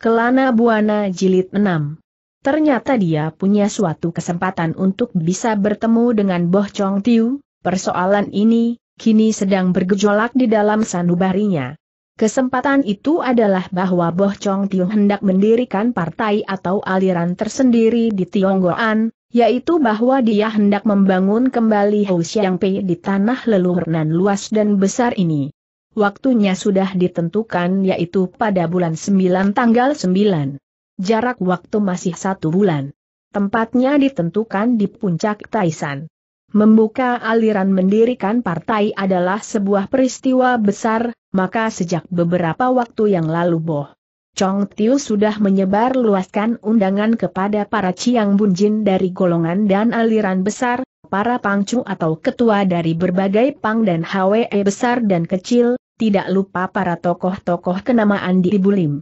Kelana Buana Jilid 6 Ternyata dia punya suatu kesempatan untuk bisa bertemu dengan Boh Chong Tiu, persoalan ini, kini sedang bergejolak di dalam sanubarinya. Kesempatan itu adalah bahwa Boh Chong Tiu hendak mendirikan partai atau aliran tersendiri di Tionggoan, yaitu bahwa dia hendak membangun kembali Hou Xiangpei di tanah leluhur nan luas dan besar ini waktunya sudah ditentukan yaitu pada bulan 9 tanggal 9. Jarak waktu masih satu bulan. Tempatnya ditentukan di puncak Taisan. Membuka aliran mendirikan partai adalah sebuah peristiwa besar, maka sejak beberapa waktu yang lalu Boh. Chong Tiu sudah menyebar luaskan undangan kepada para Ciang Bunjin dari golongan dan aliran besar, para pangcu atau ketua dari berbagai pang dan HWE besar dan kecil, tidak lupa para tokoh-tokoh kenamaan di Ibu Lim.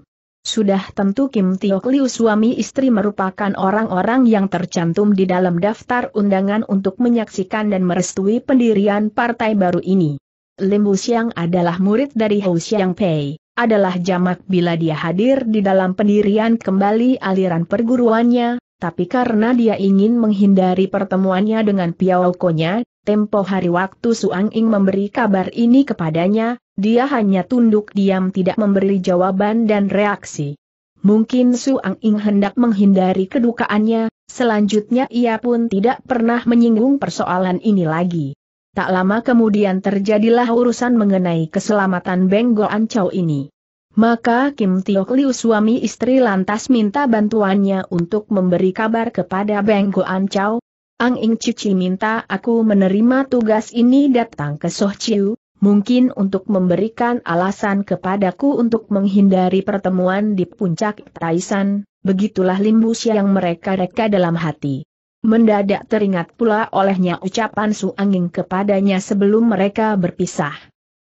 Sudah tentu Kim Tio Liu suami istri merupakan orang-orang yang tercantum di dalam daftar undangan untuk menyaksikan dan merestui pendirian partai baru ini. Lim Bu adalah murid dari Hou Xiang Pei, adalah jamak bila dia hadir di dalam pendirian kembali aliran perguruannya, tapi karena dia ingin menghindari pertemuannya dengan Piao Konya, tempo hari waktu Suang Ing memberi kabar ini kepadanya, dia hanya tunduk diam tidak memberi jawaban dan reaksi. Mungkin Su Ang Ing hendak menghindari kedukaannya, selanjutnya ia pun tidak pernah menyinggung persoalan ini lagi. Tak lama kemudian terjadilah urusan mengenai keselamatan Beng Ancau ini. Maka Kim Tiok Liu suami istri lantas minta bantuannya untuk memberi kabar kepada Beng Ancau. Chow. Ang Ing Cici minta aku menerima tugas ini datang ke Soh Chiu, mungkin untuk memberikan alasan kepadaku untuk menghindari pertemuan di puncak Taisan, begitulah limbus yang mereka reka dalam hati. Mendadak teringat pula olehnya ucapan Su Anging kepadanya sebelum mereka berpisah.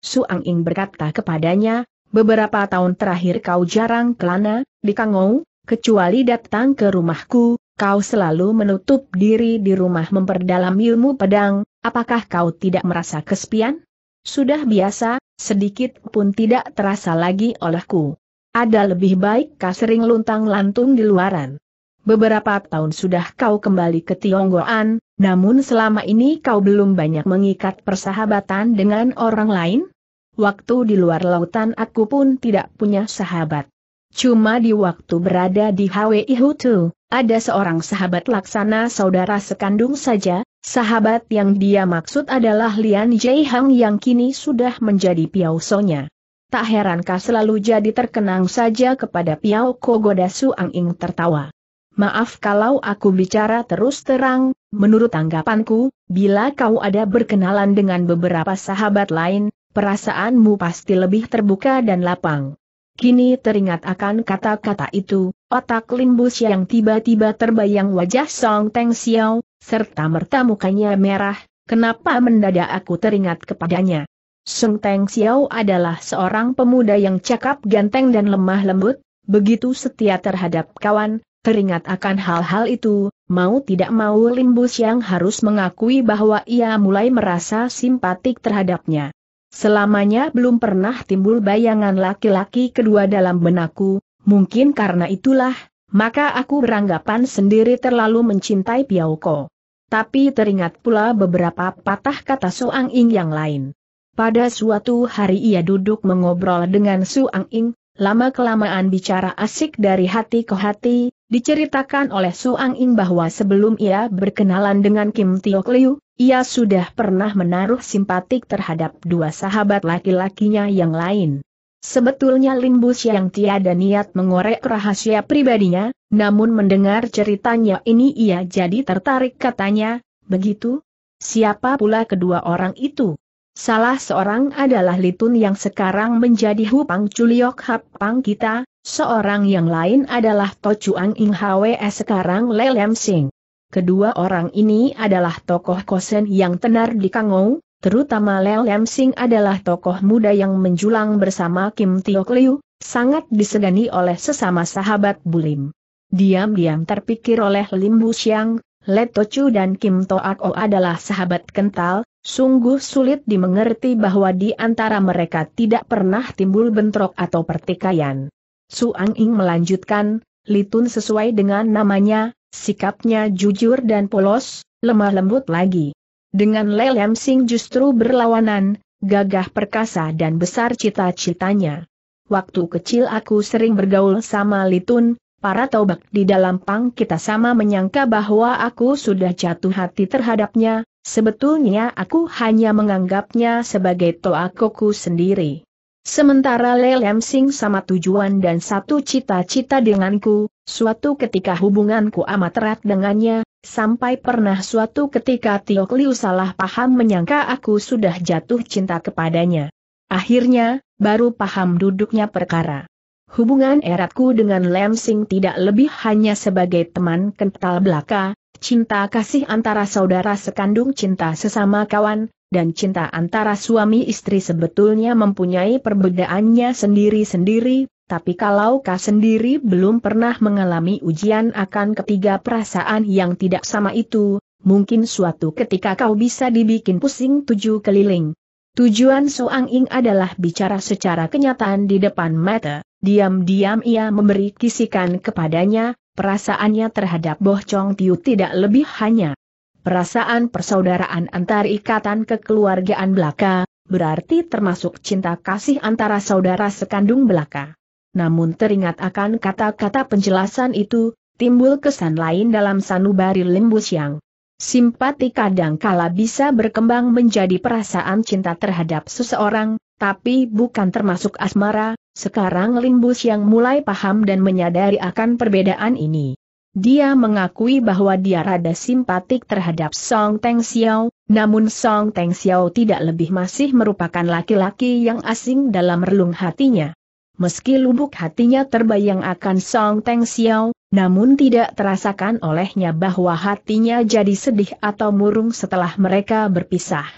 Su Anging berkata kepadanya, beberapa tahun terakhir kau jarang kelana, di Kangou, kecuali datang ke rumahku, kau selalu menutup diri di rumah memperdalam ilmu pedang, apakah kau tidak merasa kesepian? sudah biasa, sedikit pun tidak terasa lagi olehku. Ada lebih baik kau sering luntang lantung di luaran. Beberapa tahun sudah kau kembali ke Tionggoan, namun selama ini kau belum banyak mengikat persahabatan dengan orang lain? Waktu di luar lautan aku pun tidak punya sahabat. Cuma di waktu berada di HWI Hutu, ada seorang sahabat laksana saudara sekandung saja, Sahabat yang dia maksud adalah Lian Jaihang yang kini sudah menjadi piausonya. Tak herankah selalu jadi terkenang saja kepada Piao Kogoda Suang Ing tertawa. Maaf kalau aku bicara terus terang, menurut tanggapanku, bila kau ada berkenalan dengan beberapa sahabat lain, perasaanmu pasti lebih terbuka dan lapang. Kini teringat akan kata-kata itu, otak Limbus yang tiba-tiba terbayang wajah Song Teng Xiao, serta merta mukanya merah, kenapa mendadak aku teringat kepadanya. Sung Teng Xiao adalah seorang pemuda yang cakap ganteng dan lemah lembut, begitu setia terhadap kawan, teringat akan hal-hal itu, mau tidak mau Limbus yang harus mengakui bahwa ia mulai merasa simpatik terhadapnya. Selamanya belum pernah timbul bayangan laki-laki kedua dalam benakku, mungkin karena itulah, maka aku beranggapan sendiri terlalu mencintai Ko. Tapi teringat pula beberapa patah kata Ang Ing yang lain. Pada suatu hari ia duduk mengobrol dengan Suang Ing, lama-kelamaan bicara asik dari hati ke hati, diceritakan oleh Suang Ing bahwa sebelum ia berkenalan dengan Kim Tiok Liu, ia sudah pernah menaruh simpatik terhadap dua sahabat laki-lakinya yang lain. Sebetulnya Limbus yang tiada niat mengorek rahasia pribadinya, namun mendengar ceritanya ini ia jadi tertarik katanya, begitu? Siapa pula kedua orang itu? Salah seorang adalah Litun yang sekarang menjadi Hupang Chuliok Hapang kita, seorang yang lain adalah Tochuang Ing Hwe sekarang Lelem Sing. Kedua orang ini adalah tokoh kosen yang tenar di Kangou, terutama Leo Lam Sing adalah tokoh muda yang menjulang bersama Kim Tiok Liu, sangat disegani oleh sesama sahabat Bulim. Diam-diam terpikir oleh Lim Bu Xiang, Leto Chu dan Kim Toak O adalah sahabat kental, sungguh sulit dimengerti bahwa di antara mereka tidak pernah timbul bentrok atau pertikaian. Suang Ing melanjutkan, Litun sesuai dengan namanya, sikapnya jujur dan polos, lemah lembut lagi. Dengan Lelem Sing justru berlawanan, gagah perkasa dan besar cita-citanya. Waktu kecil aku sering bergaul sama Litun, para tobak di dalam pang kita sama menyangka bahwa aku sudah jatuh hati terhadapnya, sebetulnya aku hanya menganggapnya sebagai toakoku sendiri. Sementara Lelem Sing sama tujuan dan satu cita-cita denganku, suatu ketika hubunganku amat erat dengannya, Sampai pernah suatu ketika Tio Kliu salah paham menyangka aku sudah jatuh cinta kepadanya. Akhirnya, baru paham duduknya perkara. Hubungan eratku dengan Lansing tidak lebih hanya sebagai teman kental belaka, cinta kasih antara saudara sekandung cinta sesama kawan, dan cinta antara suami istri sebetulnya mempunyai perbedaannya sendiri-sendiri, tapi kalau kau sendiri belum pernah mengalami ujian akan ketiga perasaan yang tidak sama itu, mungkin suatu ketika kau bisa dibikin pusing tujuh keliling. Tujuan Soang Ing adalah bicara secara kenyataan di depan mata, diam-diam ia memberi kisikan kepadanya, perasaannya terhadap Boh Chong Tiu tidak lebih hanya perasaan persaudaraan antar ikatan kekeluargaan belaka, berarti termasuk cinta kasih antara saudara sekandung belaka namun teringat akan kata-kata penjelasan itu, timbul kesan lain dalam sanubari Limbu yang. Simpati kadang kala bisa berkembang menjadi perasaan cinta terhadap seseorang, tapi bukan termasuk asmara, sekarang Limbus yang mulai paham dan menyadari akan perbedaan ini. Dia mengakui bahwa dia rada simpatik terhadap Song Teng Xiao, namun Song Teng Xiao tidak lebih masih merupakan laki-laki yang asing dalam relung hatinya. Meski lubuk hatinya terbayang akan Song Teng Xiao, namun tidak terasakan olehnya bahwa hatinya jadi sedih atau murung setelah mereka berpisah.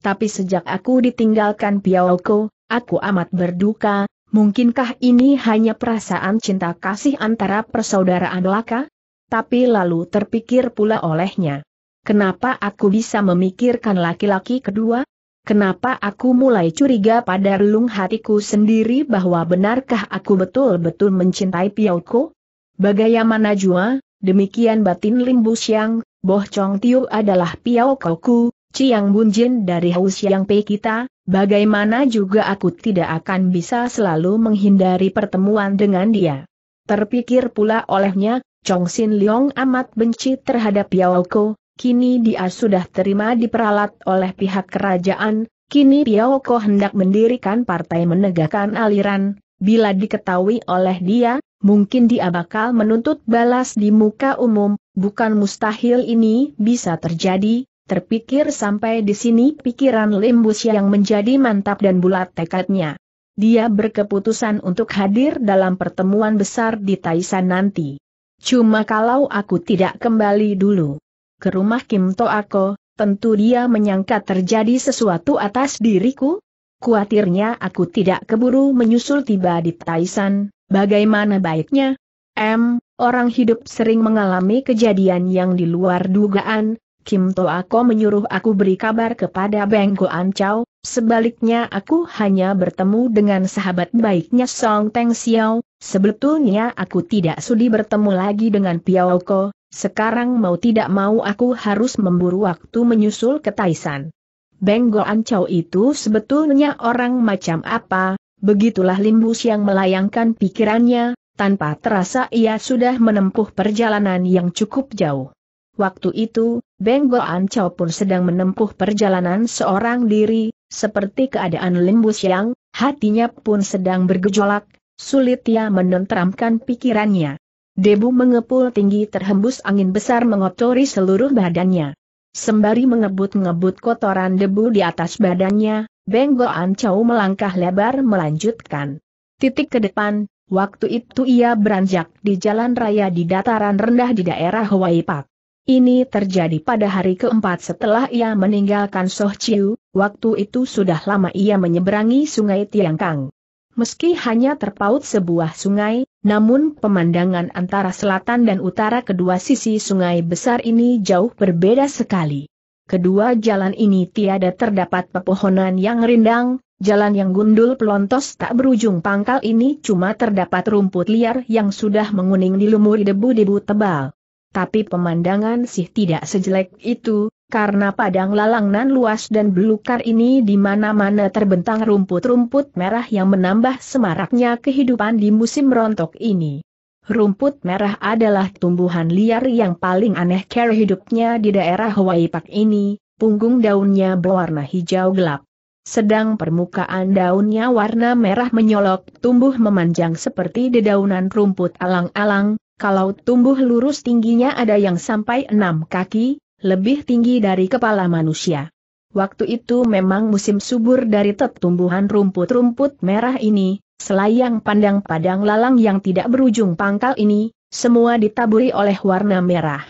Tapi sejak aku ditinggalkan Piaoko, aku amat berduka, mungkinkah ini hanya perasaan cinta kasih antara persaudaraan laka? Tapi lalu terpikir pula olehnya. Kenapa aku bisa memikirkan laki-laki kedua? Kenapa aku mulai curiga pada relung hatiku sendiri bahwa benarkah aku betul-betul mencintai Piauko? Bagaimana jua, demikian batin Limbu Siang, Boh Chong Tiu adalah Piau ku, Ciang Bunjin dari Haus Yang Pei kita, bagaimana juga aku tidak akan bisa selalu menghindari pertemuan dengan dia. Terpikir pula olehnya, Chong Sin Leong amat benci terhadap Piau kini dia sudah terima diperalat oleh pihak kerajaan, kini Piaoko hendak mendirikan partai menegakkan aliran, bila diketahui oleh dia, mungkin dia bakal menuntut balas di muka umum, bukan mustahil ini bisa terjadi, terpikir sampai di sini pikiran Limbus yang menjadi mantap dan bulat tekadnya. Dia berkeputusan untuk hadir dalam pertemuan besar di Taisan nanti. Cuma kalau aku tidak kembali dulu ke rumah Kim Toako, tentu dia menyangka terjadi sesuatu atas diriku. Kuatirnya aku tidak keburu menyusul tiba di Taisan, bagaimana baiknya? M, orang hidup sering mengalami kejadian yang di luar dugaan, Kim Toako menyuruh aku beri kabar kepada Beng Ancau, Chow, Sebaliknya aku hanya bertemu dengan sahabat baiknya Song Teng Xiao, sebetulnya aku tidak sudi bertemu lagi dengan Piao Ko, sekarang mau tidak mau aku harus memburu waktu menyusul ke Taisan. Benggo Ancau itu sebetulnya orang macam apa, begitulah Limbus yang melayangkan pikirannya, tanpa terasa ia sudah menempuh perjalanan yang cukup jauh. Waktu itu, Benggo Ancau pun sedang menempuh perjalanan seorang diri, seperti keadaan Limbus yang, hatinya pun sedang bergejolak, sulit ia menenteramkan pikirannya. Debu mengepul tinggi terhembus angin besar mengotori seluruh badannya. Sembari mengebut-ngebut kotoran debu di atas badannya, Benggoan Chow melangkah lebar melanjutkan. Titik ke depan, waktu itu ia beranjak di jalan raya di dataran rendah di daerah Hawaii Park. Ini terjadi pada hari keempat setelah ia meninggalkan Soh Chiu, waktu itu sudah lama ia menyeberangi sungai Tiangkang. Meski hanya terpaut sebuah sungai, namun pemandangan antara selatan dan utara kedua sisi sungai besar ini jauh berbeda sekali. Kedua jalan ini tiada terdapat pepohonan yang rindang, jalan yang gundul pelontos tak berujung pangkal ini cuma terdapat rumput liar yang sudah menguning dilumuri debu-debu tebal. Tapi pemandangan sih tidak sejelek itu, karena padang lalang nan luas dan belukar ini di mana-mana terbentang rumput-rumput merah yang menambah semaraknya kehidupan di musim rontok ini. Rumput merah adalah tumbuhan liar yang paling aneh care hidupnya di daerah Hawaii Park ini, punggung daunnya berwarna hijau gelap sedang permukaan daunnya warna merah menyolok, tumbuh memanjang seperti dedaunan rumput alang-alang, kalau tumbuh lurus tingginya ada yang sampai enam kaki, lebih tinggi dari kepala manusia. Waktu itu memang musim subur dari tetumbuhan rumput-rumput merah ini, selayang pandang padang lalang yang tidak berujung pangkal ini, semua ditaburi oleh warna merah.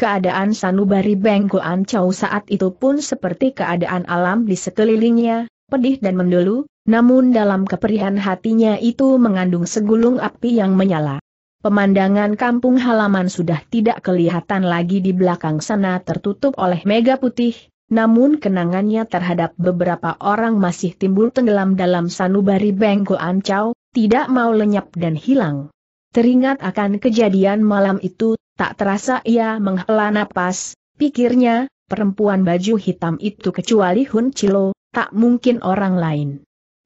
Keadaan sanubari Bengko Ancau saat itu pun seperti keadaan alam di sekelilingnya, pedih dan mendulu, namun dalam keperihan hatinya itu mengandung segulung api yang menyala. Pemandangan kampung halaman sudah tidak kelihatan lagi di belakang sana tertutup oleh mega putih, namun kenangannya terhadap beberapa orang masih timbul tenggelam dalam sanubari bengko ancau, tidak mau lenyap dan hilang. Teringat akan kejadian malam itu, tak terasa ia menghela napas, pikirnya, perempuan baju hitam itu kecuali Hun Chilo, tak mungkin orang lain.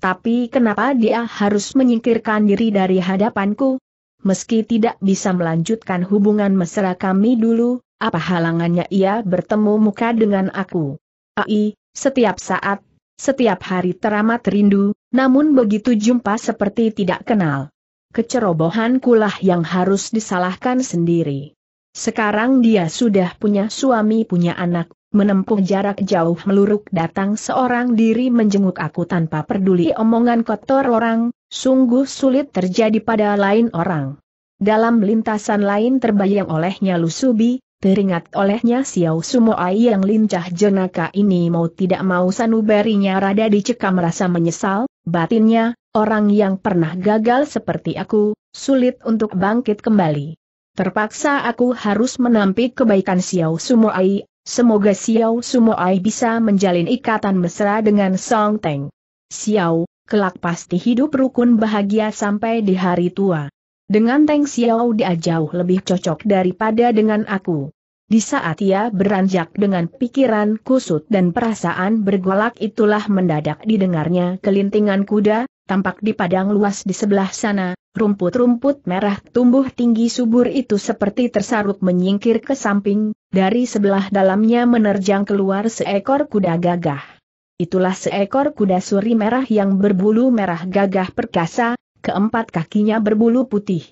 Tapi kenapa dia harus menyingkirkan diri dari hadapanku, meski tidak bisa melanjutkan hubungan mesra kami dulu, apa halangannya ia bertemu muka dengan aku? Ai, setiap saat, setiap hari teramat rindu, namun begitu jumpa seperti tidak kenal. Kecerobohan kulah yang harus disalahkan sendiri. Sekarang dia sudah punya suami punya anak, menempuh jarak jauh meluruk datang seorang diri menjenguk aku tanpa peduli omongan kotor orang, Sungguh sulit terjadi pada lain orang. Dalam lintasan lain terbayang olehnya Lusubi, teringat olehnya Xiao Sumoai yang lincah jenaka ini mau tidak mau sanubarinya rada dicekam rasa menyesal, batinnya, orang yang pernah gagal seperti aku, sulit untuk bangkit kembali. Terpaksa aku harus menampik kebaikan Xiao Sumoai, semoga Xiao Sumoai bisa menjalin ikatan mesra dengan Song Teng. Xiao, kelak pasti hidup rukun bahagia sampai di hari tua. Dengan Teng Xiao dia jauh lebih cocok daripada dengan aku. Di saat ia beranjak dengan pikiran kusut dan perasaan bergolak itulah mendadak didengarnya kelintingan kuda, tampak di padang luas di sebelah sana, rumput-rumput merah tumbuh tinggi subur itu seperti tersarut menyingkir ke samping, dari sebelah dalamnya menerjang keluar seekor kuda gagah. Itulah seekor kuda suri merah yang berbulu merah gagah perkasa, keempat kakinya berbulu putih.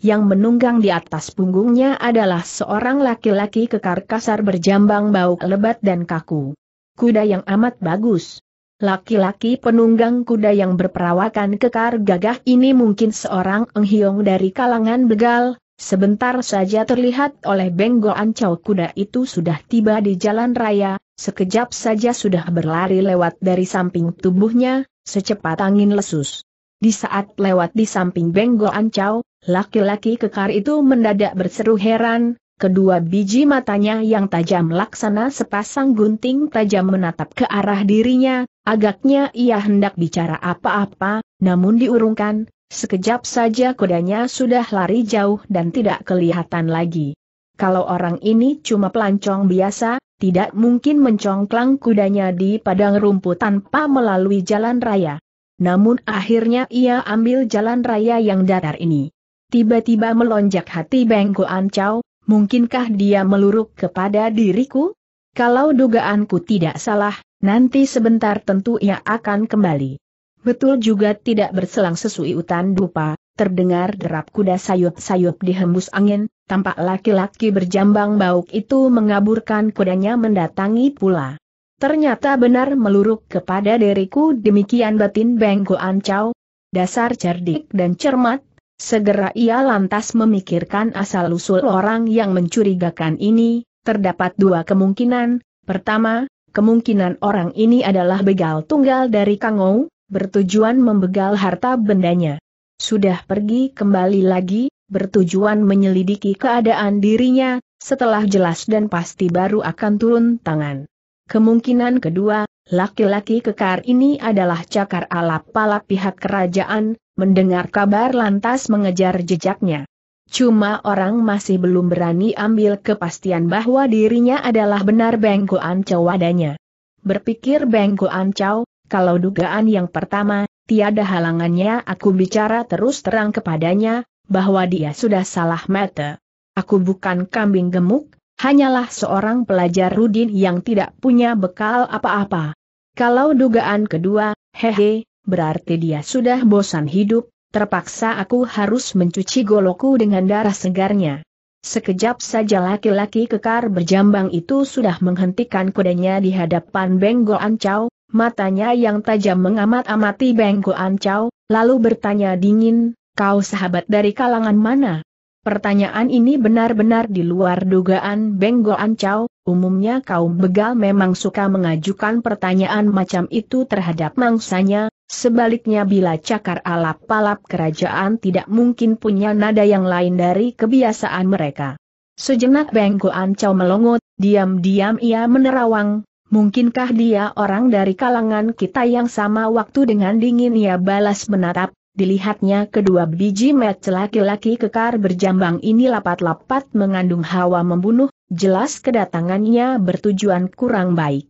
Yang menunggang di atas punggungnya adalah seorang laki-laki kekar kasar berjambang bau lebat dan kaku. Kuda yang amat bagus. Laki-laki penunggang kuda yang berperawakan kekar gagah ini mungkin seorang enghiong dari kalangan begal, Sebentar saja terlihat oleh Benggo Ancau kuda itu sudah tiba di jalan raya, sekejap saja sudah berlari lewat dari samping tubuhnya, secepat angin lesus. Di saat lewat di samping Benggo Ancau, laki-laki kekar itu mendadak berseru heran, kedua biji matanya yang tajam laksana sepasang gunting tajam menatap ke arah dirinya, agaknya ia hendak bicara apa-apa, namun diurungkan, sekejap saja kudanya sudah lari jauh dan tidak kelihatan lagi. Kalau orang ini cuma pelancong biasa, tidak mungkin mencongklang kudanya di padang rumput tanpa melalui jalan raya. Namun akhirnya ia ambil jalan raya yang datar ini. Tiba-tiba melonjak hati Bengko Ancau, mungkinkah dia meluruk kepada diriku? Kalau dugaanku tidak salah, nanti sebentar tentu ia akan kembali. Betul juga tidak berselang sesuai utan dupa, terdengar derap kuda sayup-sayup dihembus angin, tampak laki-laki berjambang bauk itu mengaburkan kudanya mendatangi pula. Ternyata benar meluruk kepada diriku demikian batin Beng Ancau, dasar cerdik dan cermat, segera ia lantas memikirkan asal-usul orang yang mencurigakan ini, terdapat dua kemungkinan, pertama, kemungkinan orang ini adalah begal tunggal dari Kangou, bertujuan membegal harta bendanya sudah pergi kembali lagi, bertujuan menyelidiki keadaan dirinya, setelah jelas dan pasti baru akan turun tangan. Kemungkinan kedua, laki-laki kekar ini adalah cakar alap-alap pihak kerajaan, mendengar kabar lantas mengejar jejaknya. Cuma orang masih belum berani ambil kepastian bahwa dirinya adalah benar Bengkoan cawadanya. adanya. Berpikir Bengkoan caw, kalau dugaan yang pertama, tiada halangannya aku bicara terus terang kepadanya, bahwa dia sudah salah mata. Aku bukan kambing gemuk, hanyalah seorang pelajar Rudin yang tidak punya bekal apa-apa. Kalau dugaan kedua, hehe, berarti dia sudah bosan hidup, terpaksa aku harus mencuci goloku dengan darah segarnya. Sekejap saja laki-laki kekar berjambang itu sudah menghentikan kudanya di hadapan Benggol Ancau, matanya yang tajam mengamat-amati Beng Ancau, lalu bertanya dingin, kau sahabat dari kalangan mana? Pertanyaan ini benar-benar di luar dugaan Beng Ancau. umumnya kaum begal memang suka mengajukan pertanyaan macam itu terhadap mangsanya, sebaliknya bila cakar alap-alap kerajaan tidak mungkin punya nada yang lain dari kebiasaan mereka. Sejenak Beng Ancau Chow melongot, diam-diam ia menerawang, Mungkinkah dia orang dari kalangan kita yang sama waktu dengan dingin ia balas menatap, dilihatnya kedua biji match laki-laki kekar berjambang ini lapat-lapat mengandung hawa membunuh, jelas kedatangannya bertujuan kurang baik.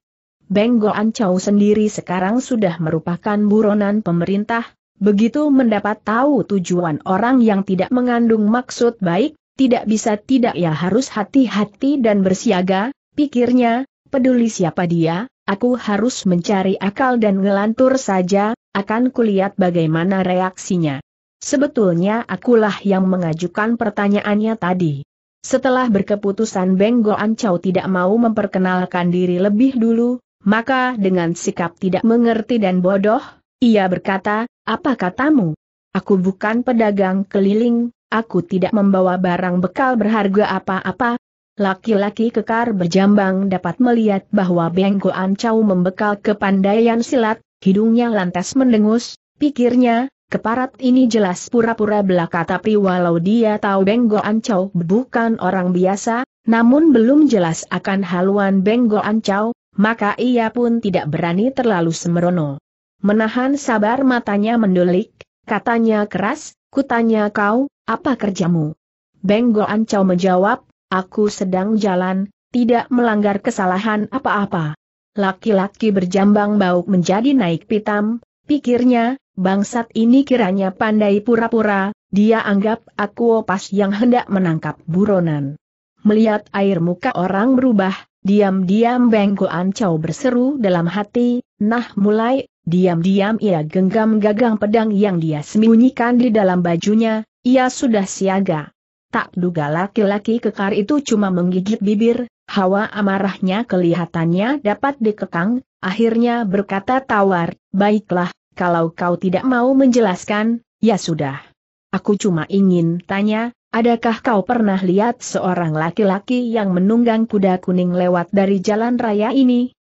Benggo Ancau sendiri sekarang sudah merupakan buronan pemerintah, begitu mendapat tahu tujuan orang yang tidak mengandung maksud baik, tidak bisa tidak ya harus hati-hati dan bersiaga, pikirnya, Peduli siapa dia, aku harus mencari akal dan ngelantur saja, akan kulihat bagaimana reaksinya. Sebetulnya akulah yang mengajukan pertanyaannya tadi. Setelah berkeputusan Beng Goan tidak mau memperkenalkan diri lebih dulu, maka dengan sikap tidak mengerti dan bodoh, ia berkata, apa katamu? Aku bukan pedagang keliling, aku tidak membawa barang bekal berharga apa-apa, Laki-laki kekar berjambang dapat melihat bahwa Bengko Ancau membekal kepandaian silat, hidungnya lantas mendengus, pikirnya, keparat ini jelas pura-pura belaka tapi walau dia tahu Bengko Ancau bukan orang biasa, namun belum jelas akan haluan Bengko Ancau, maka ia pun tidak berani terlalu semerono. Menahan sabar matanya mendulik, katanya keras, kutanya kau, apa kerjamu? Bengo Ancau menjawab, Aku sedang jalan, tidak melanggar kesalahan apa-apa. Laki-laki berjambang bau menjadi naik pitam, pikirnya, bangsat ini kiranya pandai pura-pura, dia anggap aku opas yang hendak menangkap buronan. Melihat air muka orang berubah, diam-diam Bengkoan Ancau berseru dalam hati, nah mulai, diam-diam ia genggam gagang pedang yang dia sembunyikan di dalam bajunya, ia sudah siaga. Tak duga laki-laki kekar itu cuma menggigit bibir, hawa amarahnya kelihatannya dapat dikekang, akhirnya berkata tawar, baiklah, kalau kau tidak mau menjelaskan, ya sudah. Aku cuma ingin tanya, adakah kau pernah lihat seorang laki-laki yang menunggang kuda kuning lewat dari jalan raya ini?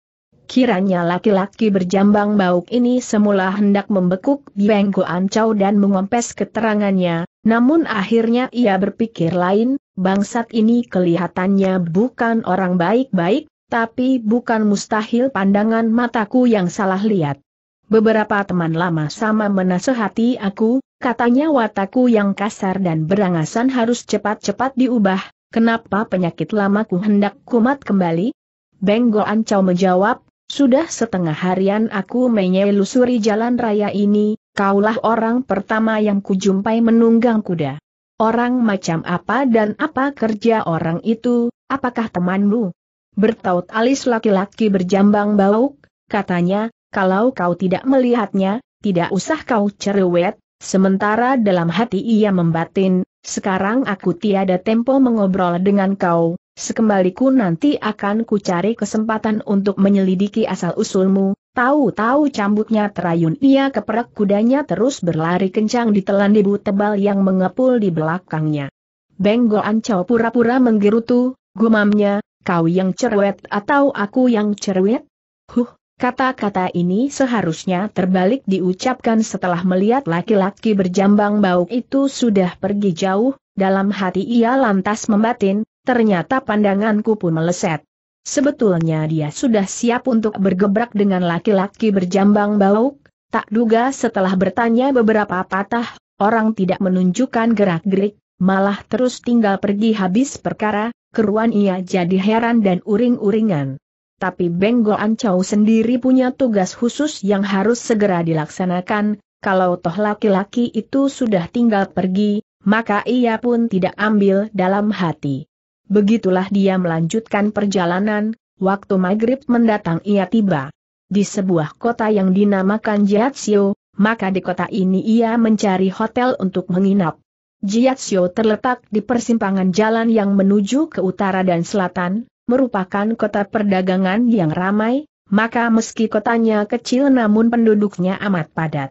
Kiranya laki-laki berjambang bauk ini semula hendak membekuk Yueng Ancau dan mengompes keterangannya, namun akhirnya ia berpikir lain, bangsat ini kelihatannya bukan orang baik-baik, tapi bukan mustahil pandangan mataku yang salah lihat. Beberapa teman lama sama menasehati aku, katanya wataku yang kasar dan berangasan harus cepat-cepat diubah, kenapa penyakit lamaku hendak kumat kembali? Benggo Ancau menjawab, sudah setengah harian aku menyelusuri jalan raya ini, kaulah orang pertama yang kujumpai menunggang kuda. Orang macam apa dan apa kerja orang itu, apakah temanmu? Bertaut alis laki-laki berjambang bauk, katanya, kalau kau tidak melihatnya, tidak usah kau cerewet, sementara dalam hati ia membatin, sekarang aku tiada tempo mengobrol dengan kau, Sekembaliku nanti akan kucari kesempatan untuk menyelidiki asal-usulmu, tahu-tahu cambuknya terayun ia keperak kudanya terus berlari kencang ditelan debu tebal yang mengepul di belakangnya. Benggol Ancau pura-pura menggerutu, gumamnya, kau yang cerewet atau aku yang cerewet? Huh, kata-kata ini seharusnya terbalik diucapkan setelah melihat laki-laki berjambang bau itu sudah pergi jauh, dalam hati ia lantas membatin, ternyata pandanganku pun meleset. Sebetulnya dia sudah siap untuk bergebrak dengan laki-laki berjambang bauk, tak duga setelah bertanya beberapa patah, orang tidak menunjukkan gerak-gerik, malah terus tinggal pergi habis perkara, keruan ia jadi heran dan uring-uringan. Tapi Benggo Ancau sendiri punya tugas khusus yang harus segera dilaksanakan, kalau toh laki-laki itu sudah tinggal pergi, maka ia pun tidak ambil dalam hati. Begitulah dia melanjutkan perjalanan, waktu maghrib mendatang ia tiba di sebuah kota yang dinamakan Jiatsio, maka di kota ini ia mencari hotel untuk menginap. Jiatsio terletak di persimpangan jalan yang menuju ke utara dan selatan, merupakan kota perdagangan yang ramai, maka meski kotanya kecil namun penduduknya amat padat.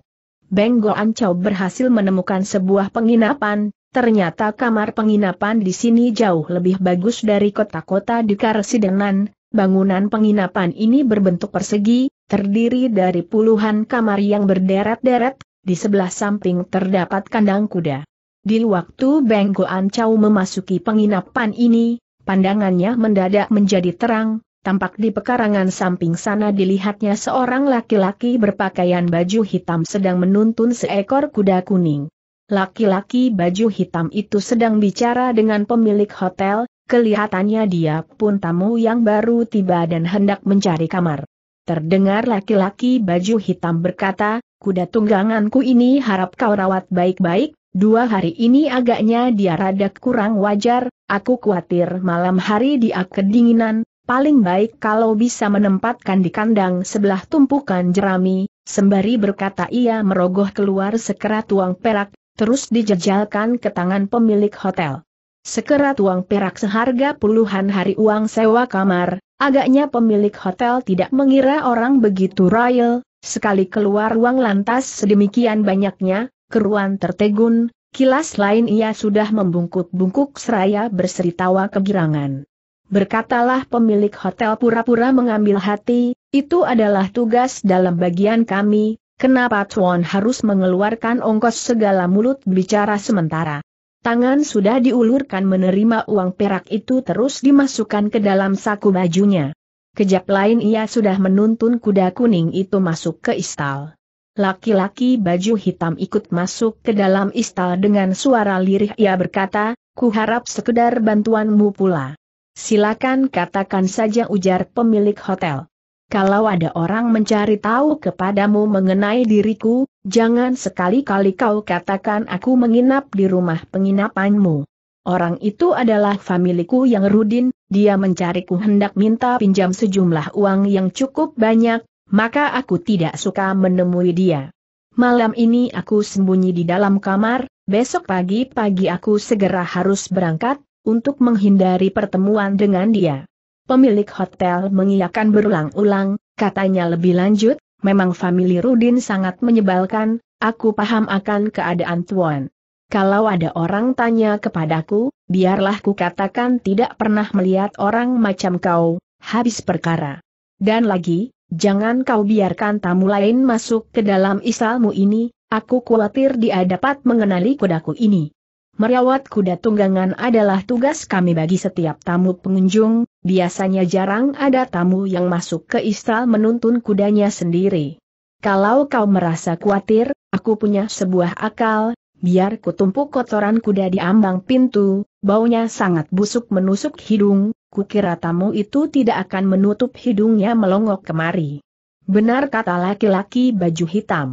Beng Goan berhasil menemukan sebuah penginapan, Ternyata kamar penginapan di sini jauh lebih bagus dari kota-kota di Karesidenan. Bangunan penginapan ini berbentuk persegi, terdiri dari puluhan kamar yang berderet-deret, di sebelah samping terdapat kandang kuda. Di waktu Benggo Ancau memasuki penginapan ini, pandangannya mendadak menjadi terang, tampak di pekarangan samping sana dilihatnya seorang laki-laki berpakaian baju hitam sedang menuntun seekor kuda kuning. Laki-laki baju hitam itu sedang bicara dengan pemilik hotel, kelihatannya dia pun tamu yang baru tiba dan hendak mencari kamar. Terdengar laki-laki baju hitam berkata, kuda tungganganku ini harap kau rawat baik-baik, dua hari ini agaknya dia rada kurang wajar, aku khawatir malam hari dia kedinginan, paling baik kalau bisa menempatkan di kandang sebelah tumpukan jerami, sembari berkata ia merogoh keluar sekerat uang perak, terus dijejalkan ke tangan pemilik hotel. Sekerat uang perak seharga puluhan hari uang sewa kamar, agaknya pemilik hotel tidak mengira orang begitu royal, sekali keluar uang lantas sedemikian banyaknya, keruan tertegun, kilas lain ia sudah membungkuk-bungkuk seraya berseri tawa kegirangan. Berkatalah pemilik hotel pura-pura mengambil hati, itu adalah tugas dalam bagian kami, Kenapa Tuan harus mengeluarkan ongkos segala mulut bicara sementara? Tangan sudah diulurkan menerima uang perak itu terus dimasukkan ke dalam saku bajunya. Kejap lain ia sudah menuntun kuda kuning itu masuk ke istal. Laki-laki baju hitam ikut masuk ke dalam istal dengan suara lirih ia berkata, ku harap sekedar bantuanmu pula. Silakan katakan saja ujar pemilik hotel. Kalau ada orang mencari tahu kepadamu mengenai diriku, jangan sekali-kali kau katakan aku menginap di rumah penginapanmu. Orang itu adalah familiku yang Rudin, dia mencariku hendak minta pinjam sejumlah uang yang cukup banyak, maka aku tidak suka menemui dia. Malam ini aku sembunyi di dalam kamar, besok pagi-pagi aku segera harus berangkat, untuk menghindari pertemuan dengan dia. Pemilik hotel mengiyakan berulang-ulang, katanya lebih lanjut, memang famili Rudin sangat menyebalkan, aku paham akan keadaan Tuan. Kalau ada orang tanya kepadaku, biarlah ku katakan tidak pernah melihat orang macam kau, habis perkara. Dan lagi, jangan kau biarkan tamu lain masuk ke dalam istalmu ini, aku khawatir dia dapat mengenali kudaku ini. Merawat kuda tunggangan adalah tugas kami bagi setiap tamu pengunjung, biasanya jarang ada tamu yang masuk ke istal menuntun kudanya sendiri. Kalau kau merasa khawatir, aku punya sebuah akal, biar kutumpuk kotoran kuda di ambang pintu, baunya sangat busuk menusuk hidung, kukira tamu itu tidak akan menutup hidungnya melongok kemari. Benar kata laki-laki baju hitam.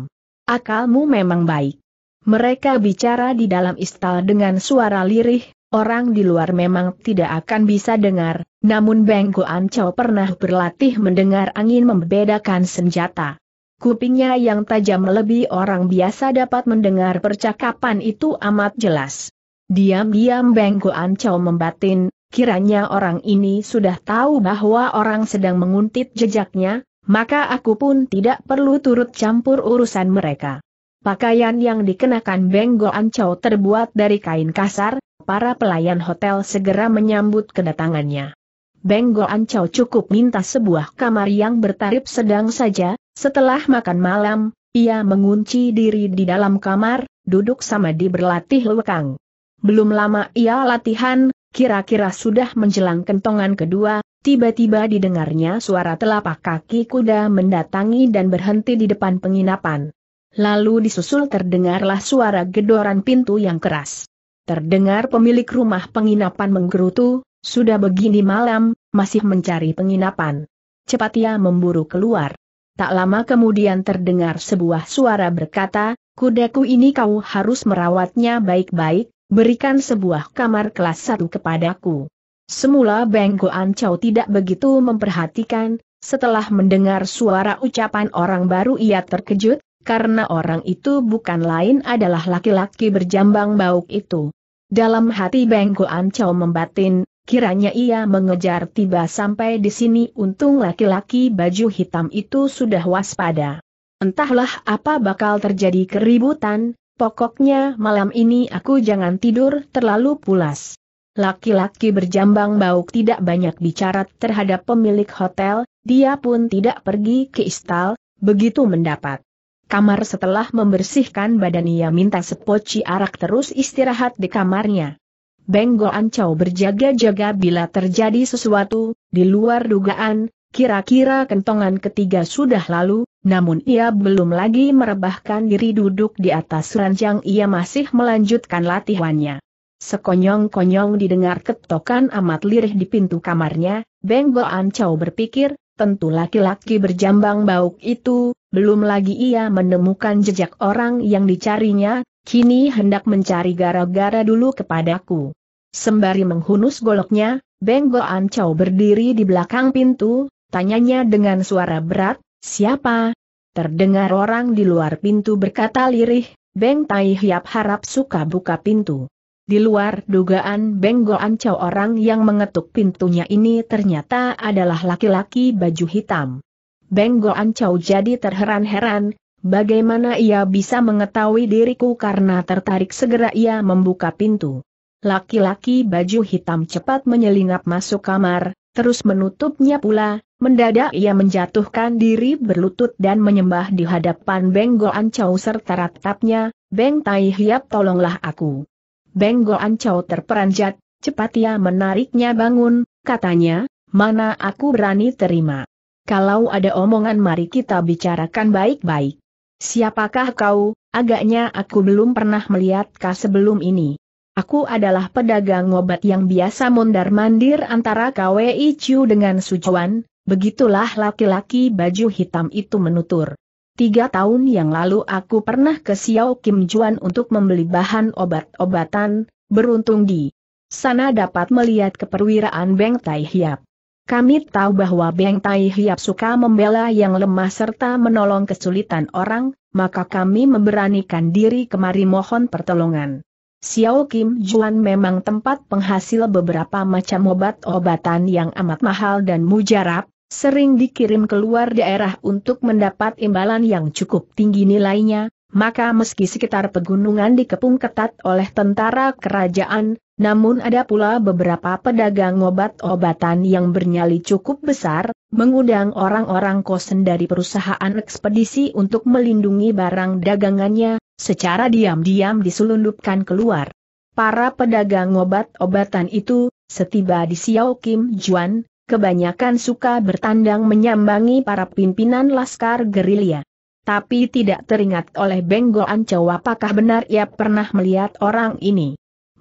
Akalmu memang baik. Mereka bicara di dalam istal dengan suara lirih, orang di luar memang tidak akan bisa dengar, namun Beng Goan Chow pernah berlatih mendengar angin membedakan senjata. Kupingnya yang tajam lebih orang biasa dapat mendengar percakapan itu amat jelas. Diam-diam Beng Goan Chow membatin, kiranya orang ini sudah tahu bahwa orang sedang menguntit jejaknya, maka aku pun tidak perlu turut campur urusan mereka. Pakaian yang dikenakan Beng Go Ancau terbuat dari kain kasar, para pelayan hotel segera menyambut kedatangannya. Beng Go Ancau cukup minta sebuah kamar yang bertarif sedang saja, setelah makan malam, ia mengunci diri di dalam kamar, duduk sama di berlatih lekang. Belum lama ia latihan, kira-kira sudah menjelang kentongan kedua, tiba-tiba didengarnya suara telapak kaki kuda mendatangi dan berhenti di depan penginapan. Lalu disusul terdengarlah suara gedoran pintu yang keras. Terdengar pemilik rumah penginapan menggerutu, sudah begini malam, masih mencari penginapan. Cepat ia memburu keluar. Tak lama kemudian terdengar sebuah suara berkata, kudaku ini kau harus merawatnya baik-baik, berikan sebuah kamar kelas satu kepadaku. Semula Benggo Ancau tidak begitu memperhatikan, setelah mendengar suara ucapan orang baru ia terkejut, karena orang itu bukan lain adalah laki-laki berjambang bauk itu. Dalam hati Beng Goan membatin, kiranya ia mengejar tiba sampai di sini untung laki-laki baju hitam itu sudah waspada. Entahlah apa bakal terjadi keributan, pokoknya malam ini aku jangan tidur terlalu pulas. Laki-laki berjambang bauk tidak banyak bicara terhadap pemilik hotel, dia pun tidak pergi ke istal, begitu mendapat kamar setelah membersihkan badan ia minta sepoci arak terus istirahat di kamarnya. Benggol Ancau berjaga-jaga bila terjadi sesuatu, di luar dugaan, kira-kira kentongan ketiga sudah lalu, namun ia belum lagi merebahkan diri duduk di atas ranjang ia masih melanjutkan latihannya. Sekonyong-konyong didengar ketokan amat lirih di pintu kamarnya, Benggol Ancau berpikir, tentu laki-laki berjambang bauk itu, belum lagi ia menemukan jejak orang yang dicarinya, kini hendak mencari gara-gara dulu kepadaku. Sembari menghunus goloknya, Benggo Ancau berdiri di belakang pintu, tanyanya dengan suara berat, siapa? Terdengar orang di luar pintu berkata lirih, Beng Tai Hiap harap suka buka pintu. Di luar dugaan Benggo Ancau orang yang mengetuk pintunya ini ternyata adalah laki-laki baju hitam. Beng Chow jadi terheran-heran, bagaimana ia bisa mengetahui diriku karena tertarik segera ia membuka pintu. Laki-laki baju hitam cepat menyelinap masuk kamar, terus menutupnya pula, mendadak ia menjatuhkan diri berlutut dan menyembah di hadapan Beng Chow serta ratapnya, Beng Tai Hiap tolonglah aku. Beng Chow terperanjat, cepat ia menariknya bangun, katanya, mana aku berani terima. Kalau ada omongan mari kita bicarakan baik-baik. Siapakah kau? Agaknya aku belum pernah melihat kau sebelum ini. Aku adalah pedagang obat yang biasa mondar-mandir antara KWI Chu dengan Sujuan, begitulah laki-laki baju hitam itu menutur. Tiga tahun yang lalu aku pernah ke Xiao Kim Juan untuk membeli bahan obat-obatan, beruntung di sana dapat melihat keperwiraan Beng Tai Hiap. Kami tahu bahwa Beng Tai Hiap suka membela yang lemah serta menolong kesulitan orang, maka kami memberanikan diri kemari mohon pertolongan. Xiao Kim Juan memang tempat penghasil beberapa macam obat-obatan yang amat mahal dan mujarab, sering dikirim keluar daerah untuk mendapat imbalan yang cukup tinggi nilainya, maka meski sekitar pegunungan dikepung ketat oleh tentara kerajaan, namun ada pula beberapa pedagang obat-obatan yang bernyali cukup besar, mengundang orang-orang kosen dari perusahaan ekspedisi untuk melindungi barang dagangannya, secara diam-diam diselundupkan keluar. Para pedagang obat-obatan itu, setiba di Xiao Kim Juan, kebanyakan suka bertandang menyambangi para pimpinan laskar gerilya. Tapi tidak teringat oleh Benggo Anco apakah benar ia pernah melihat orang ini.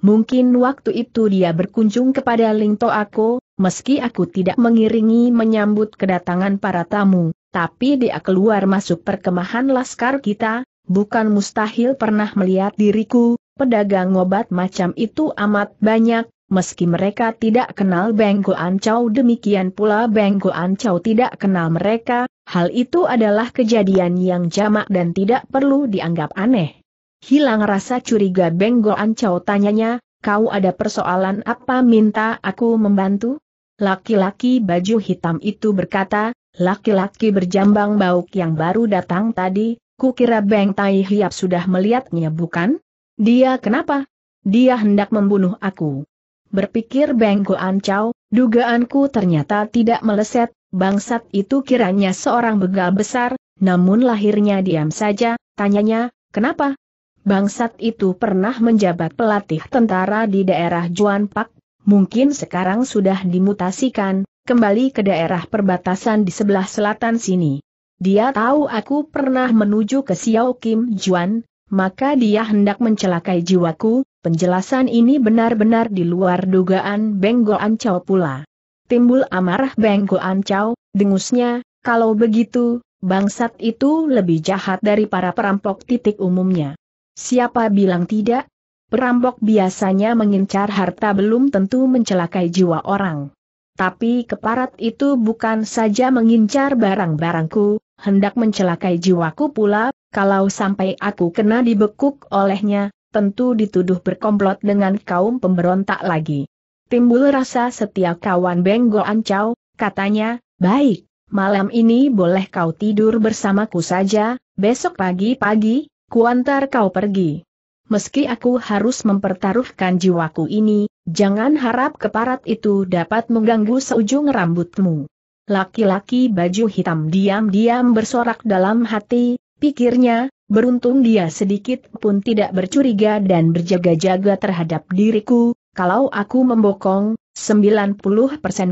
Mungkin waktu itu dia berkunjung kepada Lingto aku, meski aku tidak mengiringi menyambut kedatangan para tamu, tapi dia keluar masuk perkemahan laskar kita, bukan mustahil pernah melihat diriku, pedagang obat macam itu amat banyak, meski mereka tidak kenal Benggo Ancau demikian pula Benggo Ancau tidak kenal mereka, hal itu adalah kejadian yang jamak dan tidak perlu dianggap aneh. Hilang rasa curiga Beng Ancau tanyanya, kau ada persoalan apa minta aku membantu? Laki-laki baju hitam itu berkata, laki-laki berjambang bauk yang baru datang tadi, kukira Beng Tai Hiap sudah melihatnya bukan? Dia kenapa? Dia hendak membunuh aku. Berpikir Beng Ancau, dugaanku ternyata tidak meleset, bangsat itu kiranya seorang begal besar, namun lahirnya diam saja, tanyanya, kenapa? bangsat itu pernah menjabat pelatih tentara di daerah Juan Pak, mungkin sekarang sudah dimutasikan, kembali ke daerah perbatasan di sebelah selatan sini. Dia tahu aku pernah menuju ke Xiao Kim Juan, maka dia hendak mencelakai jiwaku, penjelasan ini benar-benar di luar dugaan Benggo Ancau pula. Timbul amarah Benggo Ancau, dengusnya, kalau begitu, bangsat itu lebih jahat dari para perampok titik umumnya. Siapa bilang tidak? Perampok biasanya mengincar harta belum tentu mencelakai jiwa orang. Tapi keparat itu bukan saja mengincar barang-barangku, hendak mencelakai jiwaku pula, kalau sampai aku kena dibekuk olehnya, tentu dituduh berkomplot dengan kaum pemberontak lagi. Timbul rasa setia kawan Benggo Ancau, katanya, baik, malam ini boleh kau tidur bersamaku saja, besok pagi-pagi, kuantar kau pergi. Meski aku harus mempertaruhkan jiwaku ini, jangan harap keparat itu dapat mengganggu seujung rambutmu. Laki-laki baju hitam diam-diam bersorak dalam hati, pikirnya, beruntung dia sedikit pun tidak bercuriga dan berjaga-jaga terhadap diriku, kalau aku membokong, 90%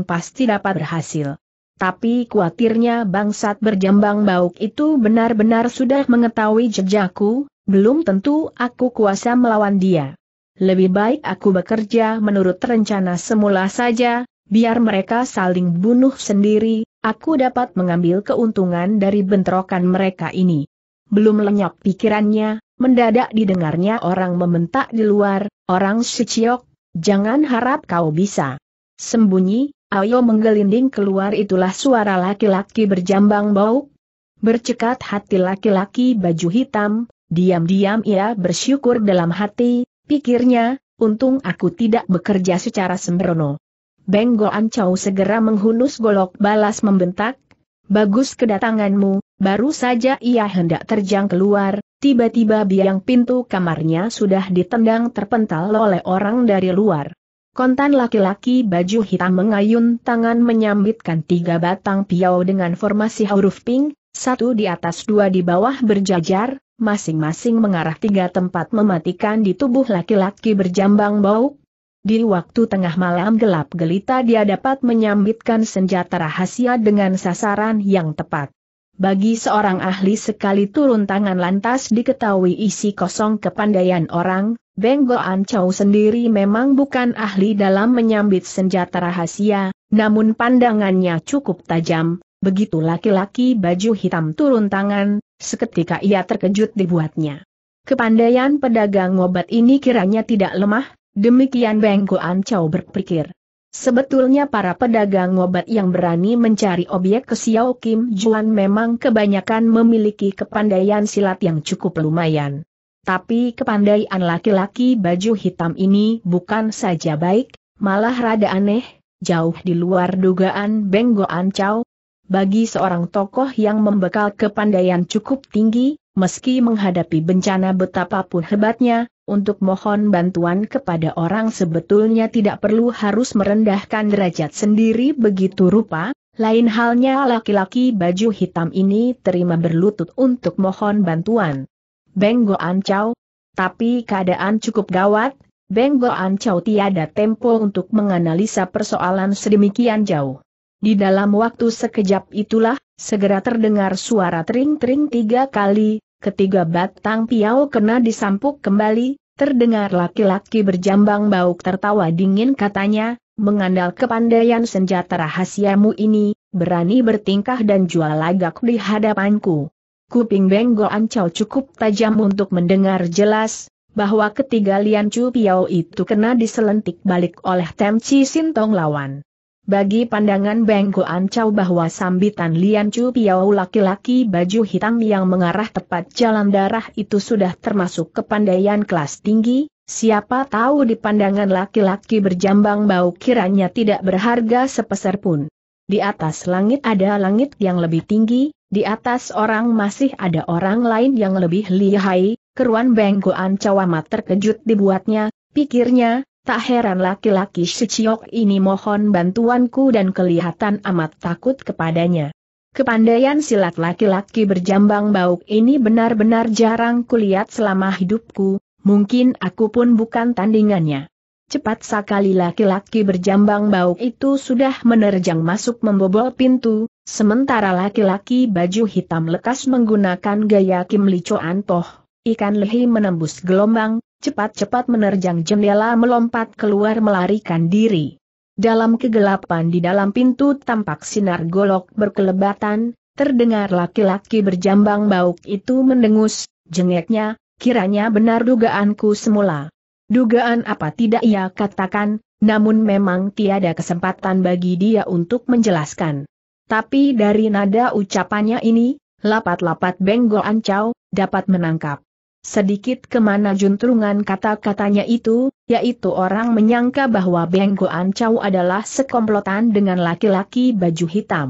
pasti dapat berhasil. Tapi kuatirnya bangsat berjambang bauk itu benar-benar sudah mengetahui jejakku, belum tentu aku kuasa melawan dia. Lebih baik aku bekerja menurut rencana semula saja, biar mereka saling bunuh sendiri, aku dapat mengambil keuntungan dari bentrokan mereka ini. Belum lenyap pikirannya, mendadak didengarnya orang membentak di luar, orang Suciok, jangan harap kau bisa sembunyi, Ayo menggelinding keluar itulah suara laki-laki berjambang bau. Bercekat hati laki-laki baju hitam, diam-diam ia bersyukur dalam hati, pikirnya, untung aku tidak bekerja secara sembrono. Benggo Ancau segera menghunus golok balas membentak, Bagus kedatanganmu, baru saja ia hendak terjang keluar, tiba-tiba biang pintu kamarnya sudah ditendang terpental oleh orang dari luar. Kontan laki-laki baju hitam mengayun tangan menyambitkan tiga batang piau dengan formasi huruf pink, satu di atas dua di bawah berjajar, masing-masing mengarah tiga tempat mematikan di tubuh laki-laki berjambang bau. Di waktu tengah malam gelap gelita dia dapat menyambitkan senjata rahasia dengan sasaran yang tepat. Bagi seorang ahli sekali turun tangan lantas diketahui isi kosong kepandaian orang, Beng Chow sendiri memang bukan ahli dalam menyambit senjata rahasia, namun pandangannya cukup tajam, begitu laki-laki baju hitam turun tangan, seketika ia terkejut dibuatnya. Kepandaian pedagang obat ini kiranya tidak lemah, demikian Beng Chow berpikir. Sebetulnya para pedagang obat yang berani mencari objek ke Xiao Kim Juan memang kebanyakan memiliki kepandaian silat yang cukup lumayan. Tapi kepandaian laki-laki baju hitam ini bukan saja baik, malah rada aneh, jauh di luar dugaan Benggo Ancau. Bagi seorang tokoh yang membekal kepandaian cukup tinggi, meski menghadapi bencana betapapun hebatnya, untuk mohon bantuan kepada orang sebetulnya tidak perlu harus merendahkan derajat sendiri begitu rupa, lain halnya laki-laki baju hitam ini terima berlutut untuk mohon bantuan. Benggo ancau, Tapi keadaan cukup gawat, Benggo ancau tiada tempo untuk menganalisa persoalan sedemikian jauh. Di dalam waktu sekejap itulah, segera terdengar suara tering-tering tiga kali, ketiga batang piau kena disampuk kembali, terdengar laki-laki berjambang bauk tertawa dingin katanya, mengandal kepandaian senjata rahasiamu ini, berani bertingkah dan jual lagak di hadapanku. Kuping Benggoan Ancau cukup tajam untuk mendengar jelas, bahwa ketiga Lian Chu Piao itu kena diselentik balik oleh Tem Chi Sintong lawan. Bagi pandangan Benggoan Ancau bahwa sambitan Lian Chu Piao laki-laki baju hitam yang mengarah tepat jalan darah itu sudah termasuk kepandaian kelas tinggi, Siapa tahu di pandangan laki-laki berjambang bau kiranya tidak berharga sepeser pun. Di atas langit ada langit yang lebih tinggi, di atas orang masih ada orang lain yang lebih lihai, keruan bengkoan cawamat terkejut dibuatnya, pikirnya, tak heran laki-laki si ini mohon bantuanku dan kelihatan amat takut kepadanya. Kepandaian silat laki-laki berjambang bauk ini benar-benar jarang kulihat selama hidupku, mungkin aku pun bukan tandingannya. Cepat sekali laki-laki berjambang bau itu sudah menerjang masuk membobol pintu, sementara laki-laki baju hitam lekas menggunakan gaya Kim Lico Antoh. Ikan lehi menembus gelombang, cepat-cepat menerjang jendela melompat keluar melarikan diri. Dalam kegelapan di dalam pintu tampak sinar golok berkelebatan, terdengar laki-laki berjambang bau itu mendengus, jengeknya, kiranya benar dugaanku semula dugaan apa tidak ia katakan, namun memang tiada kesempatan bagi dia untuk menjelaskan. Tapi dari nada ucapannya ini, lapat-lapat Benggol Ancau, dapat menangkap. Sedikit kemana juntrungan kata-katanya itu, yaitu orang menyangka bahwa Benggo Ancau adalah sekomplotan dengan laki-laki baju hitam.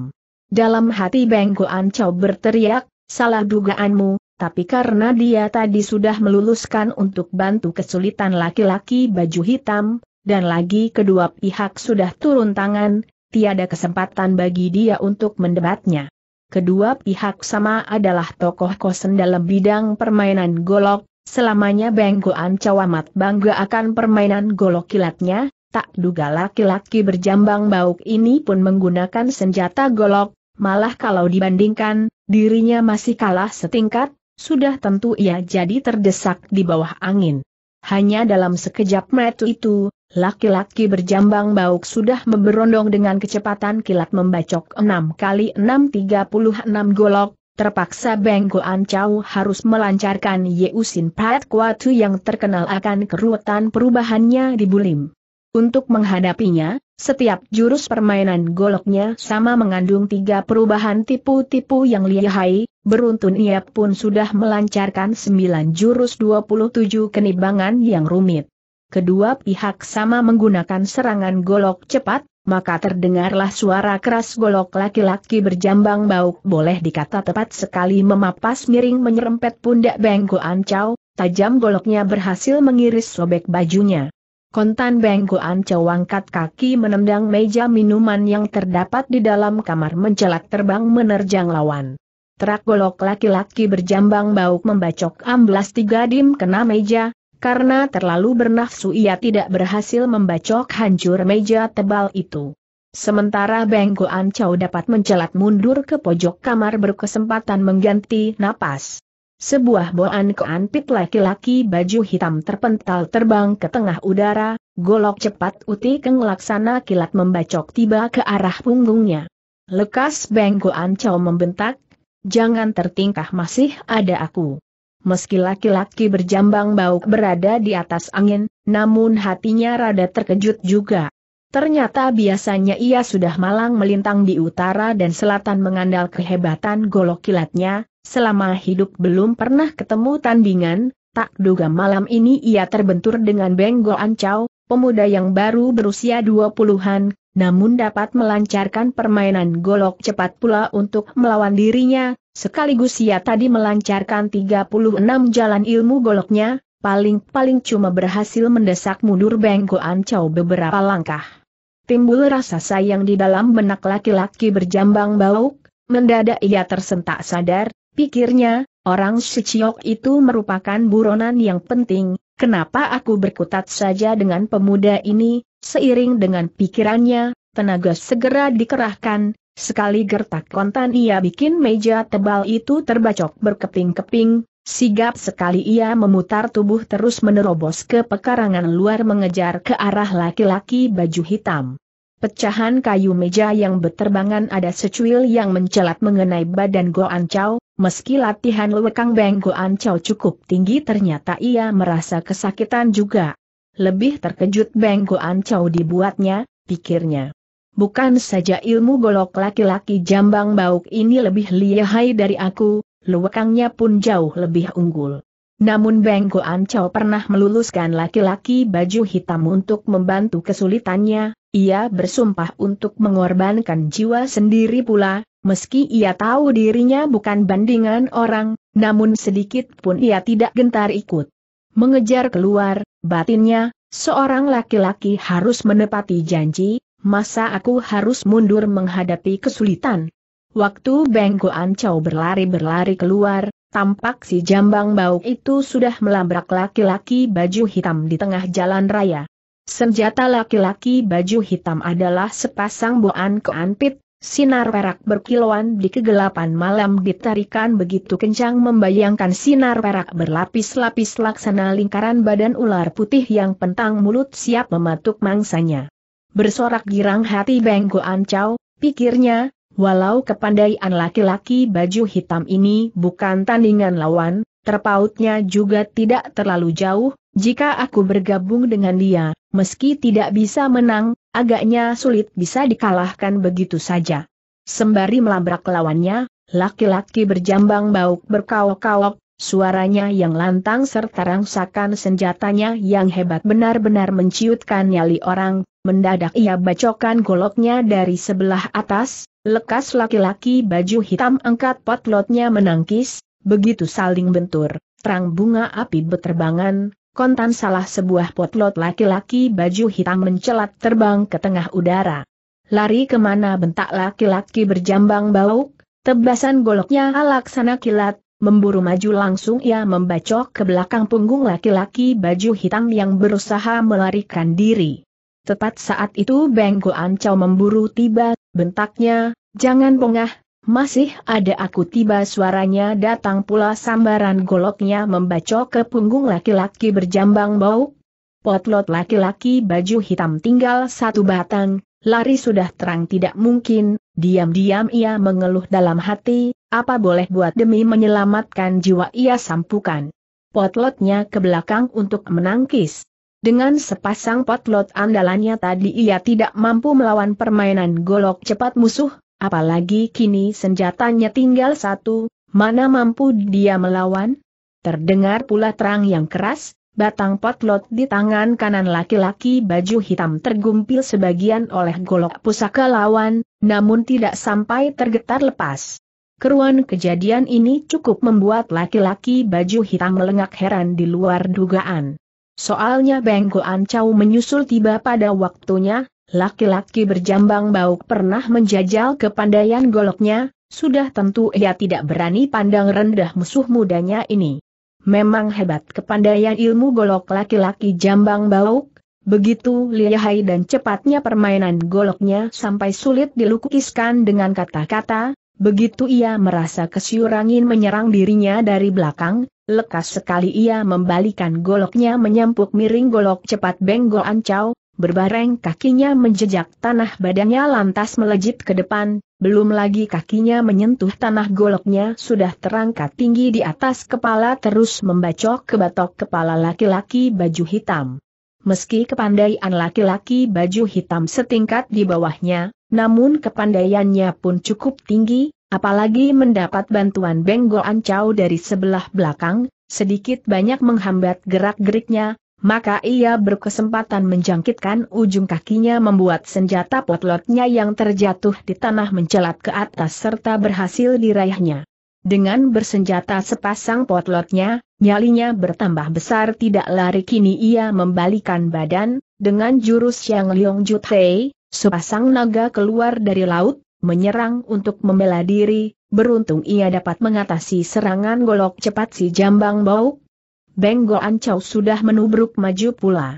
Dalam hati Benggo Ancau berteriak, salah dugaanmu, tapi karena dia tadi sudah meluluskan untuk bantu kesulitan laki-laki baju hitam, dan lagi kedua pihak sudah turun tangan, tiada kesempatan bagi dia untuk mendebatnya. Kedua pihak sama adalah tokoh kosen dalam bidang permainan golok, selamanya Benggo Cawamat bangga akan permainan golok kilatnya, tak duga laki-laki berjambang bauk ini pun menggunakan senjata golok, malah kalau dibandingkan, dirinya masih kalah setingkat, sudah tentu ia jadi terdesak di bawah angin. Hanya dalam sekejap metu itu, laki-laki berjambang bauk sudah memberondong dengan kecepatan kilat membacok 6 kali 636 golok, terpaksa Beng Goan harus melancarkan Yeusin Pat Kuatu yang terkenal akan keruwetan perubahannya di Bulim. Untuk menghadapinya, setiap jurus permainan goloknya sama mengandung tiga perubahan tipu-tipu yang lihai, beruntun ia pun sudah melancarkan sembilan jurus 27 kenibangan yang rumit. Kedua pihak sama menggunakan serangan golok cepat, maka terdengarlah suara keras golok laki-laki berjambang bau. boleh dikata tepat sekali memapas miring menyerempet pundak Bengko Ancau, tajam goloknya berhasil mengiris sobek bajunya. Kontan Bengkoan Chow angkat kaki menendang meja minuman yang terdapat di dalam kamar mencelak terbang menerjang lawan. Terak golok laki-laki berjambang bau membacok amblas tiga dim kena meja, karena terlalu bernafsu ia tidak berhasil membacok hancur meja tebal itu. Sementara Bengkoan Chow dapat mencelat mundur ke pojok kamar berkesempatan mengganti napas sebuah boan keanpit laki-laki baju hitam terpental terbang ke tengah udara, golok cepat uti keng laksana kilat membacok tiba ke arah punggungnya. Lekas Beng Goan Chow membentak, jangan tertingkah masih ada aku. Meski laki-laki berjambang bau berada di atas angin, namun hatinya rada terkejut juga. Ternyata biasanya ia sudah malang melintang di utara dan selatan mengandal kehebatan golok kilatnya, selama hidup belum pernah ketemu tandingan, tak duga malam ini ia terbentur dengan Benggo Ancau, pemuda yang baru berusia 20-an, namun dapat melancarkan permainan golok cepat pula untuk melawan dirinya, sekaligus ia tadi melancarkan 36 jalan ilmu goloknya, paling-paling cuma berhasil mendesak mundur Benggo Ancau beberapa langkah timbul rasa sayang di dalam benak laki-laki berjambang bauk, mendadak ia tersentak sadar, pikirnya, orang seciok itu merupakan buronan yang penting, kenapa aku berkutat saja dengan pemuda ini, seiring dengan pikirannya, tenaga segera dikerahkan, Sekali gertak kontan ia bikin meja tebal itu terbacok berkeping-keping, Sigap sekali ia memutar tubuh terus menerobos ke pekarangan luar mengejar ke arah laki-laki baju hitam. Pecahan kayu meja yang beterbangan ada secuil yang mencelat mengenai badan Goan Chow, meski latihan lekang beng Goan Chow cukup tinggi ternyata ia merasa kesakitan juga. Lebih terkejut beng Goan Chow dibuatnya, pikirnya. Bukan saja ilmu golok laki-laki jambang bauk ini lebih lihai dari aku, luwakangnya pun jauh lebih unggul. Namun Beng Goan Chow pernah meluluskan laki-laki baju hitam untuk membantu kesulitannya, ia bersumpah untuk mengorbankan jiwa sendiri pula, meski ia tahu dirinya bukan bandingan orang, namun sedikit pun ia tidak gentar ikut. Mengejar keluar, batinnya, seorang laki-laki harus menepati janji, masa aku harus mundur menghadapi kesulitan, Waktu Beng Goan Chow berlari-berlari keluar, tampak si jambang bau itu sudah melabrak laki-laki baju hitam di tengah jalan raya. Senjata laki-laki baju hitam adalah sepasang boan keanpit, sinar perak berkilauan di kegelapan malam ditarikan begitu kencang membayangkan sinar perak berlapis-lapis laksana lingkaran badan ular putih yang pentang mulut siap mematuk mangsanya. Bersorak girang hati Beng Goan Chow, pikirnya, Walau kepandaian laki-laki baju hitam ini bukan tandingan lawan, terpautnya juga tidak terlalu jauh, jika aku bergabung dengan dia, meski tidak bisa menang, agaknya sulit bisa dikalahkan begitu saja. Sembari melabrak lawannya, laki-laki berjambang bau berkawok-kawok, suaranya yang lantang serta rangsakan senjatanya yang hebat benar-benar menciutkan nyali orang, mendadak ia bacokan goloknya dari sebelah atas, lekas laki-laki baju hitam angkat potlotnya menangkis, begitu saling bentur, terang bunga api beterbangan, kontan salah sebuah potlot laki-laki baju hitam mencelat terbang ke tengah udara. Lari kemana bentak laki-laki berjambang bauk, tebasan goloknya laksana kilat, Memburu maju langsung ia membacok ke belakang punggung laki-laki baju hitam yang berusaha melarikan diri. Tepat saat itu Beng Goan Chow memburu tiba, bentaknya, jangan bongah, masih ada aku tiba suaranya datang pula sambaran goloknya membacok ke punggung laki-laki berjambang bau. Potlot laki-laki baju hitam tinggal satu batang, lari sudah terang tidak mungkin, diam-diam ia mengeluh dalam hati, apa boleh buat demi menyelamatkan jiwa ia sampukan. Potlotnya ke belakang untuk menangkis. Dengan sepasang potlot andalannya tadi ia tidak mampu melawan permainan golok cepat musuh, apalagi kini senjatanya tinggal satu, mana mampu dia melawan? Terdengar pula terang yang keras, batang potlot di tangan kanan laki-laki baju hitam tergumpil sebagian oleh golok pusaka lawan, namun tidak sampai tergetar lepas. Keruan kejadian ini cukup membuat laki-laki baju hitam melengak heran di luar dugaan. Soalnya Beng Goan Chow menyusul tiba pada waktunya, laki-laki berjambang bau pernah menjajal kepandaian goloknya, sudah tentu ia tidak berani pandang rendah musuh mudanya ini. Memang hebat kepandaian ilmu golok laki-laki jambang bau, begitu lihai dan cepatnya permainan goloknya sampai sulit dilukiskan dengan kata-kata, begitu ia merasa kesiurangin menyerang dirinya dari belakang, Lekas sekali ia membalikan goloknya menyampuk miring golok cepat benggol ancau, berbareng kakinya menjejak tanah badannya lantas melejit ke depan, belum lagi kakinya menyentuh tanah goloknya sudah terangkat tinggi di atas kepala terus membacok ke batok kepala laki-laki baju hitam. Meski kepandaian laki-laki baju hitam setingkat di bawahnya, namun kepandaiannya pun cukup tinggi, Apalagi mendapat bantuan Benggo Ancau dari sebelah belakang, sedikit banyak menghambat gerak-geriknya, maka ia berkesempatan menjangkitkan ujung kakinya membuat senjata potlotnya yang terjatuh di tanah mencelat ke atas serta berhasil diraihnya. Dengan bersenjata sepasang potlotnya, nyalinya bertambah besar tidak lari kini ia membalikan badan, dengan jurus yang Liong Jutei, sepasang naga keluar dari laut, menyerang untuk membela diri, beruntung ia dapat mengatasi serangan golok cepat si jambang bau. Benggo Ancau sudah menubruk maju pula.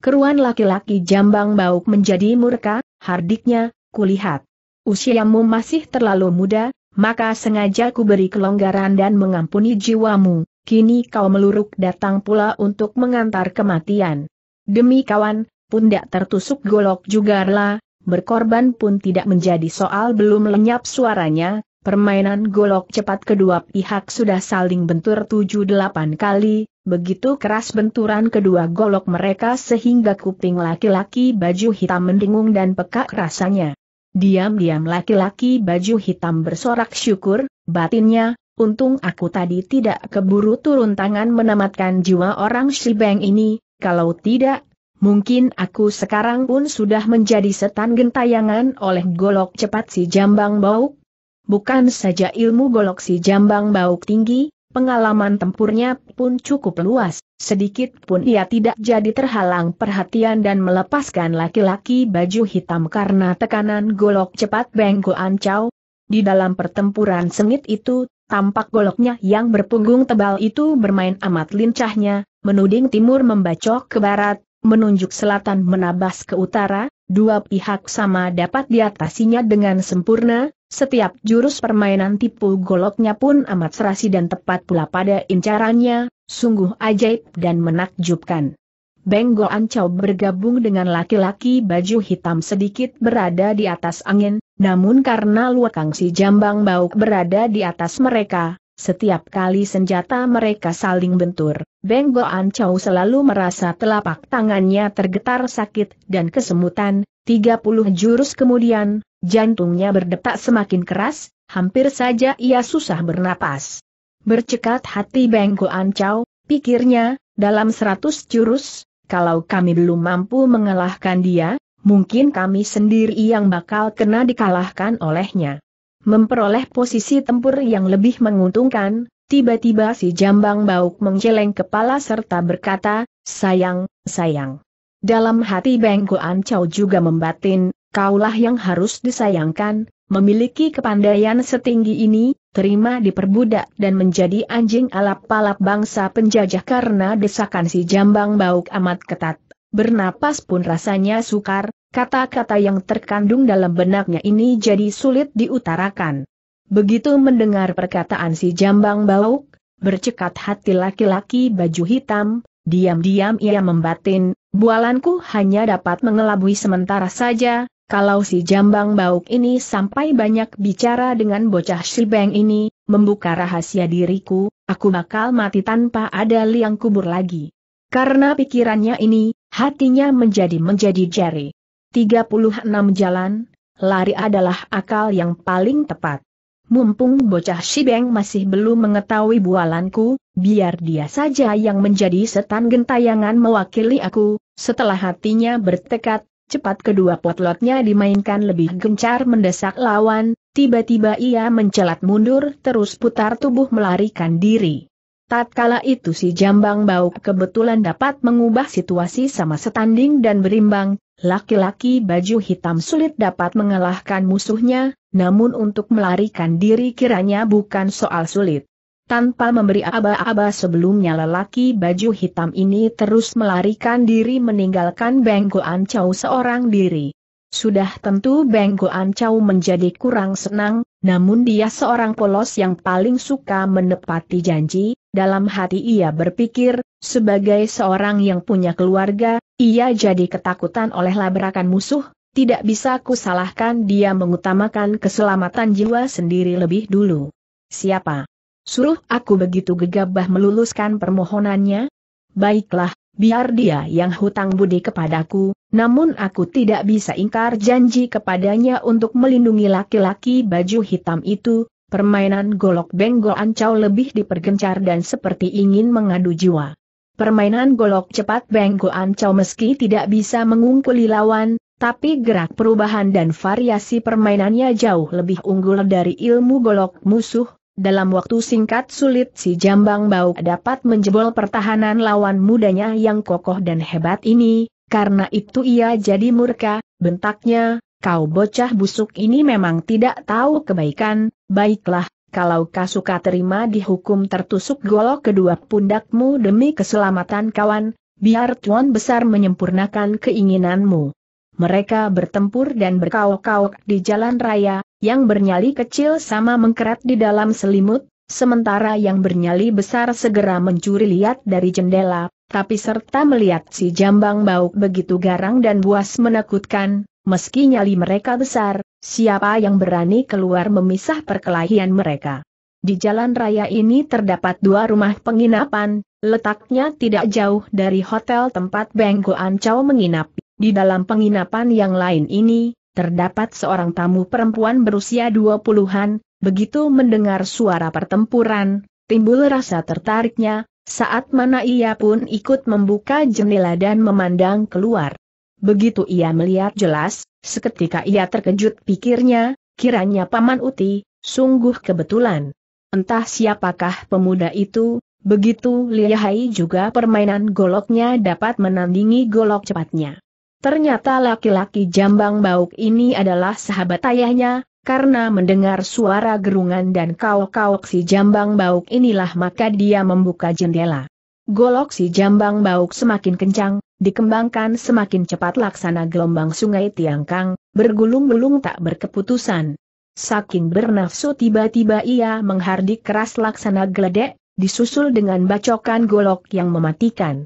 Keruan laki-laki jambang bau menjadi murka, hardiknya, kulihat. Usiamu masih terlalu muda, maka sengaja ku beri kelonggaran dan mengampuni jiwamu, kini kau meluruk datang pula untuk mengantar kematian. Demi kawan, pundak tertusuk golok juga lah, berkorban pun tidak menjadi soal belum lenyap suaranya, permainan golok cepat kedua pihak sudah saling bentur 7-8 kali, begitu keras benturan kedua golok mereka sehingga kuping laki-laki baju hitam mendengung dan pekak rasanya. Diam-diam laki-laki baju hitam bersorak syukur, batinnya, untung aku tadi tidak keburu turun tangan menamatkan jiwa orang Shibeng ini, kalau tidak, Mungkin aku sekarang pun sudah menjadi setan gentayangan oleh golok cepat si jambang Bau. Bukan saja ilmu golok si jambang Bau tinggi, pengalaman tempurnya pun cukup luas, sedikit pun ia tidak jadi terhalang perhatian dan melepaskan laki-laki baju hitam karena tekanan golok cepat Bengko Ancau. Di dalam pertempuran sengit itu, tampak goloknya yang berpunggung tebal itu bermain amat lincahnya, menuding timur membacok ke barat, menunjuk selatan menabas ke utara, dua pihak sama dapat diatasinya dengan sempurna, setiap jurus permainan tipu goloknya pun amat serasi dan tepat pula pada incarannya, sungguh ajaib dan menakjubkan. Benggo Ancau bergabung dengan laki-laki baju hitam sedikit berada di atas angin, namun karena Luakang si Jambang Bauk berada di atas mereka, setiap kali senjata mereka saling bentur, Beng Goan Chow selalu merasa telapak tangannya tergetar sakit dan kesemutan, 30 jurus kemudian, jantungnya berdetak semakin keras, hampir saja ia susah bernapas. Bercekat hati Beng Goan Chow, pikirnya, dalam 100 jurus, kalau kami belum mampu mengalahkan dia, mungkin kami sendiri yang bakal kena dikalahkan olehnya memperoleh posisi tempur yang lebih menguntungkan, tiba-tiba si jambang bauk menggeleng kepala serta berkata, sayang, sayang. Dalam hati Bengkoan Chow juga membatin, kaulah yang harus disayangkan, memiliki kepandaian setinggi ini, terima diperbudak dan menjadi anjing alap-alap bangsa penjajah karena desakan si jambang bauk amat ketat. Bernapas pun rasanya sukar, Kata-kata yang terkandung dalam benaknya ini jadi sulit diutarakan. Begitu mendengar perkataan si jambang bauk, bercekat hati laki-laki baju hitam, diam-diam ia membatin, bualanku hanya dapat mengelabui sementara saja, kalau si jambang bauk ini sampai banyak bicara dengan bocah silbeng ini, membuka rahasia diriku, aku bakal mati tanpa ada liang kubur lagi. Karena pikirannya ini, hatinya menjadi menjadi jari. 36 jalan, lari adalah akal yang paling tepat. Mumpung bocah Shibeng masih belum mengetahui bualanku, biar dia saja yang menjadi setan gentayangan mewakili aku, setelah hatinya bertekad, cepat kedua potlotnya dimainkan lebih gencar mendesak lawan, tiba-tiba ia mencelat mundur terus putar tubuh melarikan diri. Tatkala itu si jambang bau kebetulan dapat mengubah situasi sama setanding dan berimbang, Laki-laki baju hitam sulit dapat mengalahkan musuhnya, namun untuk melarikan diri kiranya bukan soal sulit. Tanpa memberi aba-aba sebelumnya lelaki baju hitam ini terus melarikan diri meninggalkan Beng Goan seorang diri. Sudah tentu Beng Goan menjadi kurang senang, namun dia seorang polos yang paling suka menepati janji, dalam hati ia berpikir, sebagai seorang yang punya keluarga, ia jadi ketakutan oleh labrakan musuh, tidak bisa kusalahkan dia mengutamakan keselamatan jiwa sendiri lebih dulu. Siapa? Suruh aku begitu gegabah meluluskan permohonannya? Baiklah, biar dia yang hutang budi kepadaku, namun aku tidak bisa ingkar janji kepadanya untuk melindungi laki-laki baju hitam itu, permainan golok benggol ancau lebih dipergencar dan seperti ingin mengadu jiwa. Permainan golok cepat Beng Goan Chow meski tidak bisa mengungkuli lawan, tapi gerak perubahan dan variasi permainannya jauh lebih unggul dari ilmu golok musuh, dalam waktu singkat sulit si Jambang Bau dapat menjebol pertahanan lawan mudanya yang kokoh dan hebat ini, karena itu ia jadi murka, bentaknya, kau bocah busuk ini memang tidak tahu kebaikan, baiklah, kalau kau suka terima dihukum tertusuk golok kedua pundakmu demi keselamatan kawan, biar tuan besar menyempurnakan keinginanmu. Mereka bertempur dan berkaok-kaok di jalan raya, yang bernyali kecil sama mengkerat di dalam selimut, sementara yang bernyali besar segera mencuri lihat dari jendela, tapi serta melihat si jambang bau begitu garang dan buas menakutkan, Meski nyali mereka besar, siapa yang berani keluar memisah perkelahian mereka? Di jalan raya ini terdapat dua rumah penginapan, letaknya tidak jauh dari hotel tempat Benggo Ancau menginap. Di dalam penginapan yang lain ini, terdapat seorang tamu perempuan berusia 20-an, begitu mendengar suara pertempuran, timbul rasa tertariknya, saat mana ia pun ikut membuka jendela dan memandang keluar. Begitu ia melihat jelas, seketika ia terkejut pikirnya, kiranya Paman Uti, sungguh kebetulan. Entah siapakah pemuda itu, begitu lihai juga permainan goloknya dapat menandingi golok cepatnya. Ternyata laki-laki jambang bauk ini adalah sahabat ayahnya, karena mendengar suara gerungan dan kau-kau si jambang bauk inilah maka dia membuka jendela. Golok si jambang bauk semakin kencang, dikembangkan semakin cepat laksana gelombang sungai Tiangkang, bergulung-gulung tak berkeputusan. Saking bernafsu tiba-tiba ia menghardik keras laksana geledek, disusul dengan bacokan golok yang mematikan.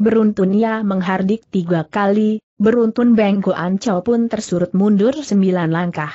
Beruntun ia menghardik tiga kali, beruntun Benggo Ancau pun tersurut mundur sembilan langkah.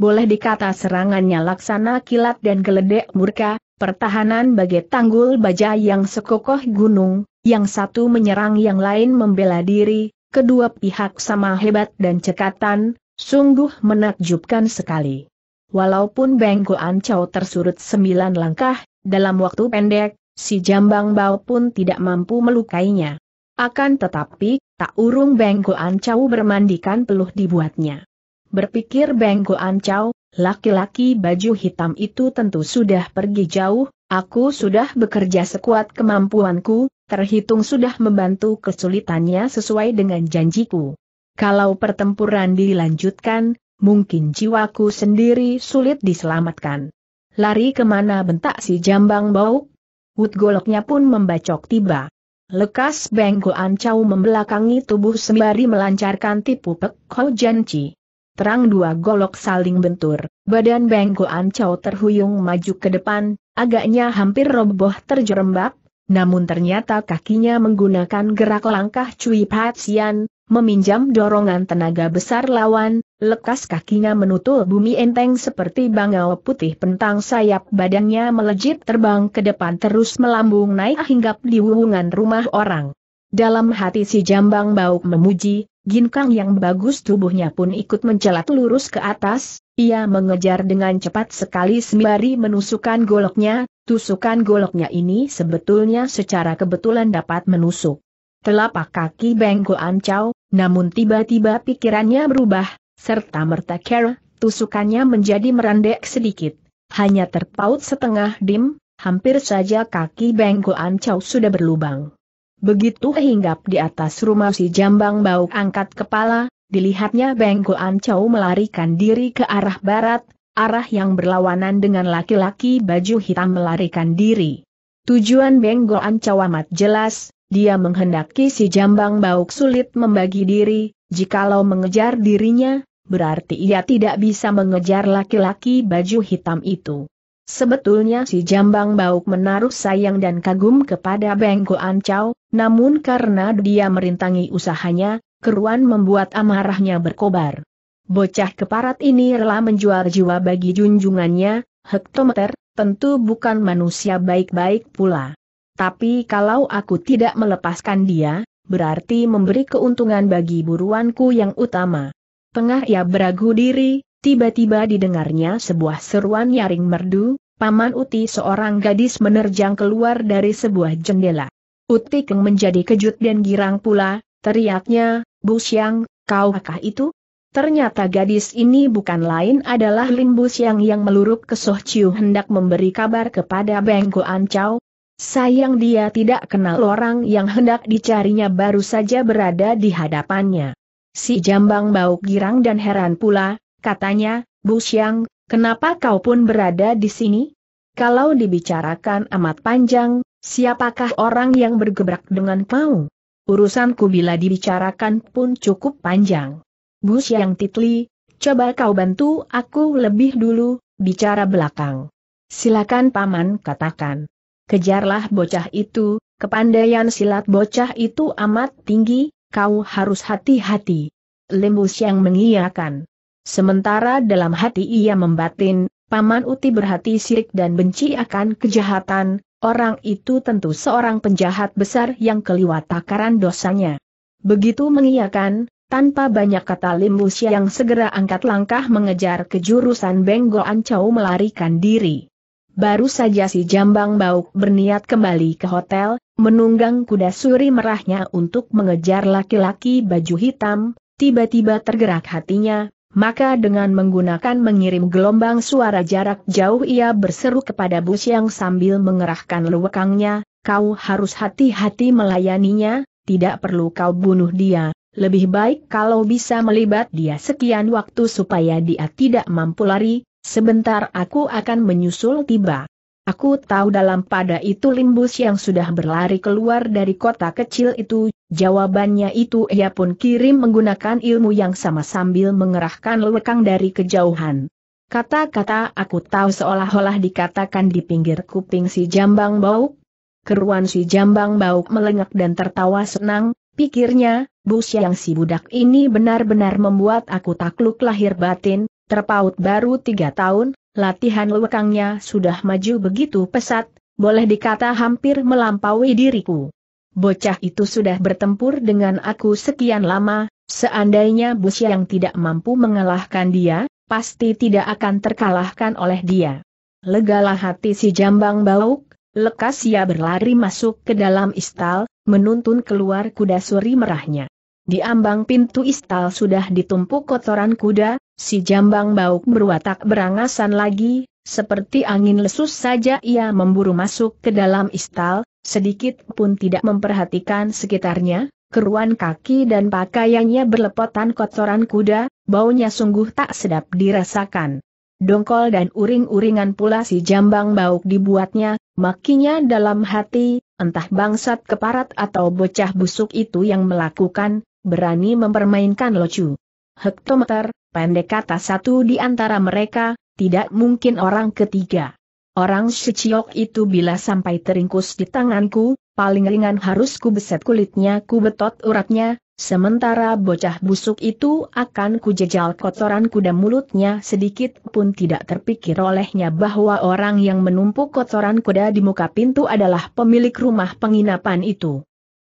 Boleh dikata serangannya laksana kilat dan geledek murka, pertahanan bagai tanggul baja yang sekokoh gunung, yang satu menyerang yang lain membela diri, kedua pihak sama hebat dan cekatan, sungguh menakjubkan sekali. Walaupun Beng Goan Chow tersurut sembilan langkah, dalam waktu pendek, si Jambang Bao pun tidak mampu melukainya. Akan tetapi, tak urung Beng Goan Chow bermandikan peluh dibuatnya. Berpikir Beng Goan Chow, laki-laki baju hitam itu tentu sudah pergi jauh, aku sudah bekerja sekuat kemampuanku, terhitung sudah membantu kesulitannya sesuai dengan janjiku. Kalau pertempuran dilanjutkan, mungkin jiwaku sendiri sulit diselamatkan. Lari kemana bentak si jambang bau? Wut goloknya pun membacok tiba. Lekas Benggo Ancau membelakangi tubuh sembari melancarkan tipu pek Kau Janji. Terang dua golok saling bentur, badan Benggo Ancau terhuyung maju ke depan, agaknya hampir roboh terjerembab, namun ternyata kakinya menggunakan gerak langkah Cui Patsian, meminjam dorongan tenaga besar lawan, lekas kakinya menutul bumi enteng seperti bangau putih pentang sayap badannya melejit terbang ke depan terus melambung naik hingga di wuhungan rumah orang. Dalam hati si jambang bau memuji, Ginkang yang bagus tubuhnya pun ikut mencelat lurus ke atas, ia mengejar dengan cepat sekali sembari menusukkan goloknya, tusukan goloknya ini sebetulnya secara kebetulan dapat menusuk. Telapak kaki Bengko Ancau, namun tiba-tiba pikirannya berubah, serta merta care, tusukannya menjadi merendek sedikit, hanya terpaut setengah dim, hampir saja kaki Bengko Ancau sudah berlubang. Begitu hinggap di atas rumah si jambang bau angkat kepala, dilihatnya Bengko Ancau melarikan diri ke arah barat, arah yang berlawanan dengan laki-laki baju hitam melarikan diri. Tujuan Bengko Ancau amat jelas, dia menghendaki si jambang bauk sulit membagi diri, jikalau mengejar dirinya, berarti ia tidak bisa mengejar laki-laki baju hitam itu. Sebetulnya si Jambang Bauk menaruh sayang dan kagum kepada Bengko Ancau, namun karena dia merintangi usahanya, keruan membuat amarahnya berkobar. Bocah keparat ini rela menjual jiwa bagi junjungannya, hektometer, tentu bukan manusia baik-baik pula. Tapi kalau aku tidak melepaskan dia, berarti memberi keuntungan bagi buruanku yang utama. Tengah ia beragu diri, tiba-tiba didengarnya sebuah seruan nyaring merdu, Paman Uti seorang gadis menerjang keluar dari sebuah jendela. Utikeng menjadi kejut dan girang pula, teriaknya, Bu kau kaukah itu? Ternyata gadis ini bukan lain adalah Lim Bu Siang yang meluruk ke Soh Chiu hendak memberi kabar kepada Beng Goan Chau. Sayang dia tidak kenal orang yang hendak dicarinya baru saja berada di hadapannya. Si jambang bau girang dan heran pula, katanya, Bu Siang, kenapa kau pun berada di sini? Kalau dibicarakan amat panjang, Siapakah orang yang bergebrak dengan kau? Urusanku bila dibicarakan pun cukup panjang. Bu Siang Titli, coba kau bantu aku lebih dulu, bicara belakang. Silakan paman katakan. Kejarlah bocah itu, kepandaian silat bocah itu amat tinggi, kau harus hati-hati. Lembu Siang mengiyakan. Sementara dalam hati ia membatin, Paman Uti berhati sirik dan benci akan kejahatan, Orang itu tentu seorang penjahat besar yang keliwat takaran dosanya. Begitu mengiyakan, tanpa banyak kata Lim Wuxia yang segera angkat langkah mengejar ke jurusan Benggo Ancau melarikan diri. Baru saja si Jambang Bauk berniat kembali ke hotel, menunggang kuda suri merahnya untuk mengejar laki-laki baju hitam, tiba-tiba tergerak hatinya, maka dengan menggunakan mengirim gelombang suara jarak jauh ia berseru kepada Bu yang sambil mengerahkan lewekangnya, kau harus hati-hati melayaninya, tidak perlu kau bunuh dia, lebih baik kalau bisa melibat dia sekian waktu supaya dia tidak mampu lari, sebentar aku akan menyusul tiba. Aku tahu dalam pada itu limbus yang sudah berlari keluar dari kota kecil itu, jawabannya itu ia pun kirim menggunakan ilmu yang sama sambil mengerahkan lekang dari kejauhan. Kata-kata aku tahu seolah-olah dikatakan di pinggir kuping si jambang Bau Keruan si jambang Bau melengak dan tertawa senang, pikirnya, bus yang si budak ini benar-benar membuat aku takluk lahir batin, terpaut baru tiga tahun, Latihan lewekangnya sudah maju begitu pesat, boleh dikata hampir melampaui diriku. Bocah itu sudah bertempur dengan aku sekian lama, seandainya Bus yang tidak mampu mengalahkan dia, pasti tidak akan terkalahkan oleh dia. Legalah hati si jambang bauk, lekas ia berlari masuk ke dalam istal, menuntun keluar kuda suri merahnya. Di ambang pintu istal sudah ditumpuk kotoran kuda, Si jambang bauk berwatak berangasan lagi, seperti angin lesus saja ia memburu masuk ke dalam istal, sedikit pun tidak memperhatikan sekitarnya, keruan kaki dan pakaiannya berlepotan kotoran kuda, baunya sungguh tak sedap dirasakan. Dongkol dan uring-uringan pula si jambang bauk dibuatnya, makinya dalam hati, entah bangsat keparat atau bocah busuk itu yang melakukan, berani mempermainkan locu hektometer, pendek kata satu di antara mereka, tidak mungkin orang ketiga. Orang seciok itu bila sampai teringkus di tanganku, paling ringan harus ku beset kulitnya ku betot uratnya, sementara bocah busuk itu akan ku jejal kotoran kuda mulutnya sedikit pun tidak terpikir olehnya bahwa orang yang menumpuk kotoran kuda di muka pintu adalah pemilik rumah penginapan itu.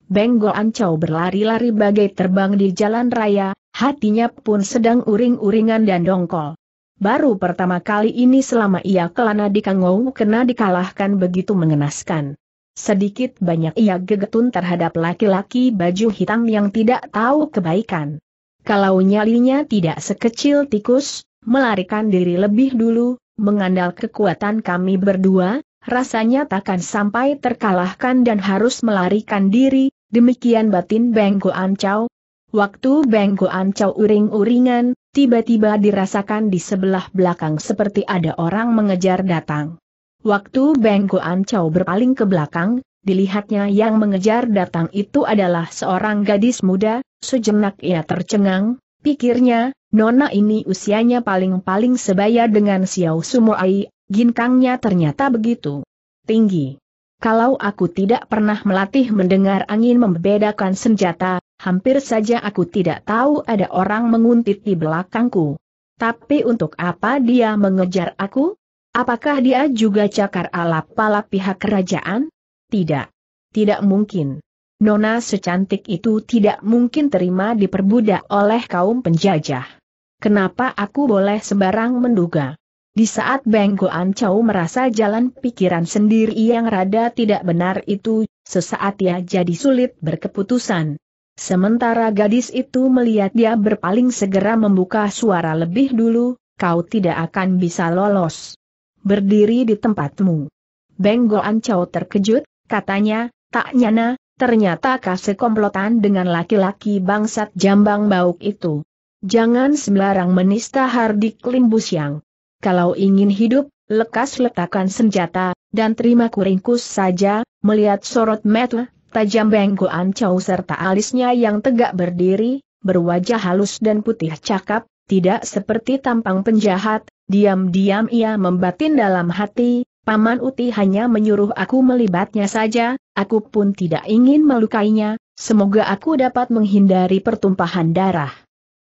Benggo Ancau berlari-lari bagai terbang di jalan raya, hatinya pun sedang uring-uringan dan dongkol. Baru pertama kali ini selama ia kelana di Kangou kena dikalahkan begitu mengenaskan. Sedikit banyak ia gegetun terhadap laki-laki baju hitam yang tidak tahu kebaikan. Kalau nyalinya tidak sekecil tikus, melarikan diri lebih dulu, mengandal kekuatan kami berdua, rasanya takkan sampai terkalahkan dan harus melarikan diri, demikian batin Beng Goan Chow, Waktu Beng Goan Chow uring-uringan, tiba-tiba dirasakan di sebelah belakang seperti ada orang mengejar datang. Waktu Beng Goan Chow berpaling ke belakang, dilihatnya yang mengejar datang itu adalah seorang gadis muda, sejenak ia tercengang, pikirnya, nona ini usianya paling-paling sebaya dengan Xiao Sumoai, ginkangnya ternyata begitu tinggi. Kalau aku tidak pernah melatih mendengar angin membedakan senjata, hampir saja aku tidak tahu ada orang menguntit di belakangku. Tapi untuk apa dia mengejar aku? Apakah dia juga cakar ala palap pihak kerajaan? Tidak. Tidak mungkin. Nona secantik itu tidak mungkin terima diperbudak oleh kaum penjajah. Kenapa aku boleh sembarang menduga? Di saat Beng Goan merasa jalan pikiran sendiri yang rada tidak benar itu, sesaat ia jadi sulit berkeputusan. Sementara gadis itu melihat dia berpaling segera membuka suara lebih dulu, kau tidak akan bisa lolos. Berdiri di tempatmu. Benggoan Chow terkejut, katanya, tak nyana, ternyata kasih komplotan dengan laki-laki bangsat jambang bauk itu. Jangan sembarang menista Hardik Limbusyang. Kalau ingin hidup, lekas letakkan senjata, dan terima kuringkus saja, melihat sorot metu tajam benggoan Chow serta alisnya yang tegak berdiri, berwajah halus dan putih cakap, tidak seperti tampang penjahat, diam-diam ia membatin dalam hati, Paman Uti hanya menyuruh aku melibatnya saja, aku pun tidak ingin melukainya, semoga aku dapat menghindari pertumpahan darah.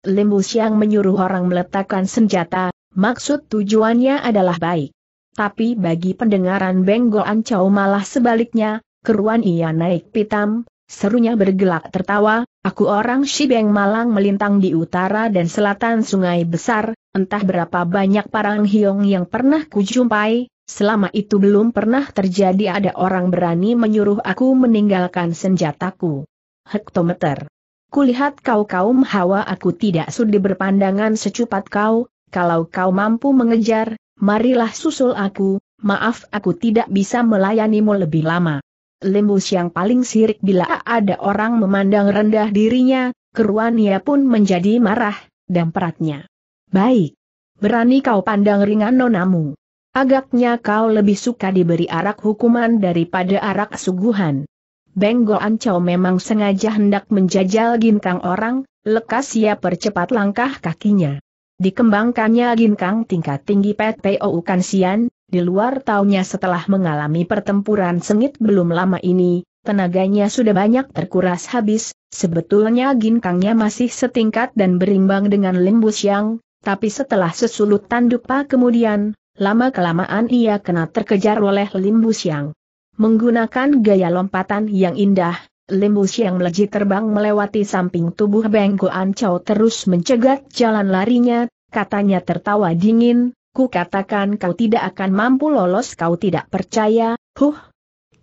Limbus siang menyuruh orang meletakkan senjata, maksud tujuannya adalah baik. Tapi bagi pendengaran Benggoan Chow malah sebaliknya, keruan ia naik pitam, serunya bergelak tertawa, aku orang Shibeng Malang melintang di utara dan selatan sungai besar, entah berapa banyak parang hiong yang pernah kujumpai, selama itu belum pernah terjadi ada orang berani menyuruh aku meninggalkan senjataku. Hektometer. Kulihat kau-kaum hawa aku tidak sudi berpandangan secupat kau, kalau kau mampu mengejar, marilah susul aku, maaf aku tidak bisa melayanimu lebih lama. Lembus yang paling sirik bila ada orang memandang rendah dirinya, keruannya pun menjadi marah, dan peratnya. Baik. Berani kau pandang ringan nonamu. Agaknya kau lebih suka diberi arak hukuman daripada arak suguhan. Benggo Ancau memang sengaja hendak menjajal ginkang orang, lekas ia percepat langkah kakinya. Dikembangkannya ginkang tingkat tinggi PT Oukan Sian, di luar taunya setelah mengalami pertempuran sengit belum lama ini, tenaganya sudah banyak terkuras habis, sebetulnya ginkangnya masih setingkat dan berimbang dengan limbu yang, tapi setelah sesulut tanduk tandupa kemudian, lama-kelamaan ia kena terkejar oleh limbu yang. Menggunakan gaya lompatan yang indah, Limbu yang melejit terbang melewati samping tubuh Goan Ancau terus mencegat jalan larinya, katanya tertawa dingin, Ku katakan kau tidak akan mampu lolos kau tidak percaya, huh?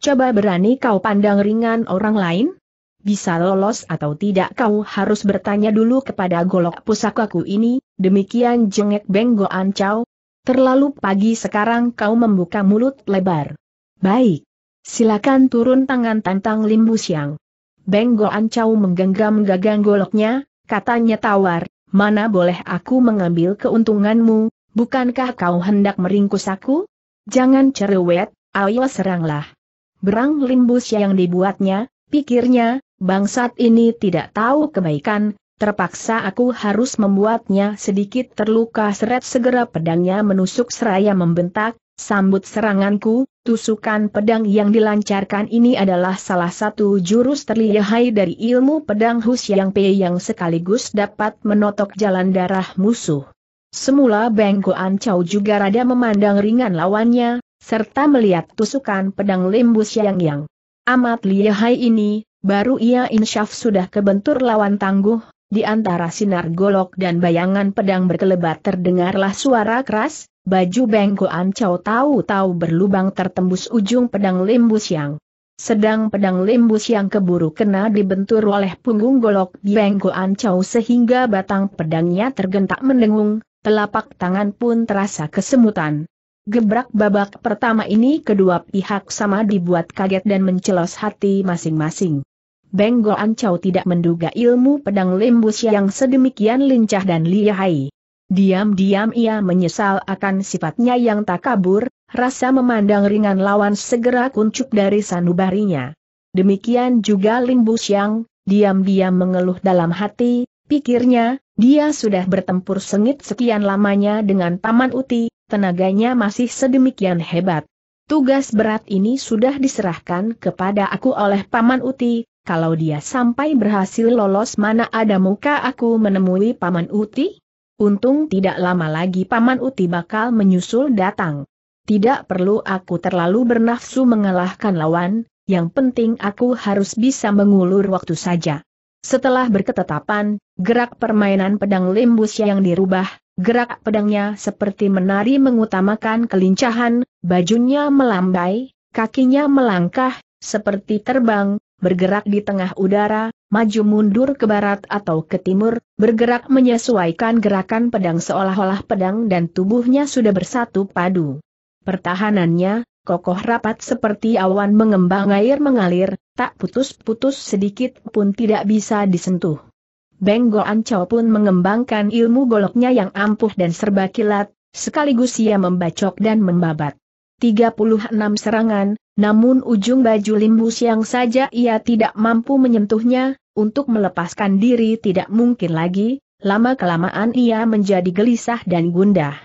Coba berani kau pandang ringan orang lain? Bisa lolos atau tidak kau harus bertanya dulu kepada golok pusakaku ini, demikian jengek benggoan ancau. Terlalu pagi sekarang kau membuka mulut lebar. Baik. Silakan turun tangan tantang Limbu Siang. Benggo Ancau menggenggam gagang goloknya, katanya tawar, mana boleh aku mengambil keuntunganmu, bukankah kau hendak meringkus aku? Jangan cerewet, ayo seranglah. Berang limbus yang dibuatnya, pikirnya, bangsat ini tidak tahu kebaikan, terpaksa aku harus membuatnya sedikit terluka seret segera pedangnya menusuk seraya membentak, sambut seranganku, tusukan pedang yang dilancarkan ini adalah salah satu jurus terlihai dari ilmu pedang Hus Yang Pei yang sekaligus dapat menotok jalan darah musuh. Semula Beng Goan Chow juga rada memandang ringan lawannya, serta melihat tusukan pedang lembu siang yang amat lihai ini, baru ia insyaf sudah kebentur lawan tangguh, di antara sinar golok dan bayangan pedang berkelebat terdengarlah suara keras, baju Beng Goan Chow tahu-tahu berlubang tertembus ujung pedang lembu yang. Sedang pedang limbus yang keburu kena dibentur oleh punggung golok Beng Goan Chow sehingga batang pedangnya tergentak mendengung, telapak tangan pun terasa kesemutan. Gebrak babak pertama ini kedua pihak sama dibuat kaget dan mencelos hati masing-masing. Benggo Ancau tidak menduga ilmu pedang limbus yang sedemikian lincah dan lihai. Diam-diam ia menyesal akan sifatnya yang tak kabur, rasa memandang ringan lawan segera kuncup dari sanubarinya. Demikian juga Limbus yang, diam-diam mengeluh dalam hati, pikirnya, dia sudah bertempur sengit sekian lamanya dengan Paman Uti, tenaganya masih sedemikian hebat. Tugas berat ini sudah diserahkan kepada aku oleh Paman Uti, kalau dia sampai berhasil lolos mana ada muka aku menemui Paman Uti? Untung tidak lama lagi Paman Uti bakal menyusul datang. Tidak perlu aku terlalu bernafsu mengalahkan lawan, yang penting aku harus bisa mengulur waktu saja. Setelah berketetapan, gerak permainan pedang limbus yang dirubah, gerak pedangnya seperti menari mengutamakan kelincahan, bajunya melambai, kakinya melangkah, seperti terbang, bergerak di tengah udara, maju mundur ke barat atau ke timur, bergerak menyesuaikan gerakan pedang seolah-olah pedang dan tubuhnya sudah bersatu padu. Pertahanannya, kokoh rapat seperti awan mengembang air mengalir, tak putus-putus sedikit pun tidak bisa disentuh. Benggo Ancao pun mengembangkan ilmu goloknya yang ampuh dan serba kilat, sekaligus ia membacok dan membabat. 36 serangan, namun ujung baju limbus yang saja ia tidak mampu menyentuhnya, untuk melepaskan diri tidak mungkin lagi, lama-kelamaan ia menjadi gelisah dan gundah.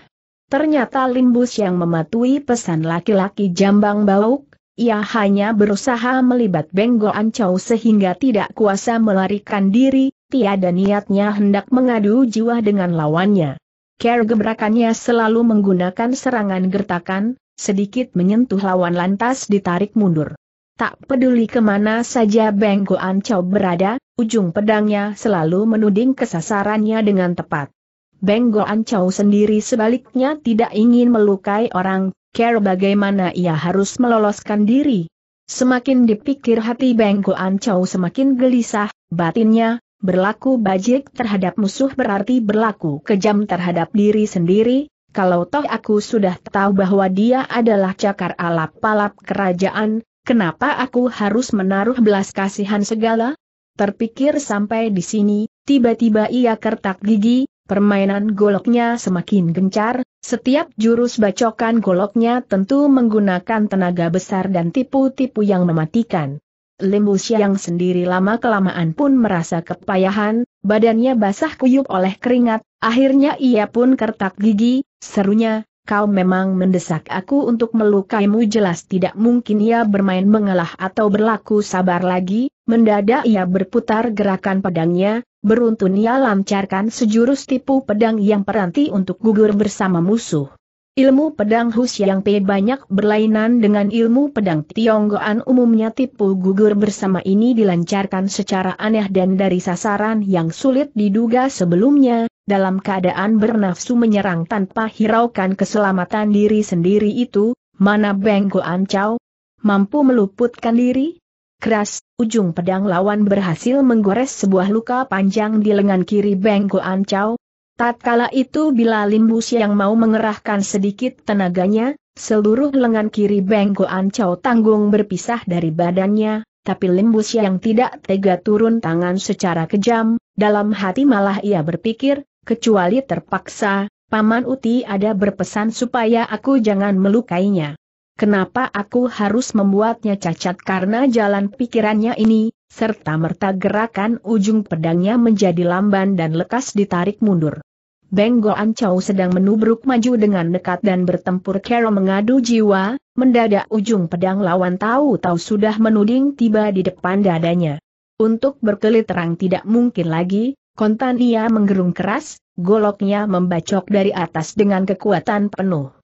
Ternyata limbus yang mematuhi pesan laki-laki jambang bauk, ia hanya berusaha melibat Benggo Ancau sehingga tidak kuasa melarikan diri, tiada niatnya hendak mengadu jiwa dengan lawannya. Care gebrakannya selalu menggunakan serangan gertakan, sedikit menyentuh lawan lantas ditarik mundur. Tak peduli kemana saja Benggo Ancau berada, ujung pedangnya selalu menuding kesasarannya dengan tepat. Benggo Ancau sendiri sebaliknya tidak ingin melukai orang, care bagaimana ia harus meloloskan diri. Semakin dipikir hati Beng Goan semakin gelisah, batinnya, berlaku bajik terhadap musuh berarti berlaku kejam terhadap diri sendiri, kalau toh aku sudah tahu bahwa dia adalah cakar alap-alap kerajaan, kenapa aku harus menaruh belas kasihan segala? Terpikir sampai di sini, tiba-tiba ia kertak gigi, Permainan goloknya semakin gencar, setiap jurus bacokan goloknya tentu menggunakan tenaga besar dan tipu-tipu yang mematikan. Limbu Xiang sendiri lama-kelamaan pun merasa kepayahan, badannya basah kuyup oleh keringat, akhirnya ia pun kertak gigi, serunya, kau memang mendesak aku untuk melukaimu jelas tidak mungkin ia bermain mengalah atau berlaku sabar lagi, mendadak ia berputar gerakan pedangnya, beruntun ia lancarkan sejurus tipu pedang yang peranti untuk gugur bersama musuh. Ilmu pedang Hus Yang Pei banyak berlainan dengan ilmu pedang Tionggoan umumnya tipu gugur bersama ini dilancarkan secara aneh dan dari sasaran yang sulit diduga sebelumnya, dalam keadaan bernafsu menyerang tanpa hiraukan keselamatan diri sendiri itu, mana Beng Goan Chow mampu meluputkan diri? Keras, ujung pedang lawan berhasil menggores sebuah luka panjang di lengan kiri Beng Goan Chow. Tatkala itu bila Limbu yang mau mengerahkan sedikit tenaganya, seluruh lengan kiri Beng Goan Chow tanggung berpisah dari badannya, tapi Limbu yang tidak tega turun tangan secara kejam, dalam hati malah ia berpikir, kecuali terpaksa, Paman Uti ada berpesan supaya aku jangan melukainya kenapa aku harus membuatnya cacat karena jalan pikirannya ini, serta merta gerakan ujung pedangnya menjadi lamban dan lekas ditarik mundur. Benggo Ancau sedang menubruk maju dengan dekat dan bertempur Kero mengadu jiwa, mendadak ujung pedang lawan tahu-tahu sudah menuding tiba di depan dadanya. Untuk berkelit terang tidak mungkin lagi, kontan ia menggerung keras, goloknya membacok dari atas dengan kekuatan penuh.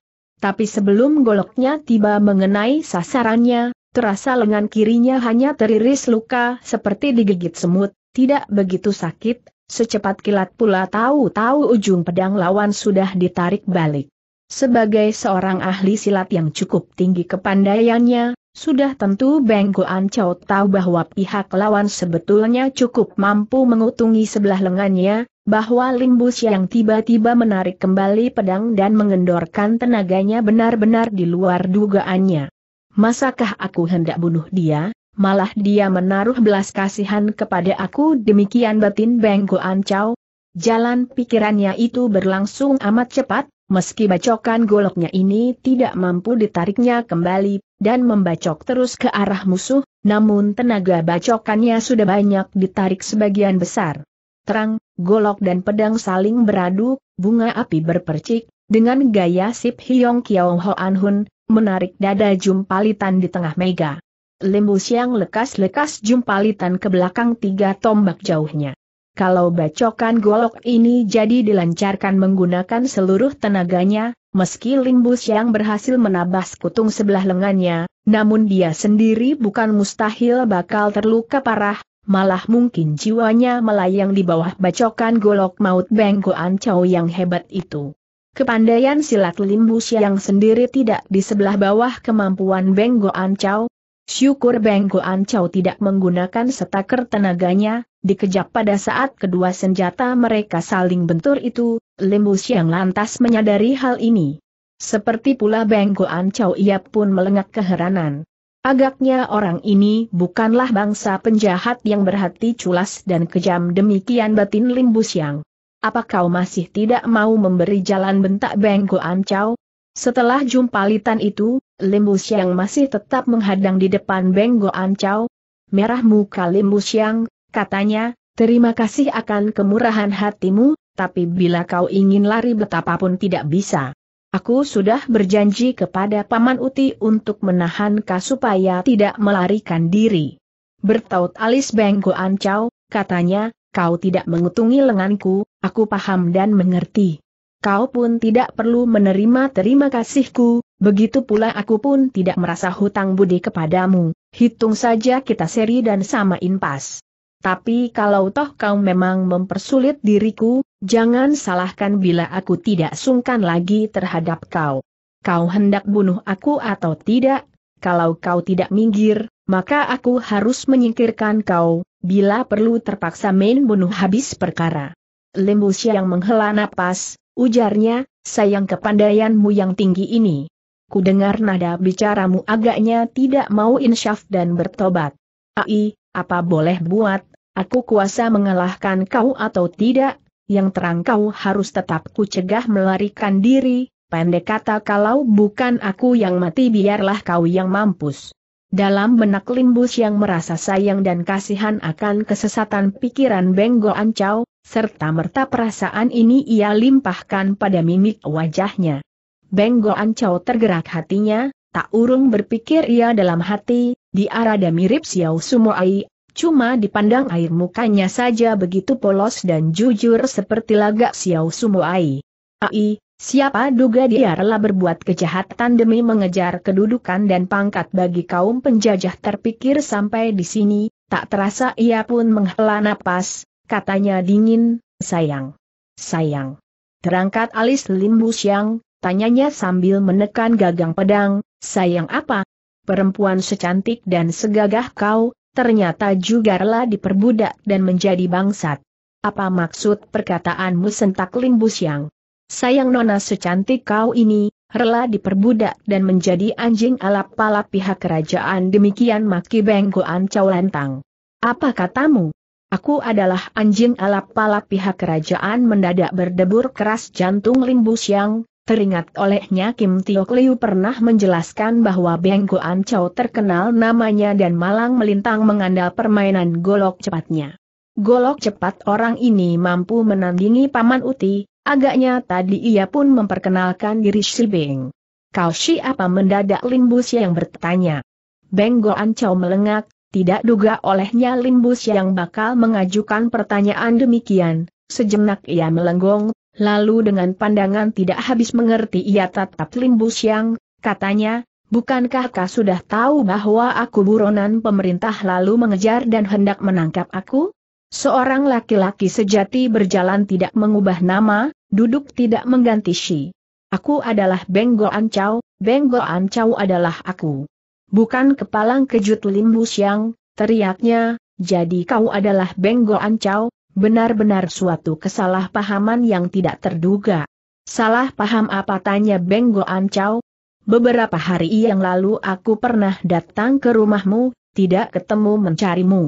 Tapi sebelum goloknya tiba mengenai sasarannya, terasa lengan kirinya hanya teriris luka seperti digigit semut, tidak begitu sakit, secepat kilat pula tahu-tahu ujung pedang lawan sudah ditarik balik. Sebagai seorang ahli silat yang cukup tinggi kepandaiannya, sudah tentu Beng Guan tahu bahwa pihak lawan sebetulnya cukup mampu mengutungi sebelah lengannya, bahwa Limbus yang tiba-tiba menarik kembali pedang dan mengendorkan tenaganya benar-benar di luar dugaannya. Masakah aku hendak bunuh dia? Malah dia menaruh belas kasihan kepada aku demikian batin Benggo Ancau. Jalan pikirannya itu berlangsung amat cepat, meski bacokan goloknya ini tidak mampu ditariknya kembali, dan membacok terus ke arah musuh, namun tenaga bacokannya sudah banyak ditarik sebagian besar. Terang, golok dan pedang saling beradu, bunga api berpercik, dengan gaya Sip Hyong Kiao an Hun, menarik dada jumpalitan di tengah mega. Limbus yang lekas-lekas jumpalitan ke belakang tiga tombak jauhnya. Kalau bacokan golok ini jadi dilancarkan menggunakan seluruh tenaganya, meski Limbus yang berhasil menabas kutung sebelah lengannya, namun dia sendiri bukan mustahil bakal terluka parah, malah mungkin jiwanya melayang di bawah bacokan golok maut bengkoan Chau yang hebat itu. Kepandaian silat Limbus yang sendiri tidak di sebelah bawah kemampuan Benggo Chau. Syukur Benggo Chau tidak menggunakan setaker tenaganya, dikejap pada saat kedua senjata mereka saling bentur itu, Limbus yang lantas menyadari hal ini. Seperti pula Benggo Chau ia pun melengak keheranan. Agaknya orang ini bukanlah bangsa penjahat yang berhati culas dan kejam demikian batin limbus yang. Apa kau masih tidak mau memberi jalan bentak Benggo Ancau? Setelah jumpa litan itu, Limbus yang masih tetap menghadang di depan Benggo Ancau. Merah muka Limbus yang, katanya, terima kasih akan kemurahan hatimu, tapi bila kau ingin lari betapapun tidak bisa. Aku sudah berjanji kepada Paman Uti untuk menahan kasu, supaya tidak melarikan diri. Bertaut alis Benggo Ancau, katanya, kau tidak mengutungi lenganku, aku paham dan mengerti. Kau pun tidak perlu menerima terima kasihku, begitu pula aku pun tidak merasa hutang budi kepadamu, hitung saja kita seri dan samain pas. Tapi kalau toh kau memang mempersulit diriku, jangan salahkan bila aku tidak sungkan lagi terhadap kau. Kau hendak bunuh aku atau tidak? Kalau kau tidak minggir, maka aku harus menyingkirkan kau, bila perlu terpaksa main bunuh habis perkara. Lembu yang menghela napas, ujarnya, sayang kepandaianmu yang tinggi ini. Ku dengar nada bicaramu agaknya tidak mau insyaf dan bertobat. Ai, apa boleh buat, Aku kuasa mengalahkan kau atau tidak, yang terang kau harus tetap kucegah melarikan diri, pendek kata kalau bukan aku yang mati biarlah kau yang mampus. Dalam benak limbus yang merasa sayang dan kasihan akan kesesatan pikiran Benggo Ancau, serta merta perasaan ini ia limpahkan pada mimik wajahnya. Benggo Ancau tergerak hatinya, tak urung berpikir ia dalam hati, di demi mirip Xiao Sumoai, Cuma dipandang air mukanya saja begitu polos dan jujur seperti lagak Xiao Sumo Ai. Ai, siapa duga dia rela berbuat kejahatan demi mengejar kedudukan dan pangkat bagi kaum penjajah terpikir sampai di sini, tak terasa ia pun menghela napas, katanya dingin, sayang. Sayang. Terangkat alis Lim siang, tanyanya sambil menekan gagang pedang, sayang apa? Perempuan secantik dan segagah kau, ternyata juga rela diperbudak dan menjadi bangsat. Apa maksud perkataanmu sentak Limbu Siang? Sayang nona secantik kau ini, rela diperbudak dan menjadi anjing alap-alap pihak kerajaan demikian maki bengkoan Chow Lantang. Apa katamu? Aku adalah anjing alap-alap pihak kerajaan mendadak berdebur keras jantung Limbu Siang, Teringat olehnya Kim Tio Kliu pernah menjelaskan bahwa Beng Goan Chow terkenal namanya dan malang melintang mengandal permainan golok cepatnya. Golok cepat orang ini mampu menandingi Paman Uti, agaknya tadi ia pun memperkenalkan diri si Beng. Kau siapa mendadak Limbus yang bertanya. Beng Goan Chow melengak, tidak duga olehnya Limbus yang bakal mengajukan pertanyaan demikian, sejenak ia melenggong, lalu dengan pandangan tidak habis mengerti ia tatap Limbus Siang, katanya, bukankah kau sudah tahu bahwa aku buronan pemerintah lalu mengejar dan hendak menangkap aku? Seorang laki-laki sejati berjalan tidak mengubah nama, duduk tidak mengganti si. Aku adalah Benggo Ancau, Benggo Ancau adalah aku. Bukan kepalang kejut Limbus Siang, teriaknya, jadi kau adalah Benggo Ancau, Benar-benar suatu kesalahpahaman yang tidak terduga. Salah paham apa tanya Beng Ancau. Beberapa hari yang lalu aku pernah datang ke rumahmu, tidak ketemu mencarimu.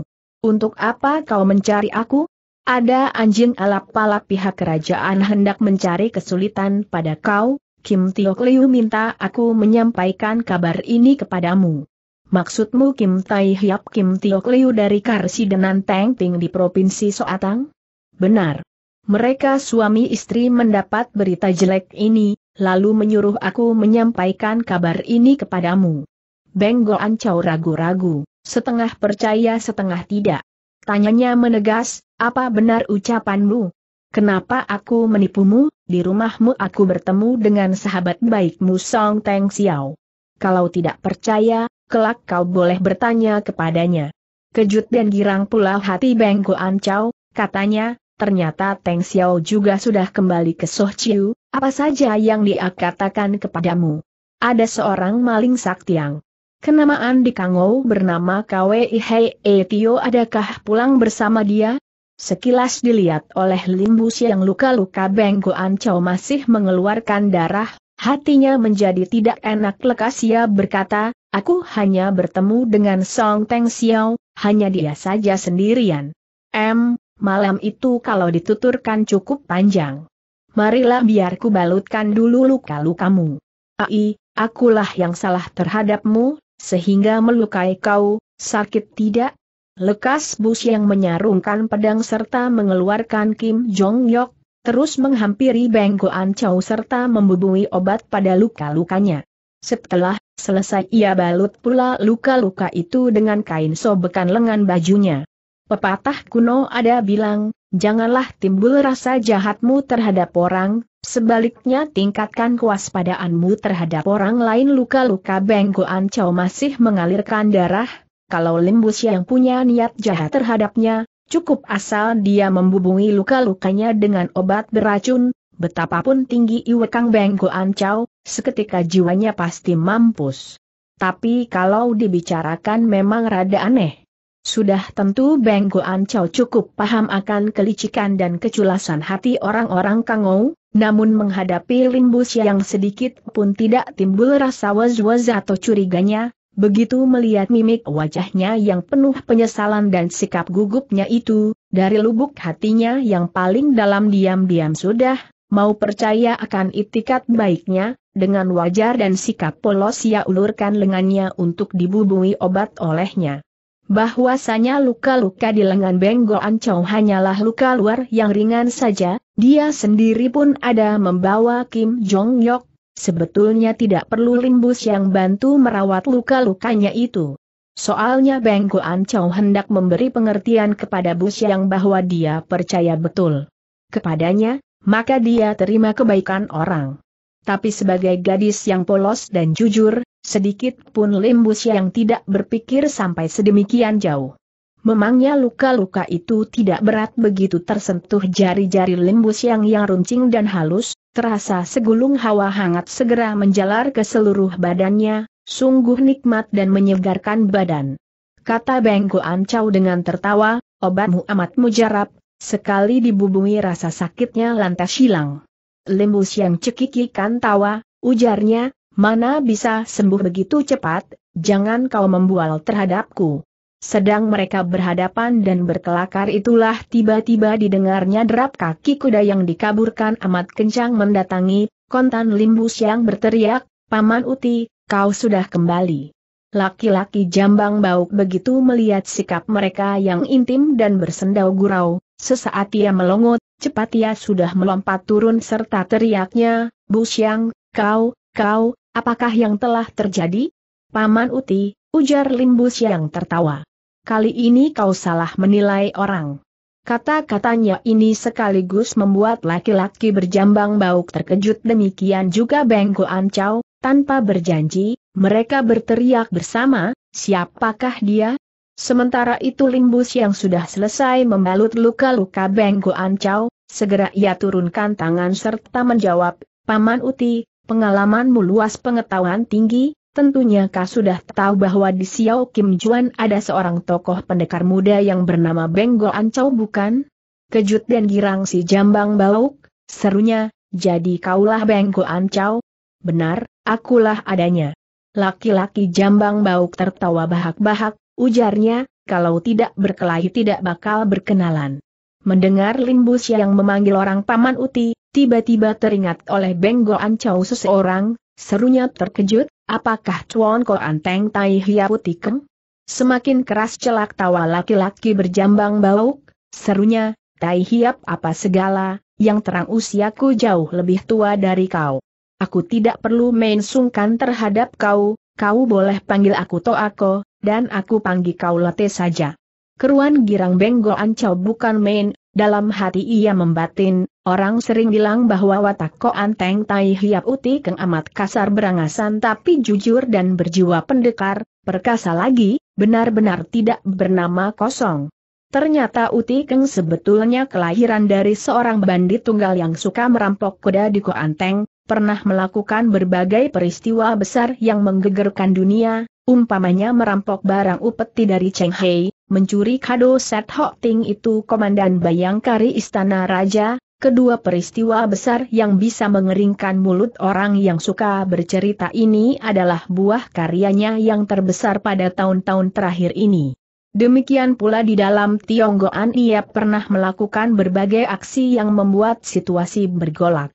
Untuk apa kau mencari aku? Ada anjing alap-alap pihak kerajaan hendak mencari kesulitan pada kau, Kim Tio Liu minta aku menyampaikan kabar ini kepadamu. Maksudmu Kim Tai Hiap Kim Tio Liu dari Karsi dengan Teng Ting di Provinsi Soatang? Benar. Mereka suami istri mendapat berita jelek ini, lalu menyuruh aku menyampaikan kabar ini kepadamu. Beng Ancau ragu-ragu, setengah percaya setengah tidak. Tanyanya menegas, apa benar ucapanmu? Kenapa aku menipumu, di rumahmu aku bertemu dengan sahabat baikmu Song Teng Xiao. Kalau tidak percaya, kelak kau boleh bertanya kepadanya. Kejut dan girang pula hati Beng Guan Chow, katanya, ternyata Teng Xiao juga sudah kembali ke Soh Chiu, apa saja yang dia katakan kepadamu. Ada seorang maling saktiang. Kenamaan di Kangou bernama Kwei Hei Tio? adakah pulang bersama dia? Sekilas dilihat oleh Limbus yang luka-luka Beng Guan Chow masih mengeluarkan darah, Hatinya menjadi tidak enak lekas ia berkata, aku hanya bertemu dengan Song Teng Xiao, hanya dia saja sendirian. M, malam itu kalau dituturkan cukup panjang. Marilah biarku balutkan dulu luka-lukamu. Ai, akulah yang salah terhadapmu, sehingga melukai kau, sakit tidak? Lekas Bus yang menyarungkan pedang serta mengeluarkan Kim Jong Yok, terus menghampiri Beng Goan Chow serta membubui obat pada luka-lukanya. Setelah selesai ia balut pula luka-luka itu dengan kain sobekan lengan bajunya. Pepatah kuno ada bilang, janganlah timbul rasa jahatmu terhadap orang, sebaliknya tingkatkan kewaspadaanmu terhadap orang lain luka-luka Goan Chow masih mengalirkan darah, kalau limbus yang punya niat jahat terhadapnya, Cukup asal dia membubungi luka-lukanya dengan obat beracun, betapapun tinggi Iwekang Beng Goan Ancau, seketika jiwanya pasti mampus. Tapi kalau dibicarakan memang rada aneh. Sudah tentu Beng Ancau cukup paham akan kelicikan dan keculasan hati orang-orang Kangou, namun menghadapi Limbus yang sedikit pun tidak timbul rasa was-was atau curiganya, Begitu melihat mimik wajahnya yang penuh penyesalan dan sikap gugupnya itu, dari lubuk hatinya yang paling dalam diam-diam sudah, mau percaya akan itikat baiknya, dengan wajar dan sikap polos ia ulurkan lengannya untuk dibubui obat olehnya. Bahwasanya luka-luka di lengan Benggo Ancong hanyalah luka luar yang ringan saja, dia sendiri pun ada membawa Kim Jong Yok Sebetulnya tidak perlu limbus yang bantu merawat luka-lukanya itu. Soalnya Beng Kuan Chow hendak memberi pengertian kepada Bu yang bahwa dia percaya betul kepadanya, maka dia terima kebaikan orang. Tapi sebagai gadis yang polos dan jujur, sedikit pun Limbus yang tidak berpikir sampai sedemikian jauh. Memangnya luka-luka itu tidak berat begitu tersentuh jari-jari Limbus Bu yang runcing dan halus, Terasa segulung hawa hangat segera menjalar ke seluruh badannya, sungguh nikmat dan menyegarkan badan. Kata Bengko Ancau dengan tertawa, obatmu amat mujarab, sekali dibubungi rasa sakitnya lantas hilang. Lemus yang cekikikan tawa, ujarnya, mana bisa sembuh begitu cepat, jangan kau membual terhadapku. Sedang mereka berhadapan dan berkelakar itulah tiba-tiba didengarnya derap kaki kuda yang dikaburkan amat kencang mendatangi, kontan limbus yang berteriak, Paman Uti, kau sudah kembali. Laki-laki jambang bau begitu melihat sikap mereka yang intim dan bersendau gurau, sesaat ia melongot, cepat ia sudah melompat turun serta teriaknya, Bu Siang, kau, kau, apakah yang telah terjadi? Paman Uti, ujar Limbus yang tertawa kali ini kau salah menilai orang. Kata-katanya ini sekaligus membuat laki-laki berjambang bau terkejut demikian juga Bengko Ancau, tanpa berjanji, mereka berteriak bersama, siapakah dia? Sementara itu limbus yang sudah selesai membalut luka-luka Bengko Ancau, segera ia turunkan tangan serta menjawab, Paman Uti, pengalamanmu luas pengetahuan tinggi, Tentunya kau sudah tahu bahwa di Xiao Kim Juan ada seorang tokoh pendekar muda yang bernama Benggo Ancau bukan? Kejut dan girang si jambang bauk, serunya, jadi kaulah Benggo Ancau? Benar, akulah adanya. Laki-laki jambang bauk tertawa bahak-bahak, ujarnya, kalau tidak berkelahi tidak bakal berkenalan. Mendengar Limbus yang memanggil orang Paman Uti, tiba-tiba teringat oleh Benggo Ancau seseorang, serunya terkejut, Apakah Chuan Ko Anteng Tai Hia Putikeng? Semakin keras celak tawa laki-laki berjambang bauk, serunya, Tai Hiap apa segala, yang terang usiaku jauh lebih tua dari kau. Aku tidak perlu main sungkan terhadap kau, kau boleh panggil aku Toako, dan aku panggil kau Late saja. Keruan girang benggoan Chow bukan main, dalam hati ia membatin, orang sering bilang bahwa watak Koan Teng Tai Hiap Uti Keng amat kasar berangasan tapi jujur dan berjiwa pendekar, perkasa lagi, benar-benar tidak bernama kosong. Ternyata Uti Keng sebetulnya kelahiran dari seorang bandit tunggal yang suka merampok kuda di Koanteng, Anteng, pernah melakukan berbagai peristiwa besar yang menggegerkan dunia, Umpamanya merampok barang upeti dari Cheng Hei, mencuri kado Set Hok Ting itu Komandan Bayangkari Istana Raja, kedua peristiwa besar yang bisa mengeringkan mulut orang yang suka bercerita ini adalah buah karyanya yang terbesar pada tahun-tahun terakhir ini. Demikian pula di dalam Tionggoan ia pernah melakukan berbagai aksi yang membuat situasi bergolak.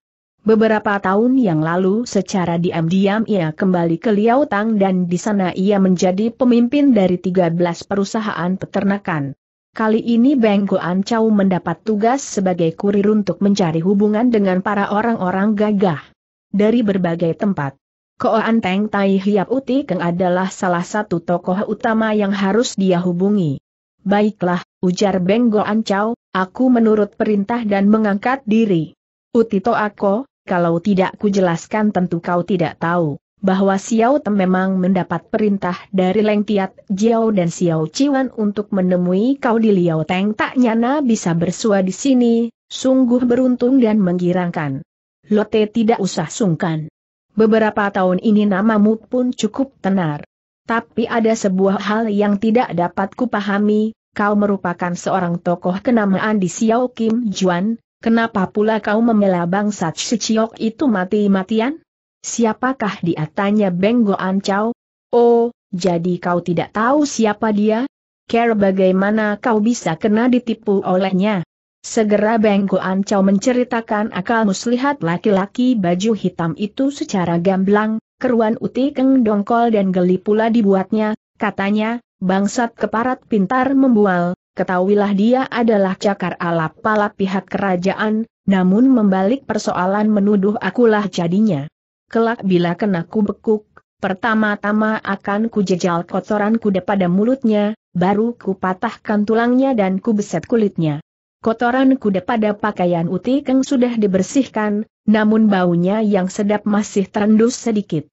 Beberapa tahun yang lalu secara diam-diam ia kembali ke Liautang dan di sana ia menjadi pemimpin dari 13 perusahaan peternakan. Kali ini Beng Guan Chau mendapat tugas sebagai kurir untuk mencari hubungan dengan para orang-orang gagah. Dari berbagai tempat. Koan Teng Tai Hiap Uti Keng adalah salah satu tokoh utama yang harus dia hubungi. Baiklah, ujar Beng Guan Chau, aku menurut perintah dan mengangkat diri. Utito Ako, kalau tidak kujelaskan tentu kau tidak tahu, bahwa Xiao Tem memang mendapat perintah dari Leng Tiat Jiao dan Xiao Chiwan untuk menemui kau di Liao Teng tak nyana bisa bersua di sini, sungguh beruntung dan menggirangkan. Lotte tidak usah sungkan. Beberapa tahun ini namamu pun cukup tenar. Tapi ada sebuah hal yang tidak dapat kupahami, kau merupakan seorang tokoh kenamaan di Xiao Kim Juan, Kenapa pula kau membela bangsat seciok itu mati-matian? Siapakah dia tanya Beng Goan Oh, jadi kau tidak tahu siapa dia? Care bagaimana kau bisa kena ditipu olehnya? Segera Beng Ancau menceritakan akal muslihat laki-laki baju hitam itu secara gamblang, keruan uti keng dongkol dan geli pula dibuatnya, katanya, bangsat keparat pintar membual, ketahuilah dia adalah cakar alap palap pihak kerajaan, namun membalik persoalan menuduh akulah jadinya. Kelak bila kena ku bekuk, pertama-tama akan ku jejal kotoran kuda pada mulutnya, baru ku patahkan tulangnya dan ku beset kulitnya. Kotoran kuda pada pakaian keng sudah dibersihkan, namun baunya yang sedap masih terendus sedikit.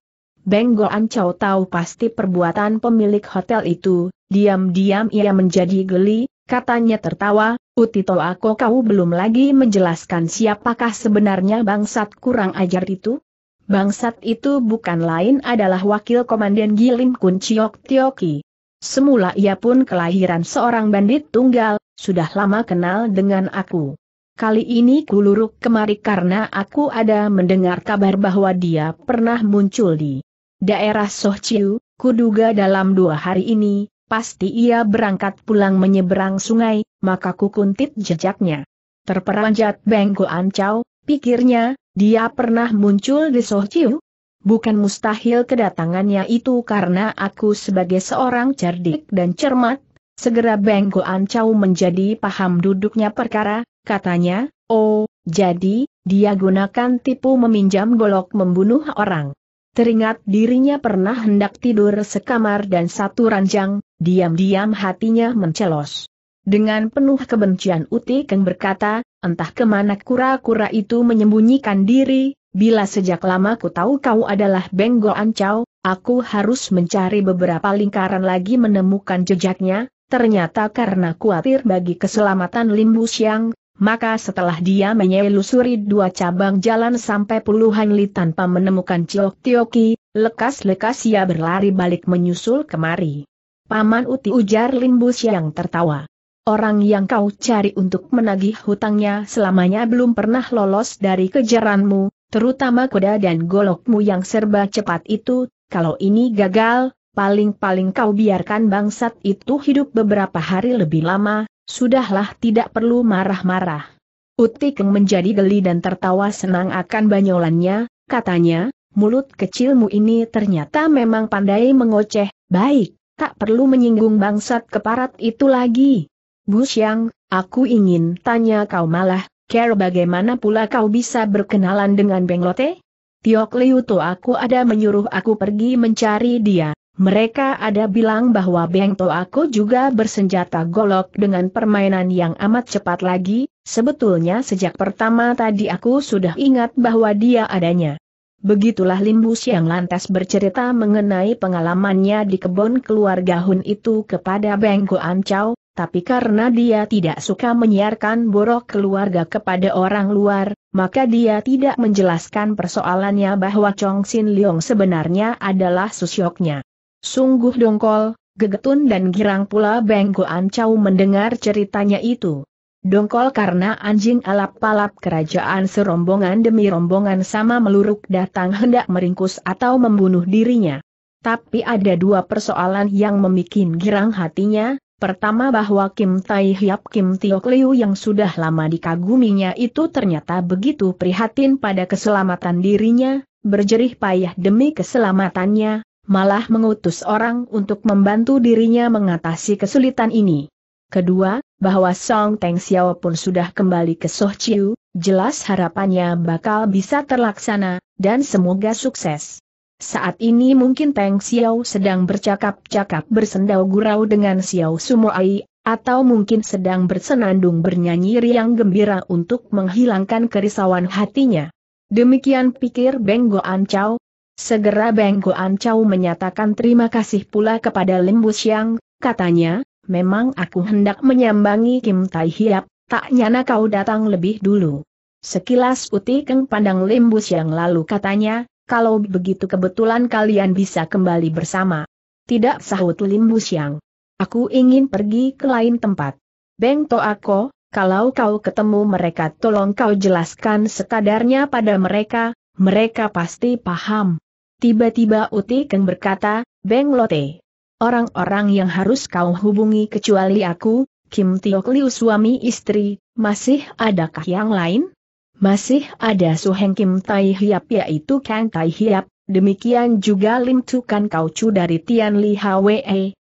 Beng Goancau tahu pasti perbuatan pemilik hotel itu, diam-diam ia menjadi geli, katanya tertawa, Utito aku kau belum lagi menjelaskan siapakah sebenarnya bangsat kurang ajar itu? Bangsat itu bukan lain adalah wakil komandan Gilim Kun Chiok Tioki. Semula ia pun kelahiran seorang bandit tunggal, sudah lama kenal dengan aku. Kali ini kuluruk kemari karena aku ada mendengar kabar bahwa dia pernah muncul di Daerah Sohciu, kuduga dalam dua hari ini, pasti ia berangkat pulang menyeberang sungai, maka kukuntit jejaknya. Terperanjat Bengko Ancau, pikirnya, dia pernah muncul di Sohciu? Bukan mustahil kedatangannya itu karena aku sebagai seorang cerdik dan cermat, segera Bengko Ancau menjadi paham duduknya perkara, katanya, oh, jadi, dia gunakan tipu meminjam golok membunuh orang. Teringat dirinya pernah hendak tidur sekamar dan satu ranjang, diam-diam hatinya mencelos. Dengan penuh kebencian Uti Keng berkata, entah kemana kura-kura itu menyembunyikan diri, bila sejak lama ku tahu kau adalah Benggol Ancau, aku harus mencari beberapa lingkaran lagi menemukan jejaknya, ternyata karena kuatir bagi keselamatan Limbu Siang, maka setelah dia menyelusuri dua cabang jalan sampai puluhan li tanpa menemukan Ciok Tioki, lekas-lekas ia berlari balik menyusul kemari. Paman Uti ujar Limbus yang tertawa. Orang yang kau cari untuk menagih hutangnya selamanya belum pernah lolos dari kejaranmu, terutama kuda dan golokmu yang serba cepat itu, kalau ini gagal, paling-paling kau biarkan bangsat itu hidup beberapa hari lebih lama, sudahlah tidak perlu marah-marah. Utikeng menjadi geli dan tertawa senang akan banyolannya, katanya, mulut kecilmu ini ternyata memang pandai mengoceh, baik, tak perlu menyinggung bangsat keparat itu lagi. Bu Siang, aku ingin tanya kau malah, care bagaimana pula kau bisa berkenalan dengan Benglote? Tiok Liu aku ada menyuruh aku pergi mencari dia, mereka ada bilang bahwa Beng Toako juga bersenjata golok dengan permainan yang amat cepat lagi, sebetulnya sejak pertama tadi aku sudah ingat bahwa dia adanya. Begitulah Limbus yang lantas bercerita mengenai pengalamannya di kebun keluarga Hun itu kepada Beng Goan Chow, tapi karena dia tidak suka menyiarkan borok keluarga kepada orang luar, maka dia tidak menjelaskan persoalannya bahwa Chong Sin Leong sebenarnya adalah susyoknya. Sungguh dongkol, Gegetun dan girang pula Beng Ancau mendengar ceritanya itu. Dongkol karena anjing alap palap kerajaan serombongan demi rombongan sama meluruk datang hendak meringkus atau membunuh dirinya. Tapi ada dua persoalan yang memikin girang hatinya, pertama bahwa Kim Tai Hiap Kim Tiok Liu yang sudah lama dikaguminya itu ternyata begitu prihatin pada keselamatan dirinya, berjerih payah demi keselamatannya, malah mengutus orang untuk membantu dirinya mengatasi kesulitan ini. Kedua, bahwa Song Teng Xiao pun sudah kembali ke Soh Chiu, jelas harapannya bakal bisa terlaksana, dan semoga sukses. Saat ini mungkin Teng Xiao sedang bercakap-cakap bersendau gurau dengan Xiao Ai, atau mungkin sedang bersenandung bernyanyi riang gembira untuk menghilangkan kerisauan hatinya. Demikian pikir Beng Goan Chow, Segera Beng Goan Chow menyatakan terima kasih pula kepada Lim Busyang, katanya, memang aku hendak menyambangi Kim Tai Hiap, tak nyana kau datang lebih dulu. Sekilas Uti keng pandang Lim Busyang lalu katanya, kalau begitu kebetulan kalian bisa kembali bersama. Tidak sahut Lim Busyang. Aku ingin pergi ke lain tempat. Beng Toako, kalau kau ketemu mereka tolong kau jelaskan sekadarnya pada mereka, mereka pasti paham. Tiba-tiba Keng berkata, Beng Lote. Orang-orang yang harus kau hubungi kecuali aku, Kim Tiok Liu suami istri, masih adakah yang lain? Masih ada Su Heng Kim Tai Hiap yaitu Kang Tai Hiap, demikian juga Lim Tukan Kau Chu dari Tian Li Hwe,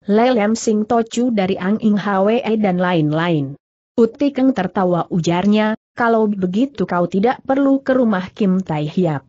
Le Lem Sing To Chu dari Ang Ing Hwe dan lain-lain. Keng tertawa ujarnya, kalau begitu kau tidak perlu ke rumah Kim Tai Hiap.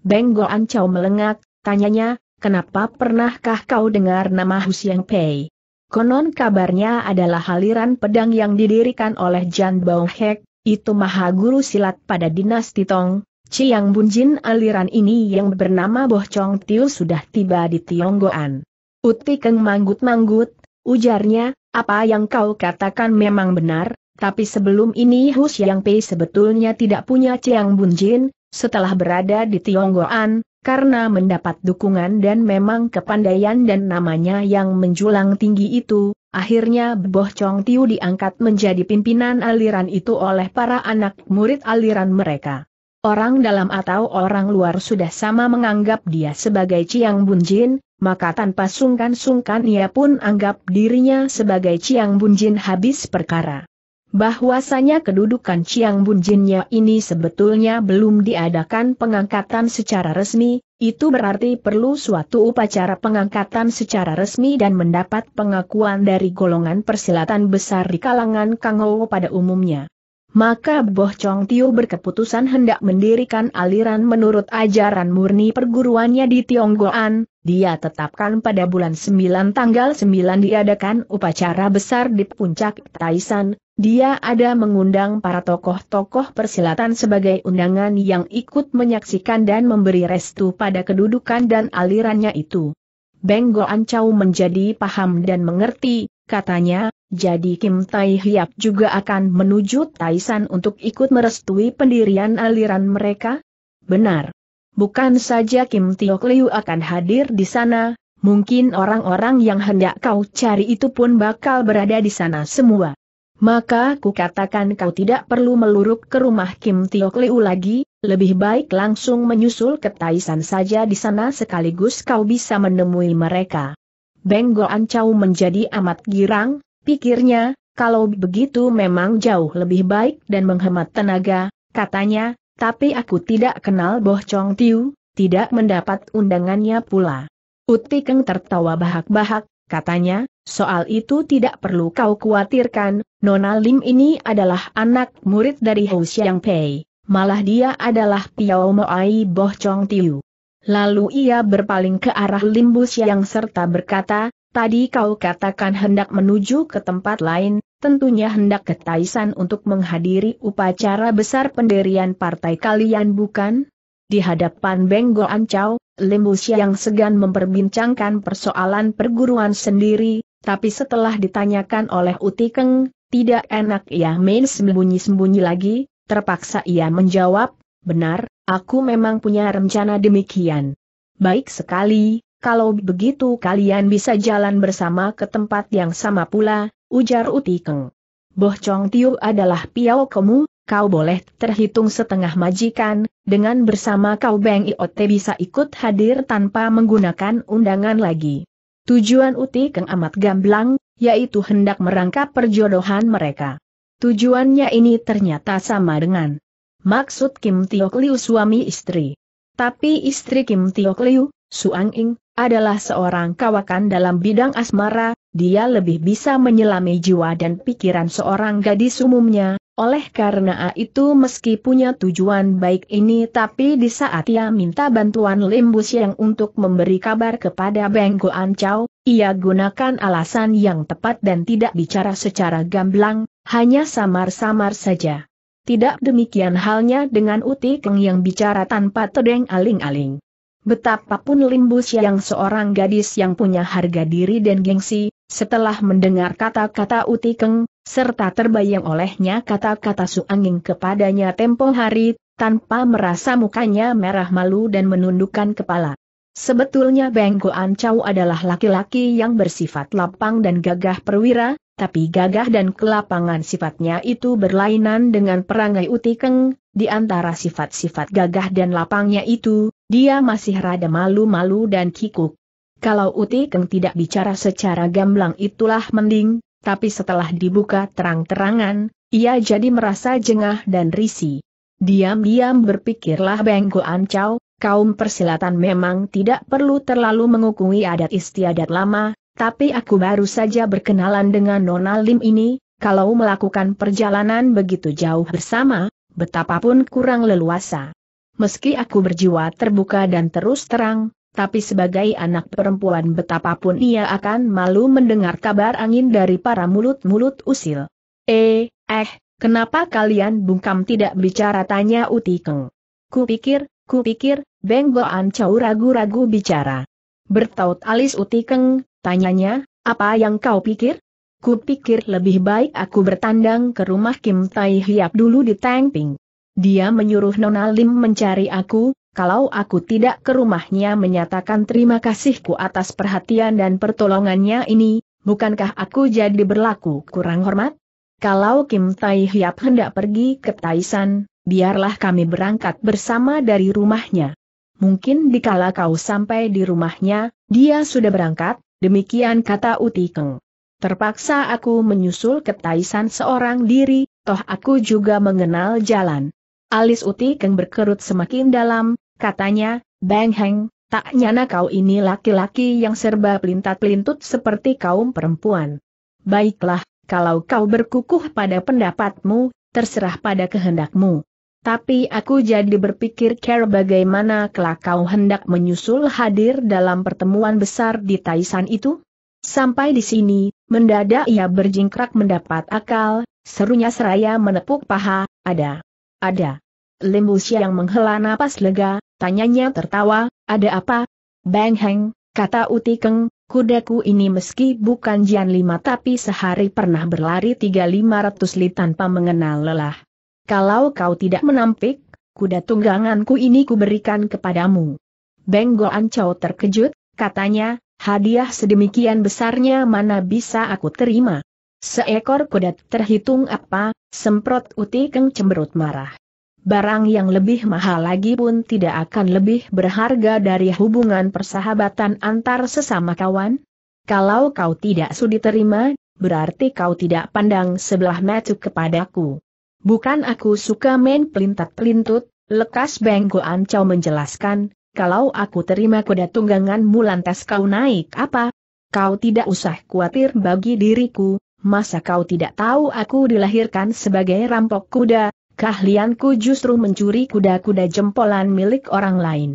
Benggo Ancau melengak, tanyanya, kenapa pernahkah kau dengar nama Hu Pei? Konon kabarnya adalah haliran pedang yang didirikan oleh Jan Bao Hek, itu maha guru silat pada dinasti Tong. Chiang Bunjin aliran ini yang bernama Boh Chong Tiu sudah tiba di Tionggoan. Uti Keng manggut-manggut, ujarnya, apa yang kau katakan memang benar, tapi sebelum ini Hu Xiang Pei sebetulnya tidak punya Chiang Bunjin, setelah berada di Tionggoan, karena mendapat dukungan dan memang kepandaian dan namanya yang menjulang tinggi itu, akhirnya Boh Chong Tiu diangkat menjadi pimpinan aliran itu oleh para anak murid aliran mereka. Orang dalam atau orang luar sudah sama menganggap dia sebagai Chiang Bunjin, maka tanpa sungkan-sungkan ia pun anggap dirinya sebagai Chiang Bunjin habis perkara bahwasanya kedudukan Chiang Bunjinnya ini sebetulnya belum diadakan pengangkatan secara resmi, itu berarti perlu suatu upacara pengangkatan secara resmi dan mendapat pengakuan dari golongan persilatan besar di kalangan Kang Ho pada umumnya. Maka Boh Chong Tio berkeputusan hendak mendirikan aliran menurut ajaran murni perguruannya di Tionggoan, dia tetapkan pada bulan 9 tanggal 9 diadakan upacara besar di puncak Taisan, dia ada mengundang para tokoh-tokoh persilatan sebagai undangan yang ikut menyaksikan dan memberi restu pada kedudukan dan alirannya itu. Benggo Ancau menjadi paham dan mengerti, katanya, jadi Kim Tai Hiap juga akan menuju Taisan untuk ikut merestui pendirian aliran mereka? Benar. Bukan saja Kim Tio Liu akan hadir di sana, Mungkin orang-orang yang hendak kau cari itu pun bakal berada di sana semua. Maka ku katakan kau tidak perlu meluruk ke rumah Kim Tiok Liu lagi, lebih baik langsung menyusul ke Taisan saja di sana sekaligus kau bisa menemui mereka. Benggo Ancau menjadi amat girang, pikirnya, kalau begitu memang jauh lebih baik dan menghemat tenaga, katanya, tapi aku tidak kenal Boh Chong Tiu, tidak mendapat undangannya pula. Utikeng tertawa bahak-bahak, katanya, Soal itu tidak perlu kau khawatirkan, Nona Lim ini adalah anak murid dari Hou Xiang Pei, malah dia adalah Piao Moai Boh Chong Tiu. Lalu ia berpaling ke arah Lim Bu Xiang serta berkata, tadi kau katakan hendak menuju ke tempat lain, tentunya hendak ke Taisan untuk menghadiri upacara besar pendirian partai kalian bukan? Di hadapan Benggo Ancau, Lim Bu Xiang segan memperbincangkan persoalan perguruan sendiri, tapi setelah ditanyakan oleh Utikeng, tidak enak ia main sembunyi-sembunyi lagi, terpaksa ia menjawab, benar, aku memang punya rencana demikian. Baik sekali, kalau begitu kalian bisa jalan bersama ke tempat yang sama pula, ujar Utikeng. Boh Chong Tiu adalah piau kamu, kau boleh terhitung setengah majikan, dengan bersama kau Beng Iote bisa ikut hadir tanpa menggunakan undangan lagi. Tujuan Uti Keng amat gamblang, yaitu hendak merangkap perjodohan mereka. Tujuannya ini ternyata sama dengan maksud Kim Tiok Liu suami istri. Tapi istri Kim Tiok Liu, Suang Ing, adalah seorang kawakan dalam bidang asmara, dia lebih bisa menyelami jiwa dan pikiran seorang gadis umumnya, oleh karena itu meski punya tujuan baik ini tapi di saat ia minta bantuan Limbus yang untuk memberi kabar kepada Benggo Ancau, ia gunakan alasan yang tepat dan tidak bicara secara gamblang, hanya samar-samar saja. Tidak demikian halnya dengan Uti Keng yang bicara tanpa tedeng aling-aling. Betapapun Limbus yang seorang gadis yang punya harga diri dan gengsi, setelah mendengar kata-kata Utikeng, serta terbayang olehnya kata-kata Suanging kepadanya tempo hari, tanpa merasa mukanya merah malu dan menundukkan kepala. Sebetulnya Beng Goan Chow adalah laki-laki yang bersifat lapang dan gagah perwira, tapi gagah dan kelapangan sifatnya itu berlainan dengan perangai Utikeng, di antara sifat-sifat gagah dan lapangnya itu, dia masih rada malu-malu dan kikuk. Kalau Uti Keng tidak bicara secara gamblang itulah mending, tapi setelah dibuka terang-terangan, ia jadi merasa jengah dan risi. Diam-diam berpikirlah Bengko Ancau, kaum persilatan memang tidak perlu terlalu mengukui adat istiadat lama, tapi aku baru saja berkenalan dengan Nona Lim ini, kalau melakukan perjalanan begitu jauh bersama, betapapun kurang leluasa. Meski aku berjiwa terbuka dan terus terang, tapi sebagai anak perempuan betapapun ia akan malu mendengar kabar angin dari para mulut-mulut usil. Eh, eh, kenapa kalian bungkam tidak bicara tanya Uti Keng. Kupikir, kupikir, Beng Goan Chow ragu-ragu bicara. Bertaut alis Uti Keng, tanyanya, apa yang kau pikir? Kupikir lebih baik aku bertandang ke rumah Kim Tai Hiap dulu di Tangping. Dia menyuruh Nona Lim mencari aku, kalau aku tidak ke rumahnya menyatakan terima kasihku atas perhatian dan pertolongannya ini, bukankah aku jadi berlaku kurang hormat? Kalau Kim Tai Hiap hendak pergi ke Taisan, biarlah kami berangkat bersama dari rumahnya. Mungkin dikala kau sampai di rumahnya, dia sudah berangkat, demikian kata Uti Keng. Terpaksa aku menyusul ke Taisan seorang diri, toh aku juga mengenal jalan. Alis Uti Keng berkerut semakin dalam, katanya, Bang Heng, tak nyana kau ini laki-laki yang serba pelintat-pelintut seperti kaum perempuan. Baiklah, kalau kau berkukuh pada pendapatmu, terserah pada kehendakmu. Tapi aku jadi berpikir care bagaimana kelak kau hendak menyusul hadir dalam pertemuan besar di Taisan itu? Sampai di sini, mendadak ia berjingkrak mendapat akal, serunya seraya menepuk paha, ada. Ada. Limbu siang menghela napas lega, tanyanya tertawa, ada apa? Bang Heng, kata Utikeng, kudaku ini meski bukan Jian Lima tapi sehari pernah berlari tiga lima ratus li tanpa mengenal lelah. Kalau kau tidak menampik, kuda tungganganku ini kuberikan kepadamu. Beng Goan Chow terkejut, katanya, hadiah sedemikian besarnya mana bisa aku terima? Seekor kuda terhitung apa, Semprot Uti Keng cemberut marah. Barang yang lebih mahal lagi pun tidak akan lebih berharga dari hubungan persahabatan antar sesama kawan. Kalau kau tidak sudi terima, berarti kau tidak pandang sebelah mata kepadaku. Bukan aku suka main pelintat-pelintut, lekas bengko Ancau menjelaskan, kalau aku terima kuda tungganganmu lantas kau naik apa? Kau tidak usah khawatir bagi diriku, masa kau tidak tahu aku dilahirkan sebagai rampok kuda, keahlianku justru mencuri kuda-kuda jempolan milik orang lain.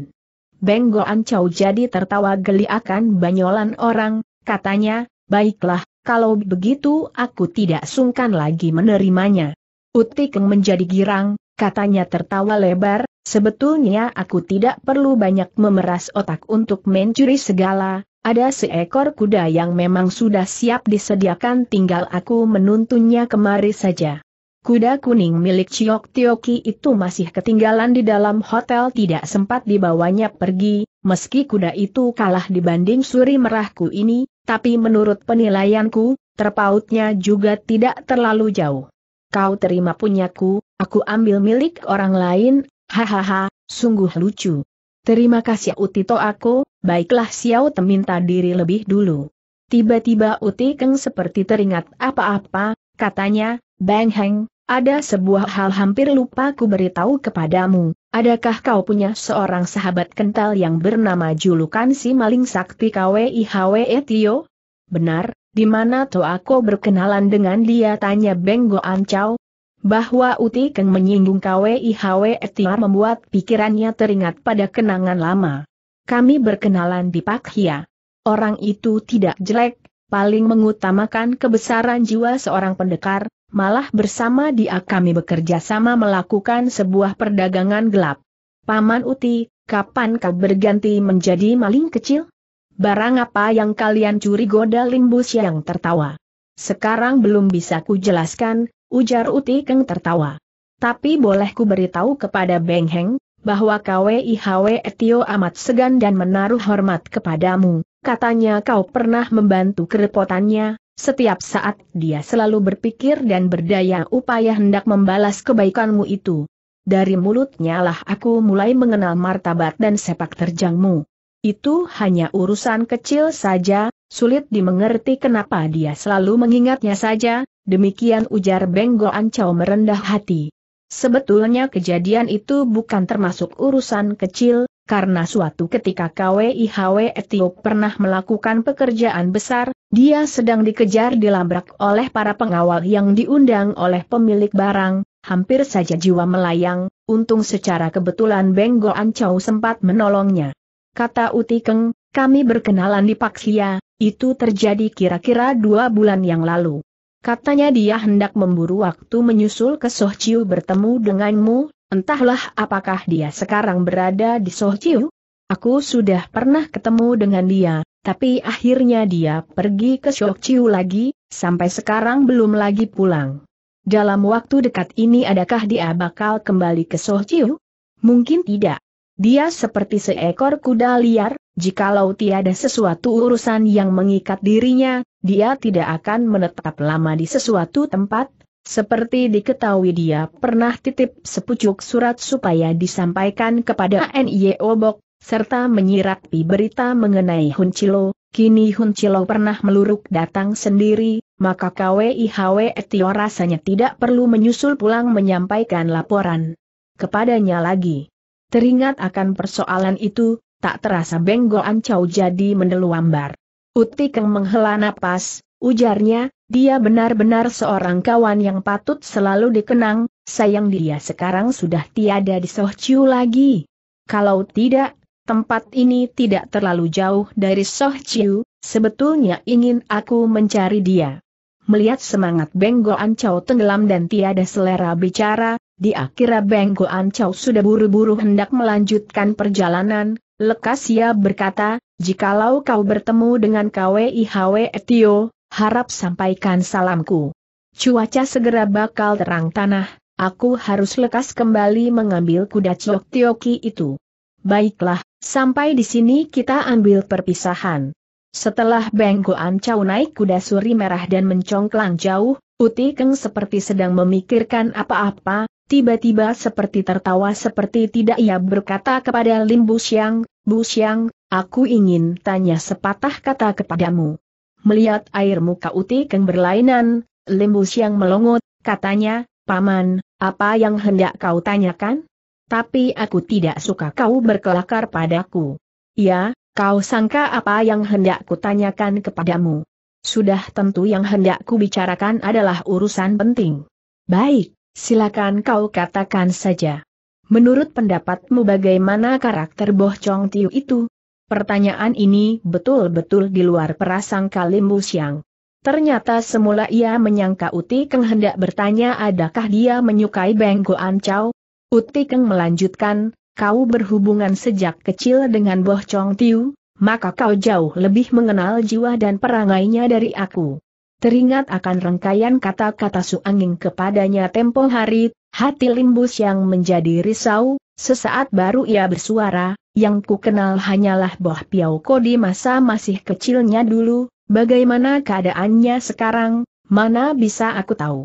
Benggo Ancau jadi tertawa geli akan banyolan orang, katanya, baiklah, kalau begitu aku tidak sungkan lagi menerimanya. Utikeng menjadi girang, katanya tertawa lebar, sebetulnya aku tidak perlu banyak memeras otak untuk mencuri segala, ada seekor kuda yang memang sudah siap disediakan tinggal aku menuntunnya kemari saja. Kuda kuning milik Chiok Tioki itu masih ketinggalan di dalam hotel tidak sempat dibawanya pergi, meski kuda itu kalah dibanding suri merahku ini, tapi menurut penilaianku, terpautnya juga tidak terlalu jauh. Kau terima punyaku, aku ambil milik orang lain, hahaha, sungguh lucu. Terima kasih Utito aku, baiklah Xiao teminta diri lebih dulu. Tiba-tiba Uti Keng seperti teringat apa-apa, katanya, Bang Heng, ada sebuah hal hampir lupa ku beritahu kepadamu, adakah kau punya seorang sahabat kental yang bernama julukan si maling sakti KWIHWE Tio? Benar, di mana to aku berkenalan dengan dia tanya Beng Ancau? bahwa Uti Keng menyinggung KWIHW Etiar membuat pikirannya teringat pada kenangan lama. Kami berkenalan di Pakhia. Orang itu tidak jelek, paling mengutamakan kebesaran jiwa seorang pendekar, malah bersama dia kami bekerja sama melakukan sebuah perdagangan gelap. Paman Uti, kapan kau berganti menjadi maling kecil? Barang apa yang kalian curi goda limbus yang tertawa? Sekarang belum bisa kujelaskan, Ujar Uti Keng tertawa. Tapi boleh ku beritahu kepada Beng Heng, bahwa KWIHW Etio amat segan dan menaruh hormat kepadamu, katanya kau pernah membantu kerepotannya, setiap saat dia selalu berpikir dan berdaya upaya hendak membalas kebaikanmu itu. Dari mulutnya lah aku mulai mengenal martabat dan sepak terjangmu. Itu hanya urusan kecil saja, sulit dimengerti kenapa dia selalu mengingatnya saja, Demikian ujar Benggo Ancau merendah hati. Sebetulnya kejadian itu bukan termasuk urusan kecil, karena suatu ketika KWIHW Etiop pernah melakukan pekerjaan besar, dia sedang dikejar dilabrak oleh para pengawal yang diundang oleh pemilik barang, hampir saja jiwa melayang, untung secara kebetulan Benggo Ancau sempat menolongnya. Kata Utikeng, kami berkenalan di Paksia, itu terjadi kira-kira dua bulan yang lalu. Katanya dia hendak memburu waktu menyusul ke Sohciu bertemu denganmu, entahlah apakah dia sekarang berada di Sohciu? Aku sudah pernah ketemu dengan dia, tapi akhirnya dia pergi ke Sohciu lagi, sampai sekarang belum lagi pulang. Dalam waktu dekat ini adakah dia bakal kembali ke Sohciu? Mungkin tidak. Dia seperti seekor kuda liar, Jikalau tiada sesuatu urusan yang mengikat dirinya, dia tidak akan menetap lama di sesuatu tempat, seperti diketahui dia pernah titip sepucuk surat supaya disampaikan kepada NIO Obok, serta menyirapi berita mengenai Hun Huncilo, kini Hun Huncilo pernah meluruk datang sendiri, maka KWIHW Etio rasanya tidak perlu menyusul pulang menyampaikan laporan kepadanya lagi. Teringat akan persoalan itu, tak terasa benggoan Chow jadi mendeluambar. Utikeng menghela napas, ujarnya, dia benar-benar seorang kawan yang patut selalu dikenang, sayang dia sekarang sudah tiada di Sohciu lagi. Kalau tidak, tempat ini tidak terlalu jauh dari Sohciu, sebetulnya ingin aku mencari dia. Melihat semangat Benggoan Chow tenggelam dan tiada selera bicara, di akhirnya Benggoan Chow sudah buru-buru hendak melanjutkan perjalanan, Lekas ia berkata, jikalau kau bertemu dengan KWIHW Etio, harap sampaikan salamku. Cuaca segera bakal terang tanah, aku harus lekas kembali mengambil kuda Chok Tioki itu. Baiklah, sampai di sini kita ambil perpisahan. Setelah Beng Ancau naik kuda suri merah dan mencongklang jauh, Uti Keng seperti sedang memikirkan apa-apa, Tiba-tiba seperti tertawa seperti tidak ia berkata kepada Lim Bu Busiang, Bu aku ingin tanya sepatah kata kepadamu. Melihat air muka Uti Keng berlainan, Lim Bu melongot, katanya, Paman, apa yang hendak kau tanyakan? Tapi aku tidak suka kau berkelakar padaku. Ya, kau sangka apa yang hendak kutanyakan kepadamu. Sudah tentu yang hendak ku bicarakan adalah urusan penting. Baik, Silakan kau katakan saja. Menurut pendapatmu bagaimana karakter Boh Chong Tiu itu? Pertanyaan ini betul-betul di luar prasangka Limbu Siang. Ternyata semula ia menyangka Uti Keng hendak bertanya adakah dia menyukai Beng Goan Chow. Uti Keng melanjutkan, kau berhubungan sejak kecil dengan Boh Chong Tiu, maka kau jauh lebih mengenal jiwa dan perangainya dari aku. Teringat akan rangkaian kata-kata Suangin kepadanya tempo hari, hati limbus yang menjadi risau, sesaat baru ia bersuara, yang ku kenal hanyalah Boh Piau Ko di masa masih kecilnya dulu, bagaimana keadaannya sekarang, mana bisa aku tahu.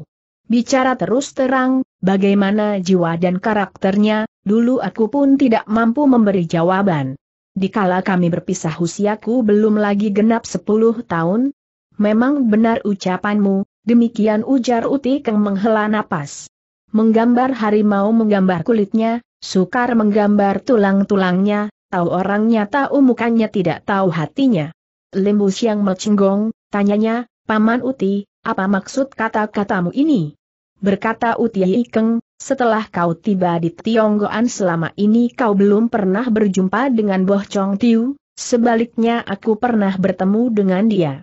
Bicara terus terang, bagaimana jiwa dan karakternya, dulu aku pun tidak mampu memberi jawaban. Dikala kami berpisah usiaku belum lagi genap 10 tahun, Memang benar ucapanmu, demikian ujar Uti Keng menghela napas. Menggambar harimau menggambar kulitnya, sukar menggambar tulang-tulangnya, tahu orangnya tahu mukanya tidak tahu hatinya. Lembus yang mecenggong, tanyanya, Paman Uti, apa maksud kata-katamu ini? Berkata Uti Keng, setelah kau tiba di Tionggoan selama ini kau belum pernah berjumpa dengan Boh Chong Tiu, sebaliknya aku pernah bertemu dengan dia.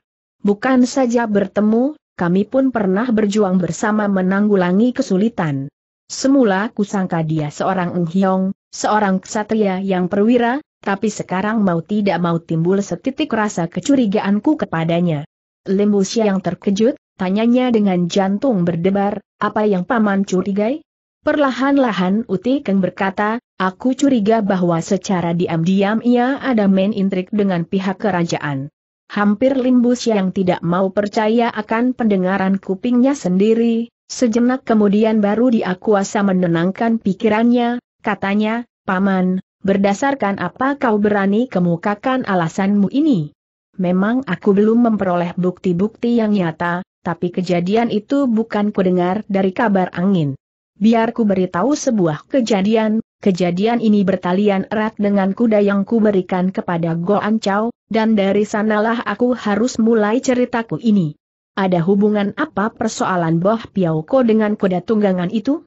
Bukan saja bertemu, kami pun pernah berjuang bersama menanggulangi kesulitan. Semula kusangka dia seorang Unghyong, seorang ksatria yang perwira, tapi sekarang mau tidak mau timbul setitik rasa kecurigaanku kepadanya. Lembusia yang terkejut, tanyanya dengan jantung berdebar, apa yang paman curigai? Perlahan-lahan Keng berkata, aku curiga bahwa secara diam-diam ia ada main intrik dengan pihak kerajaan hampir limbus yang tidak mau percaya akan pendengaran kupingnya sendiri, sejenak kemudian baru dia kuasa menenangkan pikirannya, katanya, Paman, berdasarkan apa kau berani kemukakan alasanmu ini? Memang aku belum memperoleh bukti-bukti yang nyata, tapi kejadian itu bukan kudengar dari kabar angin. Biar ku beritahu sebuah kejadian, kejadian ini bertalian erat dengan kuda yang kuberikan kepada Goan Chow, dan dari sanalah aku harus mulai ceritaku ini. Ada hubungan apa persoalan Boh Piauko dengan kuda tunggangan itu?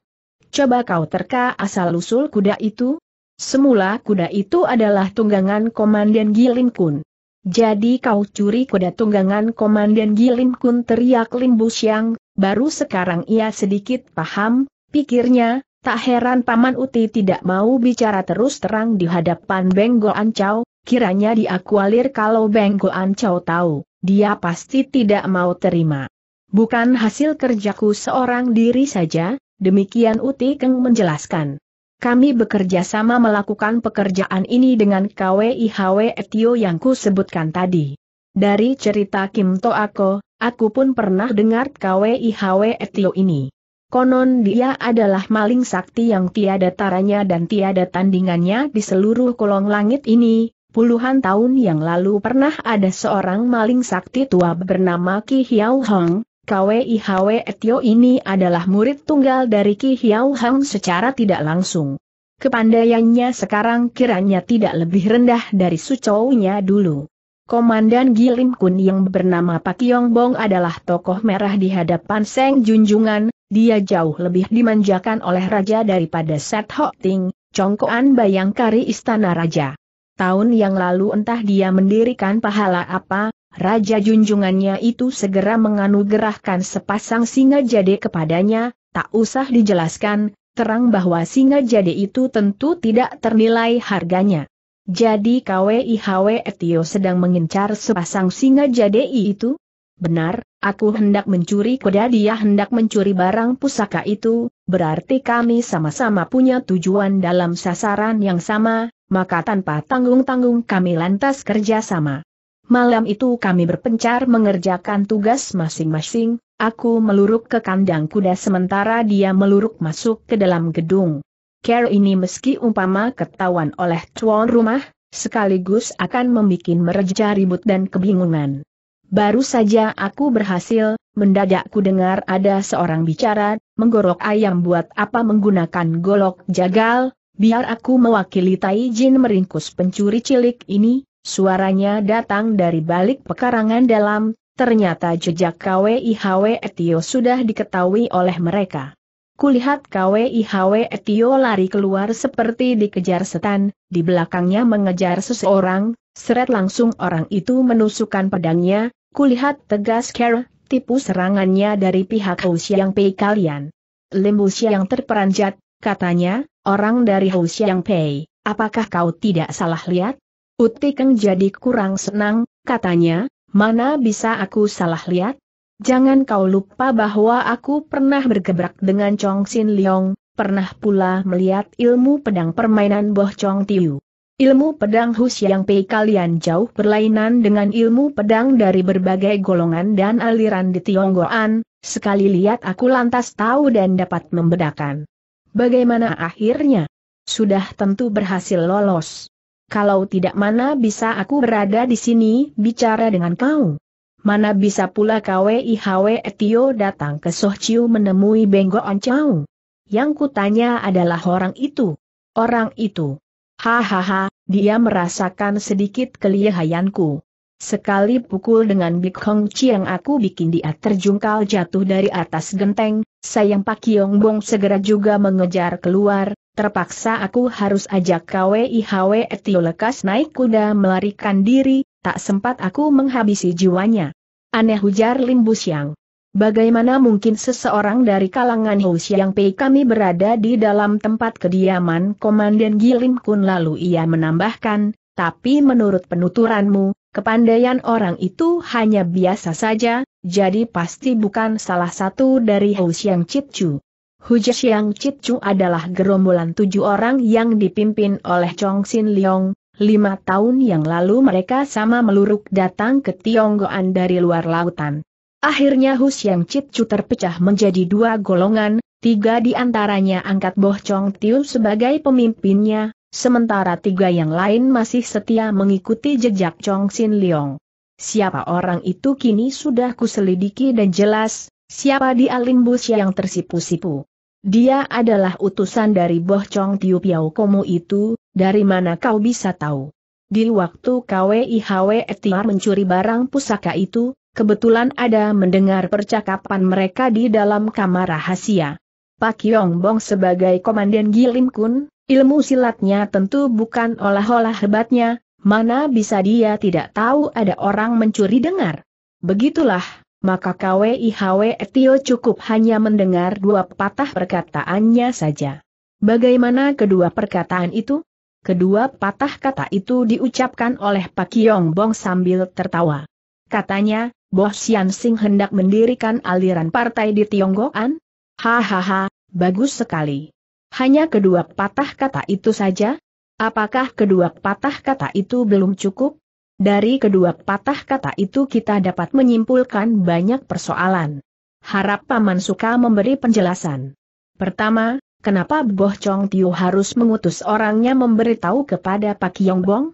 Coba kau terka asal-usul kuda itu? Semula kuda itu adalah tunggangan Komandan Gilin Kun. Jadi kau curi kuda tunggangan Komandan Gilin Kun teriak Lim Siang, baru sekarang ia sedikit paham, pikirnya, tak heran Paman Uti tidak mau bicara terus terang di hadapan Benggo Ancau, Kiranya diakualir kalau Bengko Ancau tahu, dia pasti tidak mau terima. Bukan hasil kerjaku seorang diri saja, demikian Uti Keng menjelaskan. Kami bekerja sama melakukan pekerjaan ini dengan KWIHW Etio yang ku sebutkan tadi. Dari cerita Kim To Ako, aku pun pernah dengar KWIHW Etio ini. Konon dia adalah maling sakti yang tiada taranya dan tiada tandingannya di seluruh kolong langit ini, Puluhan tahun yang lalu pernah ada seorang maling sakti tua bernama Ki Hiao Hong, KWIHW Etio ini adalah murid tunggal dari Ki Hiao Hong secara tidak langsung. Kepandaiannya sekarang kiranya tidak lebih rendah dari sucownya dulu. Komandan Gilim Kun yang bernama Pak Yong Bong adalah tokoh merah di hadapan Seng Junjungan, dia jauh lebih dimanjakan oleh raja daripada Set Ho Ting, congkoan bayangkari istana raja tahun yang lalu entah dia mendirikan pahala apa, Raja Junjungannya itu segera menganugerahkan sepasang singa jade kepadanya, tak usah dijelaskan, terang bahwa singa jade itu tentu tidak ternilai harganya. Jadi KWIHW Etio sedang mengincar sepasang singa jade itu? Benar, aku hendak mencuri kuda dia hendak mencuri barang pusaka itu, berarti kami sama-sama punya tujuan dalam sasaran yang sama, maka tanpa tanggung-tanggung kami lantas kerjasama. Malam itu kami berpencar mengerjakan tugas masing-masing, aku meluruk ke kandang kuda sementara dia meluruk masuk ke dalam gedung. Care ini meski umpama ketahuan oleh tuan rumah, sekaligus akan membuat mereja ribut dan kebingungan. Baru saja aku berhasil, mendadak ku dengar ada seorang bicara, menggorok ayam buat apa menggunakan golok jagal, biar aku mewakili Taijin meringkus pencuri cilik ini, suaranya datang dari balik pekarangan dalam, ternyata jejak KWIHW Etio sudah diketahui oleh mereka. Kulihat KWIHW Etio lari keluar seperti dikejar setan, di belakangnya mengejar seseorang, seret langsung orang itu menusukkan pedangnya, kulihat tegas Kera, tipu serangannya dari pihak Usia yang Pei kalian. Lim Wu terperanjat, katanya, Orang dari Hou Xiang Pei, apakah kau tidak salah lihat? Uti Keng jadi kurang senang, katanya, mana bisa aku salah lihat? Jangan kau lupa bahwa aku pernah bergebrak dengan Chong Xin Leong, pernah pula melihat ilmu pedang permainan Boh Chong Tiu. Ilmu pedang Hu yang Pei kalian jauh berlainan dengan ilmu pedang dari berbagai golongan dan aliran di Tionggoan, sekali lihat aku lantas tahu dan dapat membedakan. Bagaimana akhirnya? Sudah tentu berhasil lolos. Kalau tidak mana bisa aku berada di sini bicara dengan kau. Mana bisa pula KWIHW Etio datang ke Sohciu menemui Benggo Oncau. Yang kutanya adalah orang itu. Orang itu. Hahaha, dia merasakan sedikit kelihayanku. Sekali pukul dengan Bik Hong Chiang aku bikin dia terjungkal jatuh dari atas genteng, sayang Pak Yong Bong segera juga mengejar keluar, terpaksa aku harus ajak HW Etio lekas naik kuda melarikan diri, tak sempat aku menghabisi jiwanya. Aneh hujar Lim Siang. Bagaimana mungkin seseorang dari kalangan Hu Siang Pei kami berada di dalam tempat kediaman Komandan Gilim Kun lalu ia menambahkan, tapi menurut penuturanmu, Kepandaian orang itu hanya biasa saja, jadi pasti bukan salah satu dari Hu Xiang Chitchu. Hu Xiang Chitchu adalah gerombolan tujuh orang yang dipimpin oleh Chong Xin Leong. Lima tahun yang lalu mereka sama meluruk datang ke Tionggoan dari luar lautan. Akhirnya Hu Xiang Chitchu terpecah menjadi dua golongan, tiga di antaranya angkat Boh Chong Tiu sebagai pemimpinnya, Sementara tiga yang lain masih setia mengikuti jejak Chong Xin Leong. Siapa orang itu kini sudah kuselidiki dan jelas, siapa di Alimbus yang tersipu-sipu. Dia adalah utusan dari Boh Chong Tiu Piao Komu itu, dari mana kau bisa tahu? Di waktu KWIHW Etiar mencuri barang pusaka itu, kebetulan ada mendengar percakapan mereka di dalam kamar rahasia. Pak Yong Bong sebagai komandan Gilim Kun, Ilmu silatnya tentu bukan olah-olah hebatnya, mana bisa dia tidak tahu ada orang mencuri dengar. Begitulah, maka KWIHW Etio cukup hanya mendengar dua patah perkataannya saja. Bagaimana kedua perkataan itu? Kedua patah kata itu diucapkan oleh Pak Kiong Bong sambil tertawa. Katanya, Boh Sian Sing hendak mendirikan aliran partai di Tionggoan? Hahaha, bagus sekali. Hanya kedua patah kata itu saja? Apakah kedua patah kata itu belum cukup? Dari kedua patah kata itu kita dapat menyimpulkan banyak persoalan. Harap Paman Suka memberi penjelasan. Pertama, kenapa Boh Chong Tiu harus mengutus orangnya memberitahu kepada Pak Yong Bong?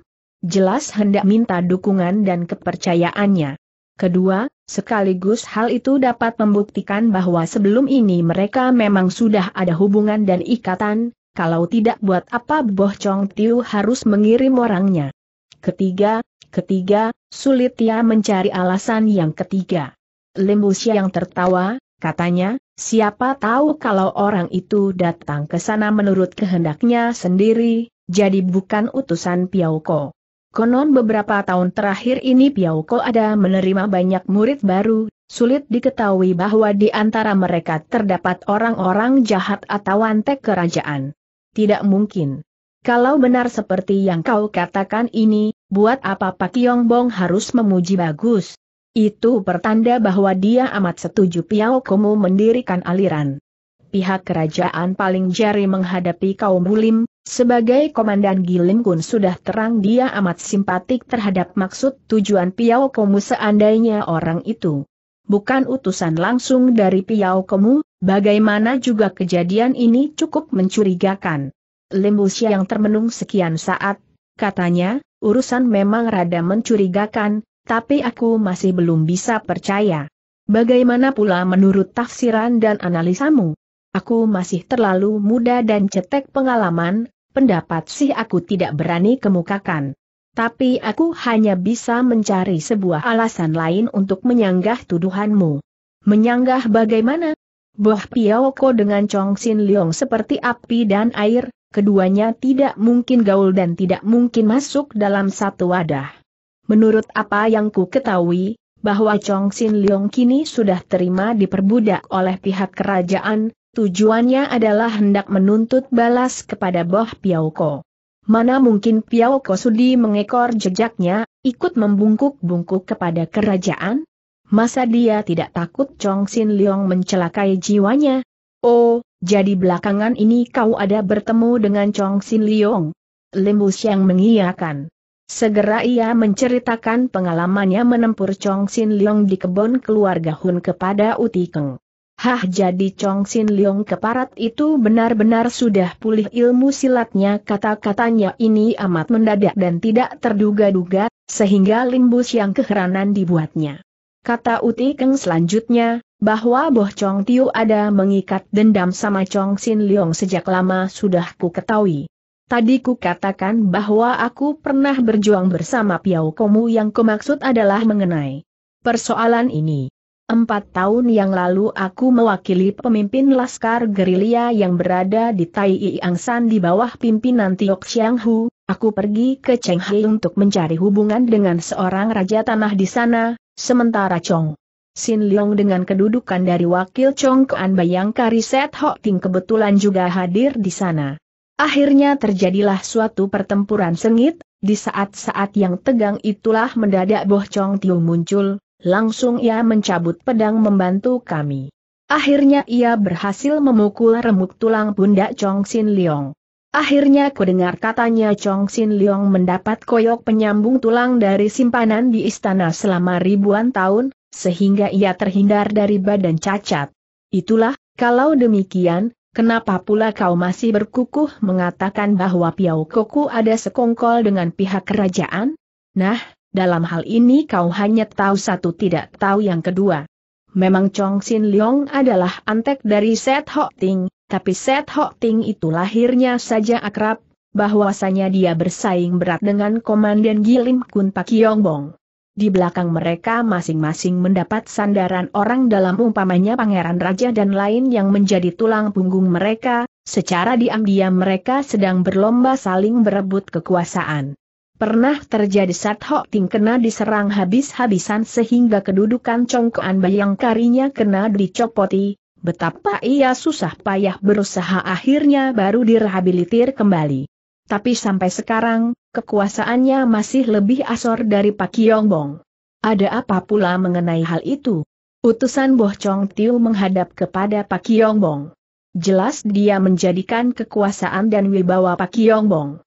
Jelas hendak minta dukungan dan kepercayaannya. Kedua, sekaligus hal itu dapat membuktikan bahwa sebelum ini mereka memang sudah ada hubungan dan ikatan, kalau tidak buat apa Boh Chong Tiu harus mengirim orangnya. Ketiga, ketiga, sulit ia mencari alasan yang ketiga. Lembusia yang tertawa, katanya, siapa tahu kalau orang itu datang ke sana menurut kehendaknya sendiri, jadi bukan utusan Ko. Konon beberapa tahun terakhir ini Piao Ko ada menerima banyak murid baru, sulit diketahui bahwa di antara mereka terdapat orang-orang jahat atau antek kerajaan. Tidak mungkin. Kalau benar seperti yang kau katakan ini, buat apa Pak Yong Bong harus memuji bagus? Itu pertanda bahwa dia amat setuju Piao Ko mendirikan aliran pihak kerajaan paling jari menghadapi kaum bulim. sebagai komandan Gilim Kun sudah terang dia amat simpatik terhadap maksud tujuan Piau Komu seandainya orang itu bukan utusan langsung dari Piau Komu, bagaimana juga kejadian ini cukup mencurigakan. Limbusya yang termenung sekian saat, katanya, urusan memang rada mencurigakan, tapi aku masih belum bisa percaya. Bagaimana pula menurut tafsiran dan analisamu? Aku masih terlalu muda dan cetek pengalaman, pendapat sih aku tidak berani kemukakan. Tapi aku hanya bisa mencari sebuah alasan lain untuk menyanggah tuduhanmu. Menyanggah bagaimana? Boh Piaoko dengan Chong Xin Leong seperti api dan air, keduanya tidak mungkin gaul dan tidak mungkin masuk dalam satu wadah. Menurut apa yang ku ketahui, bahwa Chong Xin Leong kini sudah terima diperbudak oleh pihak kerajaan, Tujuannya adalah hendak menuntut balas kepada Boh Piauko. Mana mungkin Piauko sudi mengekor jejaknya, ikut membungkuk-bungkuk kepada kerajaan? Masa dia tidak takut Chong Sin Leong mencelakai jiwanya? Oh, jadi belakangan ini kau ada bertemu dengan Chong Sin Leong? Limbu Siang mengiyakan. Segera ia menceritakan pengalamannya menempur Chong Sin Leong di kebun keluarga Hun kepada Uti Keng. Hah jadi Chong Sin Leong keparat itu benar-benar sudah pulih ilmu silatnya kata-katanya ini amat mendadak dan tidak terduga-duga, sehingga limbus yang keheranan dibuatnya. Kata Uti Keng selanjutnya, bahwa Boh Chong Tiu ada mengikat dendam sama Chong Sin Leong sejak lama sudah ku ketahui. Tadi ku katakan bahwa aku pernah berjuang bersama Piao Komu yang kumaksud adalah mengenai persoalan ini. Empat tahun yang lalu aku mewakili pemimpin Laskar Gerilya yang berada di Tai Angsan di bawah pimpinan Tio Xiang Hu, aku pergi ke Cheng Chenghe untuk mencari hubungan dengan seorang raja tanah di sana, sementara Chong. Sin Leong dengan kedudukan dari wakil Chong Kean Kari Set Ho Ting kebetulan juga hadir di sana. Akhirnya terjadilah suatu pertempuran sengit, di saat-saat yang tegang itulah mendadak Boh Chong Tiu muncul, Langsung ia mencabut pedang membantu kami. Akhirnya ia berhasil memukul remuk tulang bunda Chong Sin Leong. Akhirnya kudengar katanya Chong Sin Leong mendapat koyok penyambung tulang dari simpanan di istana selama ribuan tahun, sehingga ia terhindar dari badan cacat. Itulah, kalau demikian, kenapa pula kau masih berkukuh mengatakan bahwa Piau Koku ada sekongkol dengan pihak kerajaan? Nah, dalam hal ini kau hanya tahu satu tidak tahu yang kedua. Memang Chong Sin Leong adalah antek dari Set Hok Ting, tapi Set Hok Ting itu lahirnya saja akrab, bahwasanya dia bersaing berat dengan Komandan Gilim Kun Pak Yong Bong. Di belakang mereka masing-masing mendapat sandaran orang dalam umpamanya pangeran raja dan lain yang menjadi tulang punggung mereka, secara diam-diam mereka sedang berlomba saling berebut kekuasaan. Pernah terjadi saat Hok Ting kena diserang habis-habisan sehingga kedudukan congkoan bayang karinya kena dicopoti, betapa ia susah payah berusaha akhirnya baru direhabilitir kembali. Tapi sampai sekarang, kekuasaannya masih lebih asor dari Pak Yongbong. Ada apa pula mengenai hal itu? Utusan Boh Chong Tiu menghadap kepada Pak Yongbong. Jelas dia menjadikan kekuasaan dan wibawa Pak Yongbong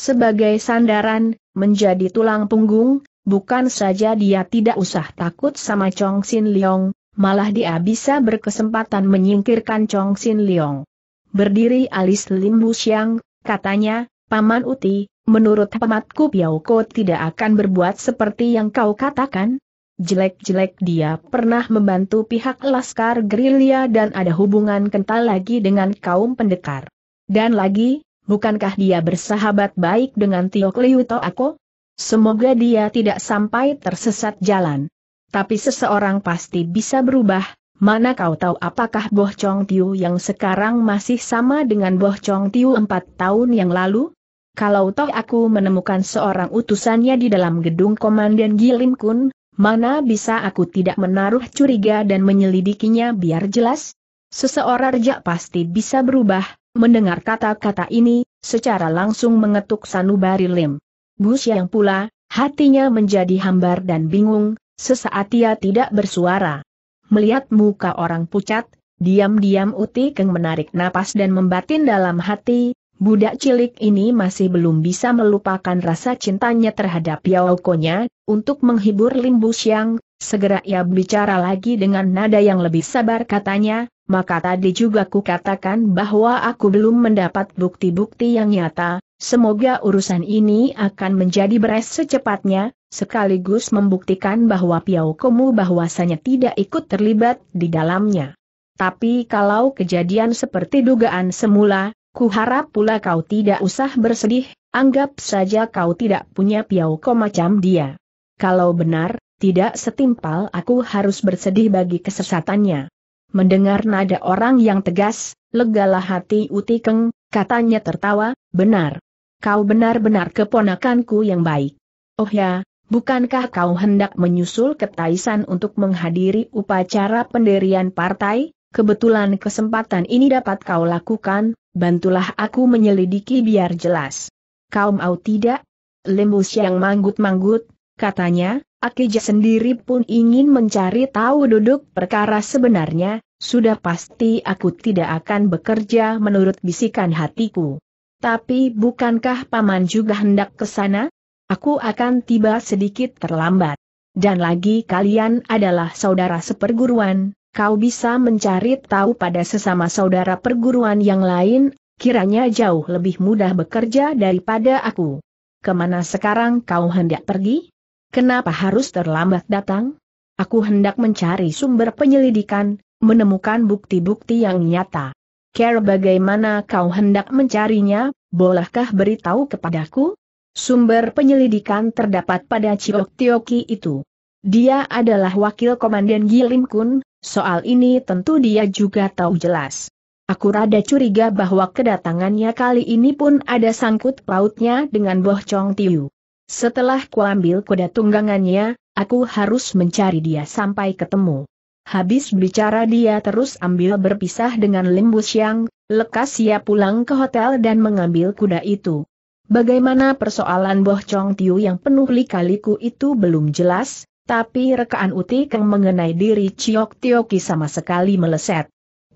sebagai sandaran, menjadi tulang punggung, bukan saja dia tidak usah takut sama Chong Xin Leong, malah dia bisa berkesempatan menyingkirkan Chong Xin Leong. Berdiri alis Lim Busiang, katanya, Paman Uti, menurut Piao Kuo tidak akan berbuat seperti yang kau katakan, jelek-jelek dia pernah membantu pihak Laskar Gerilya dan ada hubungan kental lagi dengan kaum pendekar. Dan lagi, bukankah dia bersahabat baik dengan Tio Kliuto aku? Semoga dia tidak sampai tersesat jalan. Tapi seseorang pasti bisa berubah, mana kau tahu apakah Boh Chong Tiu yang sekarang masih sama dengan Boh Chong Tiu empat tahun yang lalu? Kalau toh aku menemukan seorang utusannya di dalam gedung Komandan Gilim Kun, mana bisa aku tidak menaruh curiga dan menyelidikinya biar jelas? Seseorang rejak pasti bisa berubah, Mendengar kata-kata ini, secara langsung mengetuk sanubari Lim. Bus yang pula, hatinya menjadi hambar dan bingung, sesaat ia tidak bersuara. Melihat muka orang pucat, diam-diam Uti Keng menarik napas dan membatin dalam hati, Budak cilik ini masih belum bisa melupakan rasa cintanya terhadap Yao Konya, untuk menghibur Lim Bu Siang, segera ia bicara lagi dengan nada yang lebih sabar katanya, maka tadi juga ku katakan bahwa aku belum mendapat bukti-bukti yang nyata, semoga urusan ini akan menjadi beres secepatnya, sekaligus membuktikan bahwa Piau Komu bahwasanya tidak ikut terlibat di dalamnya. Tapi kalau kejadian seperti dugaan semula, ku harap pula kau tidak usah bersedih, anggap saja kau tidak punya Piau Komu macam dia. Kalau benar, tidak setimpal aku harus bersedih bagi kesesatannya. Mendengar nada orang yang tegas, legalah hati Uti Keng, katanya tertawa, benar. Kau benar-benar keponakanku yang baik. Oh ya, bukankah kau hendak menyusul ke Taisan untuk menghadiri upacara pendirian partai? Kebetulan kesempatan ini dapat kau lakukan, bantulah aku menyelidiki biar jelas. Kau mau tidak? Lembus yang manggut-manggut, katanya, Akija sendiri pun ingin mencari tahu duduk perkara sebenarnya, sudah pasti aku tidak akan bekerja menurut bisikan hatiku. Tapi bukankah paman juga hendak ke sana? Aku akan tiba sedikit terlambat. Dan lagi kalian adalah saudara seperguruan, kau bisa mencari tahu pada sesama saudara perguruan yang lain, kiranya jauh lebih mudah bekerja daripada aku. Kemana sekarang kau hendak pergi? Kenapa harus terlambat datang? Aku hendak mencari sumber penyelidikan, menemukan bukti-bukti yang nyata. Care bagaimana kau hendak mencarinya, bolehkah beritahu kepadaku? Sumber penyelidikan terdapat pada Ciok Tioki itu. Dia adalah wakil komandan Gilim Kun, soal ini tentu dia juga tahu jelas. Aku rada curiga bahwa kedatangannya kali ini pun ada sangkut pautnya dengan Boh Chong Tiu. Setelah kuambil kuda tunggangannya, aku harus mencari dia sampai ketemu. Habis bicara dia terus ambil berpisah dengan Limbu Siang, lekas ia pulang ke hotel dan mengambil kuda itu. Bagaimana persoalan Boh Chong Tiu yang penuh likaliku itu belum jelas, tapi rekaan Uti Keng mengenai diri Chiok Tioki sama sekali meleset.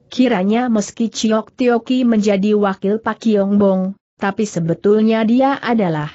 Kiranya meski Chiok Tioki menjadi wakil Pak Yong Bong, tapi sebetulnya dia adalah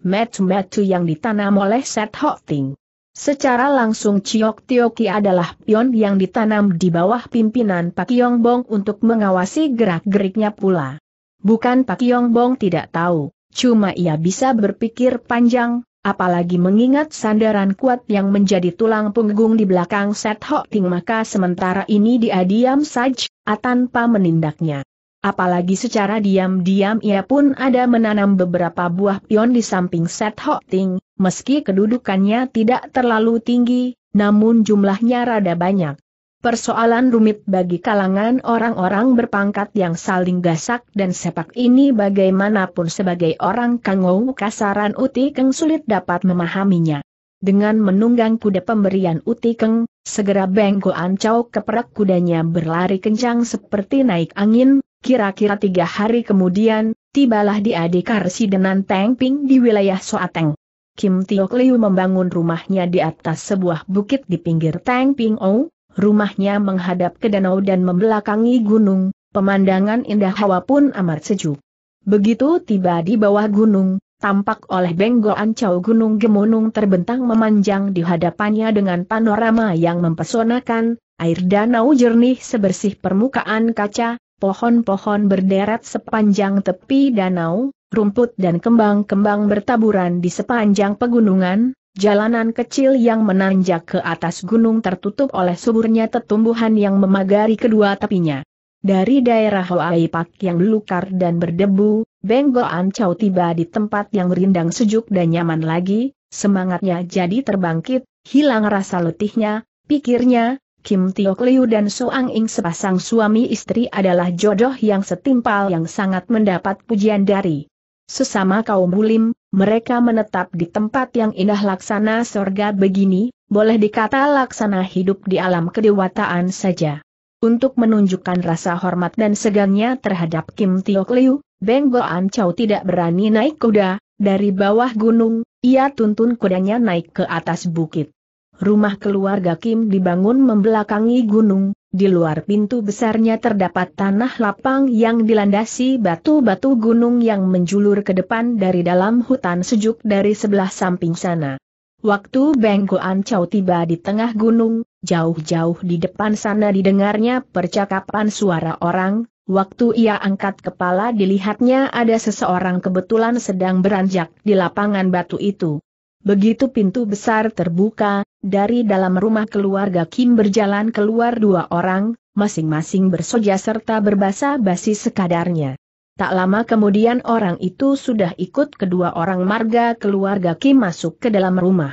metu-metu yang ditanam oleh Set Hok Ting. Secara langsung Chiok Tioki adalah pion yang ditanam di bawah pimpinan Pak Yong Bong untuk mengawasi gerak-geriknya pula. Bukan Pak Yong Bong tidak tahu, cuma ia bisa berpikir panjang, Apalagi mengingat sandaran kuat yang menjadi tulang punggung di belakang Set Hok Ting maka sementara ini dia diam saja, tanpa menindaknya. Apalagi secara diam-diam ia pun ada menanam beberapa buah pion di samping Set Ho Ting, meski kedudukannya tidak terlalu tinggi, namun jumlahnya rada banyak. Persoalan rumit bagi kalangan orang-orang berpangkat yang saling gasak dan sepak ini bagaimanapun sebagai orang kangou kasaran Uti Keng sulit dapat memahaminya. Dengan menunggang kuda pemberian Uti Keng, segera Bengko Ancau keperak kudanya berlari kencang seperti naik angin, Kira-kira tiga hari kemudian, tibalah di Adikar Sidenan Tengping di wilayah Soateng. Kim Tiok Liu membangun rumahnya di atas sebuah bukit di pinggir Tengping O, rumahnya menghadap ke danau dan membelakangi gunung, pemandangan indah hawa pun amat sejuk. Begitu tiba di bawah gunung, tampak oleh benggolan cau gunung gemunung terbentang memanjang di hadapannya dengan panorama yang mempesonakan, air danau jernih sebersih permukaan kaca, pohon-pohon berderet sepanjang tepi danau, rumput dan kembang-kembang bertaburan di sepanjang pegunungan, jalanan kecil yang menanjak ke atas gunung tertutup oleh suburnya tetumbuhan yang memagari kedua tepinya. Dari daerah Hoai Pak yang belukar dan berdebu, Benggo Ancau tiba di tempat yang rindang sejuk dan nyaman lagi, semangatnya jadi terbangkit, hilang rasa letihnya, pikirnya, Kim Tiok Liu dan Ang Ing sepasang suami istri adalah jodoh yang setimpal yang sangat mendapat pujian dari sesama kaum bulim, mereka menetap di tempat yang indah laksana sorga begini, boleh dikata laksana hidup di alam kedewataan saja. Untuk menunjukkan rasa hormat dan segangnya terhadap Kim Tiok Liu, Beng Goan Chow tidak berani naik kuda, dari bawah gunung, ia tuntun kudanya naik ke atas bukit rumah keluarga Kim dibangun membelakangi gunung, di luar pintu besarnya terdapat tanah lapang yang dilandasi batu-batu gunung yang menjulur ke depan dari dalam hutan sejuk dari sebelah samping sana. Waktu Beng Ancau tiba di tengah gunung, jauh-jauh di depan sana didengarnya percakapan suara orang, Waktu ia angkat kepala dilihatnya ada seseorang kebetulan sedang beranjak di lapangan batu itu. Begitu pintu besar terbuka, dari dalam rumah keluarga Kim berjalan keluar dua orang, masing-masing bersoja serta berbahasa basi sekadarnya. Tak lama kemudian orang itu sudah ikut kedua orang marga keluarga Kim masuk ke dalam rumah.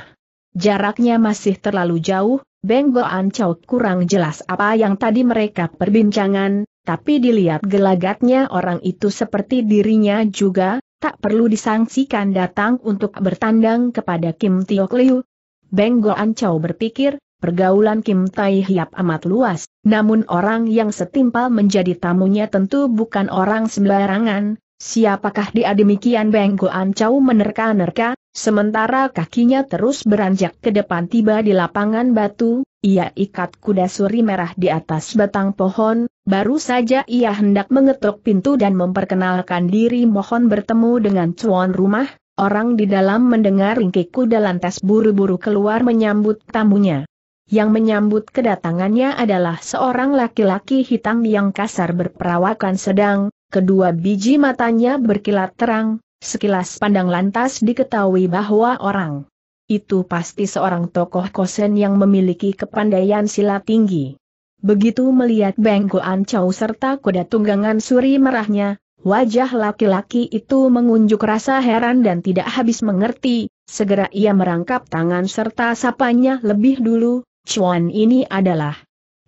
Jaraknya masih terlalu jauh, Beng Goan Chow kurang jelas apa yang tadi mereka perbincangan, tapi dilihat gelagatnya orang itu seperti dirinya juga, tak perlu disangsikan datang untuk bertandang kepada Kim Tiok Liu, Beng Chow berpikir, pergaulan Kim Tai Hiap amat luas, namun orang yang setimpal menjadi tamunya tentu bukan orang sembarangan, siapakah dia demikian Beng Goancau menerka-nerka, sementara kakinya terus beranjak ke depan tiba di lapangan batu, ia ikat kuda suri merah di atas batang pohon, baru saja ia hendak mengetuk pintu dan memperkenalkan diri mohon bertemu dengan cuan rumah, Orang di dalam mendengar ringkik kuda lantas buru-buru keluar menyambut tamunya. Yang menyambut kedatangannya adalah seorang laki-laki hitam yang kasar berperawakan sedang, kedua biji matanya berkilat terang, sekilas pandang lantas diketahui bahwa orang itu pasti seorang tokoh kosen yang memiliki kepandaian silat tinggi. Begitu melihat Bengkoan Chow serta kuda tunggangan suri merahnya, Wajah laki-laki itu mengunjuk rasa heran dan tidak habis mengerti, segera ia merangkap tangan serta sapanya lebih dulu, Chuan ini adalah.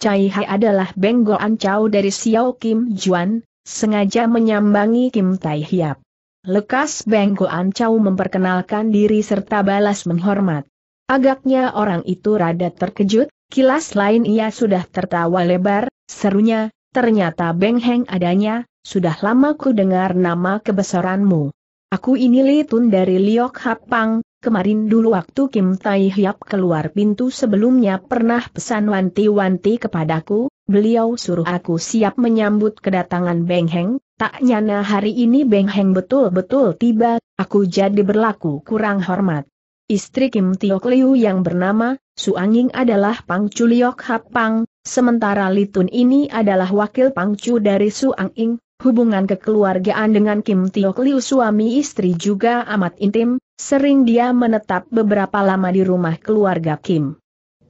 Cai Hai adalah Benggo Ancau dari Xiao Kim Juan, sengaja menyambangi Kim Tai Hiap. Lekas Benggo Ancau memperkenalkan diri serta balas menghormat. Agaknya orang itu rada terkejut, kilas lain ia sudah tertawa lebar, serunya, ternyata Beng Heng adanya, sudah lama ku dengar nama kebesaranmu. Aku ini Litun dari Liok Hapang, kemarin dulu waktu Kim Tai Hiap keluar pintu sebelumnya pernah pesan wanti-wanti kepadaku, beliau suruh aku siap menyambut kedatangan Beng Heng, tak nyana hari ini Beng Heng betul-betul tiba, aku jadi berlaku kurang hormat. Istri Kim Tiok Liu yang bernama, Suanging adalah Pangcu Liok Hapang, sementara Litun ini adalah wakil Pangcu dari Suanging, Hubungan kekeluargaan dengan Kim Tiok Liu suami istri juga amat intim, sering dia menetap beberapa lama di rumah keluarga Kim.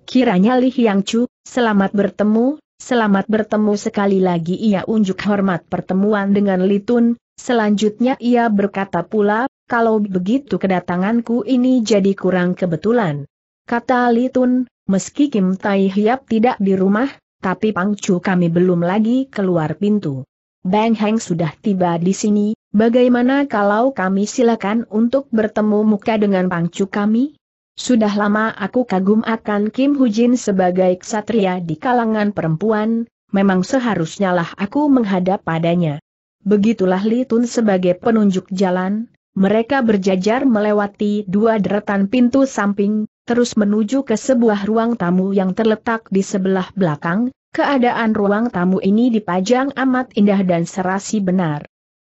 Kiranya Li Hyang Chu, selamat bertemu, selamat bertemu sekali lagi ia unjuk hormat pertemuan dengan Li Tun, selanjutnya ia berkata pula, kalau begitu kedatanganku ini jadi kurang kebetulan. Kata Li Tun, meski Kim Tai Hyap tidak di rumah, tapi Pang Chu kami belum lagi keluar pintu. Bang Heng sudah tiba di sini, bagaimana kalau kami silakan untuk bertemu muka dengan pangcu kami? Sudah lama aku kagum akan Kim Hujin sebagai ksatria di kalangan perempuan, memang seharusnya lah aku menghadap padanya. Begitulah Li Tun sebagai penunjuk jalan, mereka berjajar melewati dua deretan pintu samping, terus menuju ke sebuah ruang tamu yang terletak di sebelah belakang, Keadaan ruang tamu ini dipajang amat indah dan serasi benar.